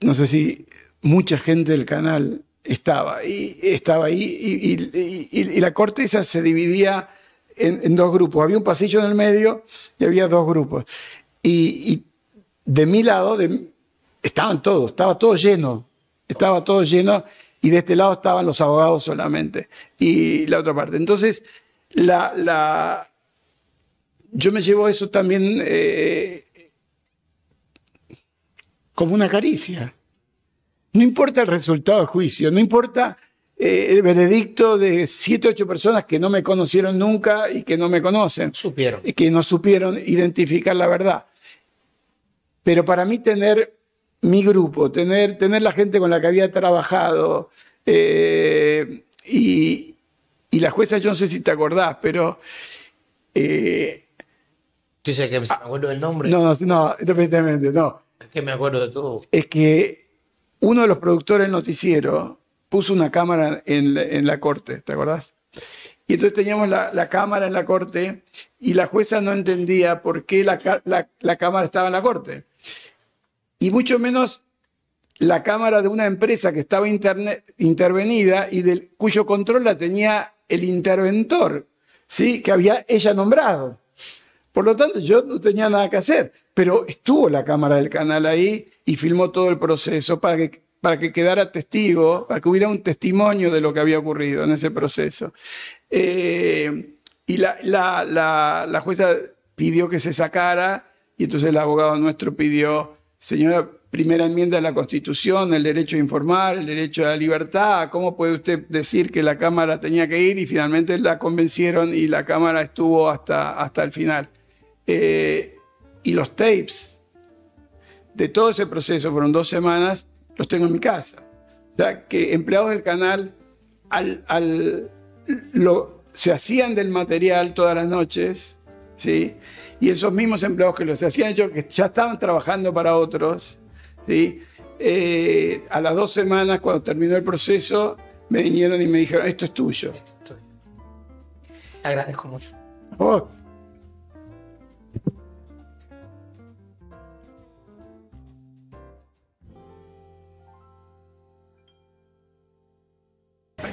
no sé si mucha gente del canal estaba, y estaba ahí, y, la corteza se dividía en, dos grupos. Había un pasillo en el medio y había dos grupos. Y, de mi lado estaban todos, estaba todo lleno, estaba todo lleno, y de este lado estaban los abogados solamente, y la otra parte. Entonces, la, yo me llevo eso también eh, como una caricia. No importa el resultado del juicio, no importa eh, el veredicto de siete, ocho personas que no me conocieron nunca y que no me conocen. Supieron. Y que no supieron identificar la verdad. Pero para mí tener mi grupo, tener, tener la gente con la que había trabajado, eh, y, la jueza, yo no sé si te acordás, pero... Eh, Tú que me ah, acuerdo del nombre. No, no, no, independientemente, no. Es que me acuerdo de todo. Es que uno de los productores del noticiero puso una cámara en, la corte, ¿te acordás? Y entonces teníamos la, cámara en la corte y la jueza no entendía por qué la, cámara estaba en la corte. Y mucho menos la cámara de una empresa que estaba intervenida y del, cuyo control la tenía el interventor, ¿sí? que había ella nombrado. Por lo tanto, yo no tenía nada que hacer, pero estuvo la cámara del canal ahí y filmó todo el proceso para que, para que quedara testigo, para que hubiera un testimonio de lo que había ocurrido en ese proceso. Eh, y la, la, la, la jueza pidió que se sacara y entonces el abogado nuestro pidió, señora, primera enmienda de la Constitución, el derecho a informar, el derecho a la libertad, ¿cómo puede usted decir que la Cámara tenía que ir? Y finalmente la convencieron y la Cámara estuvo hasta, hasta el final. Eh, y los tapes de todo ese proceso, fueron dos semanas, los tengo en mi casa. O sea, que empleados del canal al, lo, se hacían del material todas las noches, ¿sí? Y esos mismos empleados que los hacían yo, que ya estaban trabajando para otros, ¿sí? Eh, a las dos semanas, cuando terminó el proceso, me vinieron y me dijeron, esto es tuyo. agradezco mucho.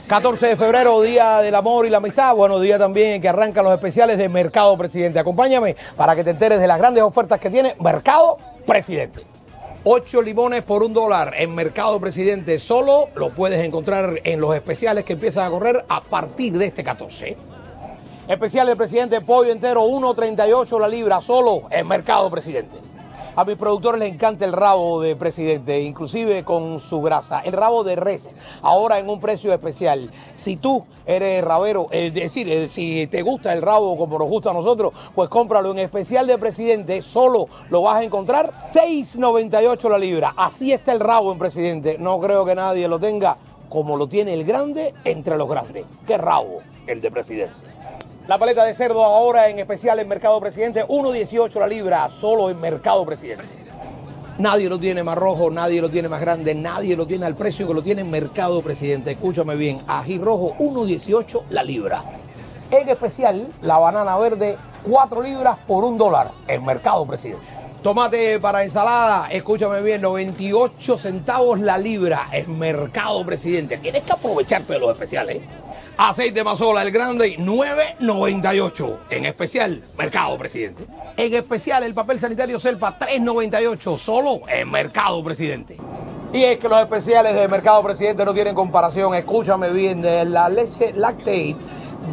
14 de febrero, Día del Amor y la Amistad. Buenos días también que arrancan los especiales de Mercado Presidente. Acompáñame para que te enteres de las grandes ofertas que tiene Mercado Presidente. Ocho limones por un dólar en Mercado Presidente solo lo puedes encontrar en los especiales que empiezan a correr a partir de este 14. Especial presidente Pollo Entero, 1.38 la libra, solo en Mercado Presidente. A mis productores les encanta el rabo de presidente, inclusive con su grasa. El rabo de res, ahora en un precio especial. Si tú eres rabero, es decir, eh, si te gusta el rabo como nos gusta a nosotros, pues cómpralo en especial de presidente. Solo lo vas a encontrar 6.98 la libra. Así está el rabo en presidente. No creo que nadie lo tenga como lo tiene el grande entre los grandes. ¡Qué rabo el de presidente! La paleta de cerdo ahora en especial en Mercado Presidente, 1.18 la libra, solo en Mercado Presidente. Nadie lo tiene más rojo, nadie lo tiene más grande, nadie lo tiene al precio que lo tiene en Mercado Presidente. Escúchame bien, ají rojo 1.18 la libra. En especial la banana verde 4 libras por un dólar en Mercado Presidente. Tomate para ensalada, escúchame bien, 98 centavos la libra en Mercado Presidente. Tienes que aprovecharte de los especiales. Aceite Mazola, el grande, 9.98. En especial, Mercado Presidente. En especial, el papel sanitario selfa 3.98. Solo en Mercado Presidente. Y es que los especiales de Mercado Presidente no tienen comparación. Escúchame bien, de la leche Lactate,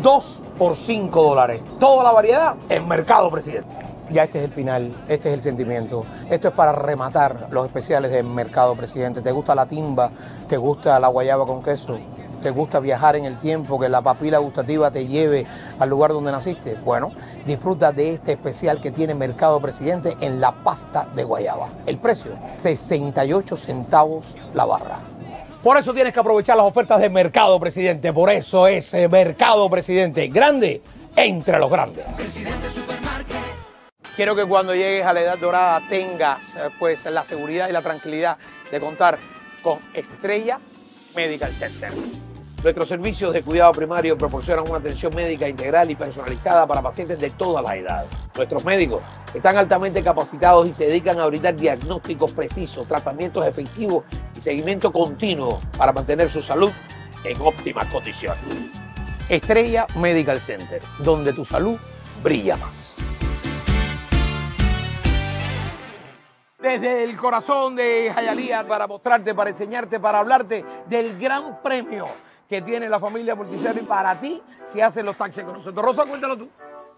2 por 5 dólares. Toda la variedad en Mercado Presidente. Ya este es el final, este es el sentimiento. Esto es para rematar los especiales de Mercado Presidente. ¿Te gusta la timba? ¿Te gusta la guayaba con queso? te gusta viajar en el tiempo, que la papila gustativa te lleve al lugar donde naciste, bueno, disfruta de este especial que tiene Mercado Presidente en la pasta de guayaba. El precio, 68 centavos la barra. Por eso tienes que aprovechar las ofertas de Mercado Presidente, por eso es eh, Mercado Presidente, grande entre los grandes. Quiero que cuando llegues a la edad dorada tengas eh, pues la seguridad y la tranquilidad de contar con Estrella Medical Center. Nuestros servicios de cuidado primario proporcionan una atención médica integral y personalizada para pacientes de todas las edades. Nuestros médicos están altamente capacitados y se dedican a brindar diagnósticos precisos, tratamientos efectivos y seguimiento continuo para mantener su salud en óptimas condiciones. Estrella Medical Center, donde tu salud brilla más. Desde el corazón de Jayalía para mostrarte, para enseñarte, para hablarte del gran premio que tiene la familia Porticelli para ti si hacen los taxis con nosotros. Rosa, cuéntalo tú.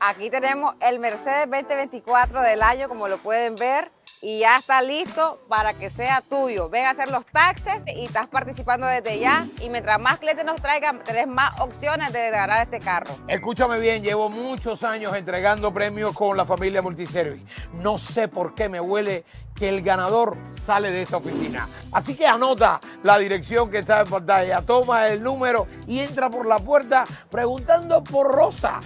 Aquí tenemos el Mercedes 2024 del año, como lo pueden ver y ya está listo para que sea tuyo. Ven a hacer los taxes y estás participando desde ya. Y mientras más clientes nos traigan, tenés más opciones de ganar este carro. Escúchame bien, llevo muchos años entregando premios con la familia Multiservice. No sé por qué me huele que el ganador sale de esta oficina. Así que anota la dirección que está en pantalla, toma el número y entra por la puerta preguntando por Rosa,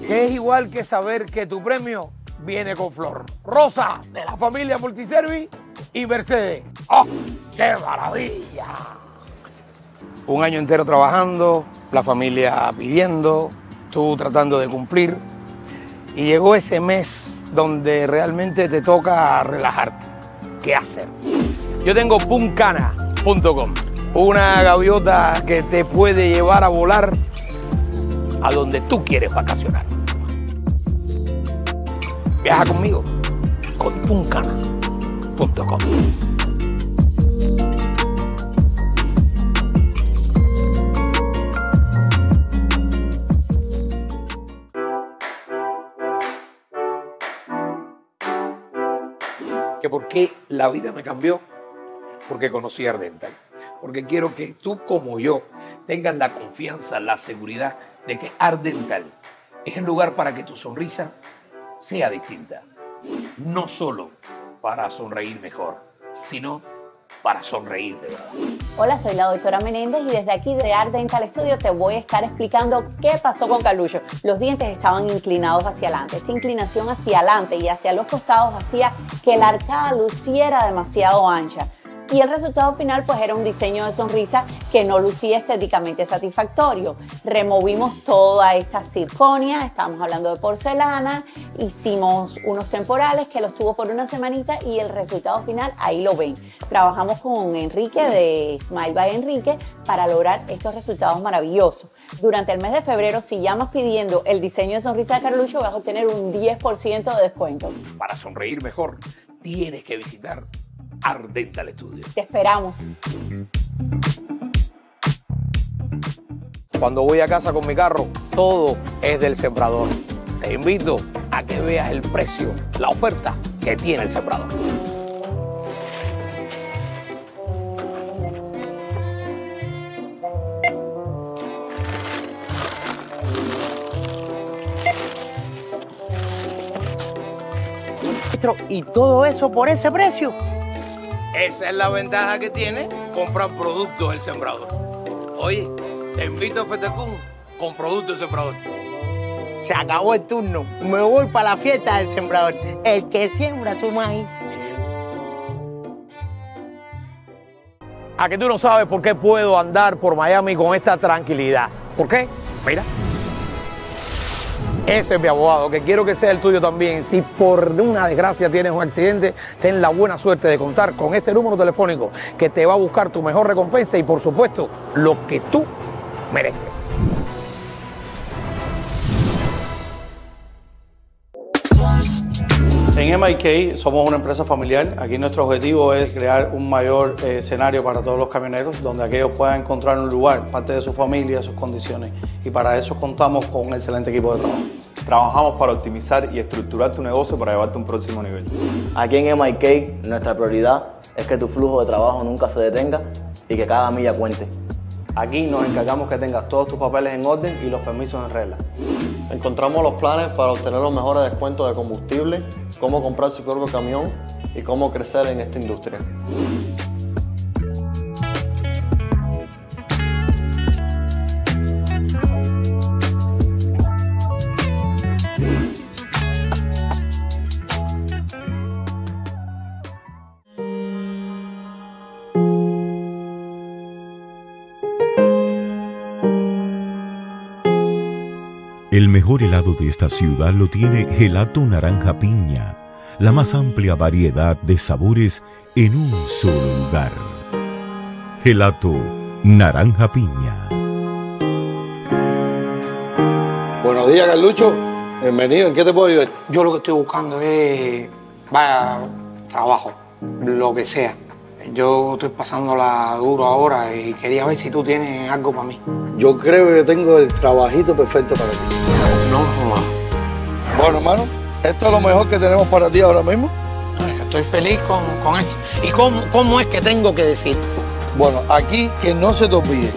que es igual que saber que tu premio viene con Flor Rosa de la familia Multiservi y Mercedes. ¡Oh, qué maravilla! Un año entero trabajando, la familia pidiendo, tú tratando de cumplir. Y llegó ese mes donde realmente te toca relajarte. ¿Qué hacer? Yo tengo punkana.com una gaviota que te puede llevar a volar a donde tú quieres vacacionar. Viaja conmigo con Que por qué la vida me cambió, porque conocí Ardental. Porque quiero que tú como yo tengas la confianza, la seguridad de que Ardental es el lugar para que tu sonrisa sea distinta. No solo para sonreír mejor, sino para sonreír de verdad. Hola, soy la doctora Menéndez y desde aquí de Art Dental Studio te voy a estar explicando qué pasó con Calullo. Los dientes estaban inclinados hacia adelante. Esta inclinación hacia adelante y hacia los costados hacía que la arcada luciera demasiado ancha y el resultado final pues era un diseño de sonrisa que no lucía estéticamente satisfactorio. Removimos toda esta circonia, estábamos hablando de porcelana, hicimos unos temporales que los tuvo por una semanita y el resultado final ahí lo ven. Trabajamos con Enrique de Smile by Enrique para lograr estos resultados maravillosos. Durante el mes de febrero, si llamas pidiendo el diseño de sonrisa de Carlucho, vas a obtener un 10% de descuento. Para sonreír mejor, tienes que visitar el estudio Te esperamos. Cuando voy a casa con mi carro, todo es del sembrador. Te invito a que veas el precio, la oferta que tiene el sembrador. y todo eso por ese precio. Esa es la ventaja que tiene comprar productos del sembrador. Oye, te invito a Fetecún con productos del sembrador. Se acabó el turno. Me voy para la fiesta del sembrador. El que siembra su maíz. A que tú no sabes por qué puedo andar por Miami con esta tranquilidad. ¿Por qué? Mira. Ese es mi abogado, que quiero que sea el tuyo también. Si por una desgracia tienes un accidente, ten la buena suerte de contar con este número telefónico que te va a buscar tu mejor recompensa y por supuesto lo que tú mereces. En MIK somos una empresa familiar. Aquí nuestro objetivo es crear un mayor eh, escenario para todos los camioneros, donde aquellos puedan encontrar un lugar, parte de su familia, sus condiciones. Y para eso contamos con un excelente equipo de trabajo. Trabajamos para optimizar y estructurar tu negocio para llevarte a un próximo nivel. Aquí en MIK nuestra prioridad es que tu flujo de trabajo nunca se detenga y que cada milla cuente. Aquí nos encargamos que tengas todos tus papeles en orden y los permisos en regla. Encontramos los planes para obtener los mejores descuentos de combustible, cómo comprar su propio camión y cómo crecer en esta industria. de esta ciudad lo tiene Gelato Naranja Piña, la más amplia variedad de sabores en un solo lugar. Gelato Naranja Piña. Buenos días, Carlucho. Bienvenido. ¿En qué te puedo ayudar? Yo lo que estoy buscando es, vaya, trabajo, lo que sea. Yo estoy pasando duro ahora y quería ver si tú tienes algo para mí. Yo creo que tengo el trabajito perfecto para ti. Bueno, hermano, esto es lo mejor que tenemos para ti ahora mismo. Estoy feliz con, esto. ¿Y cómo, cómo es que tengo que decir? Bueno, aquí que no se te olvide.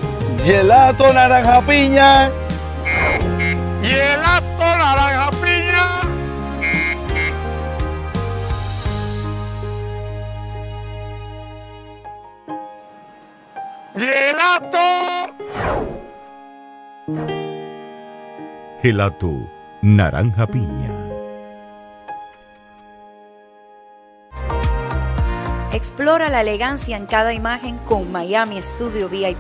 Gelato naranja piña. Gelato naranja piña. Gelato. Gelato Naranja Piña. Explora la elegancia en cada imagen con Miami Studio VIP.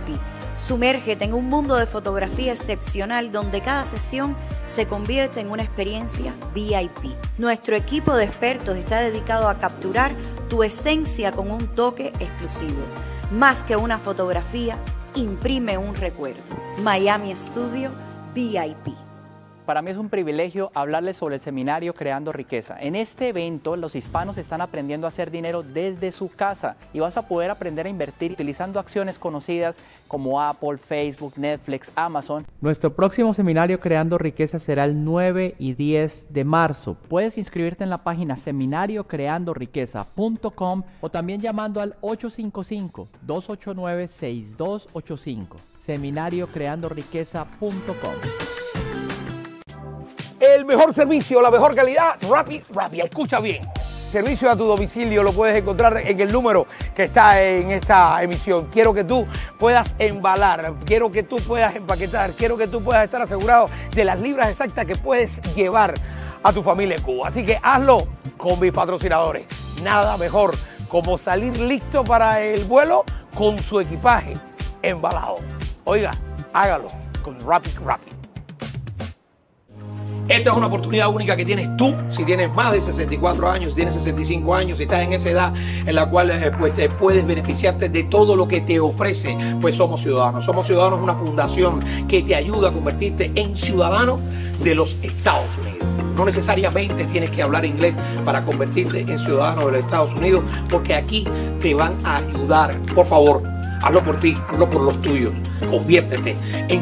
Sumérgete en un mundo de fotografía excepcional donde cada sesión se convierte en una experiencia VIP. Nuestro equipo de expertos está dedicado a capturar tu esencia con un toque exclusivo. Más que una fotografía, imprime un recuerdo. Miami Studio VIP para mí es un privilegio hablarles sobre el seminario Creando Riqueza. En este evento los hispanos están aprendiendo a hacer dinero desde su casa y vas a poder aprender a invertir utilizando acciones conocidas como Apple, Facebook, Netflix, Amazon. Nuestro próximo seminario Creando Riqueza será el 9 y 10 de marzo. Puedes inscribirte en la página seminariocreandoriqueza.com o también llamando al 855-289-6285. Seminariocreandoriqueza.com. El mejor servicio, la mejor calidad, Rappi, Rappi, escucha bien. Servicio a tu domicilio lo puedes encontrar en el número que está en esta emisión. Quiero que tú puedas embalar, quiero que tú puedas empaquetar, quiero que tú puedas estar asegurado de las libras exactas que puedes llevar a tu familia en Cuba. Así que hazlo con mis patrocinadores. Nada mejor como salir listo para el vuelo con su equipaje embalado. Oiga, hágalo con Rapid Rapid. Esta es una oportunidad única que tienes tú, si tienes más de 64 años, si tienes 65 años, si estás en esa edad en la cual eh, pues, eh, puedes beneficiarte de todo lo que te ofrece, pues somos ciudadanos. Somos ciudadanos, una fundación que te ayuda a convertirte en ciudadano de los Estados Unidos. No necesariamente tienes que hablar inglés para convertirte en ciudadano de los Estados Unidos, porque aquí te van a ayudar. Por favor, hazlo por ti, hazlo por los tuyos. Conviértete en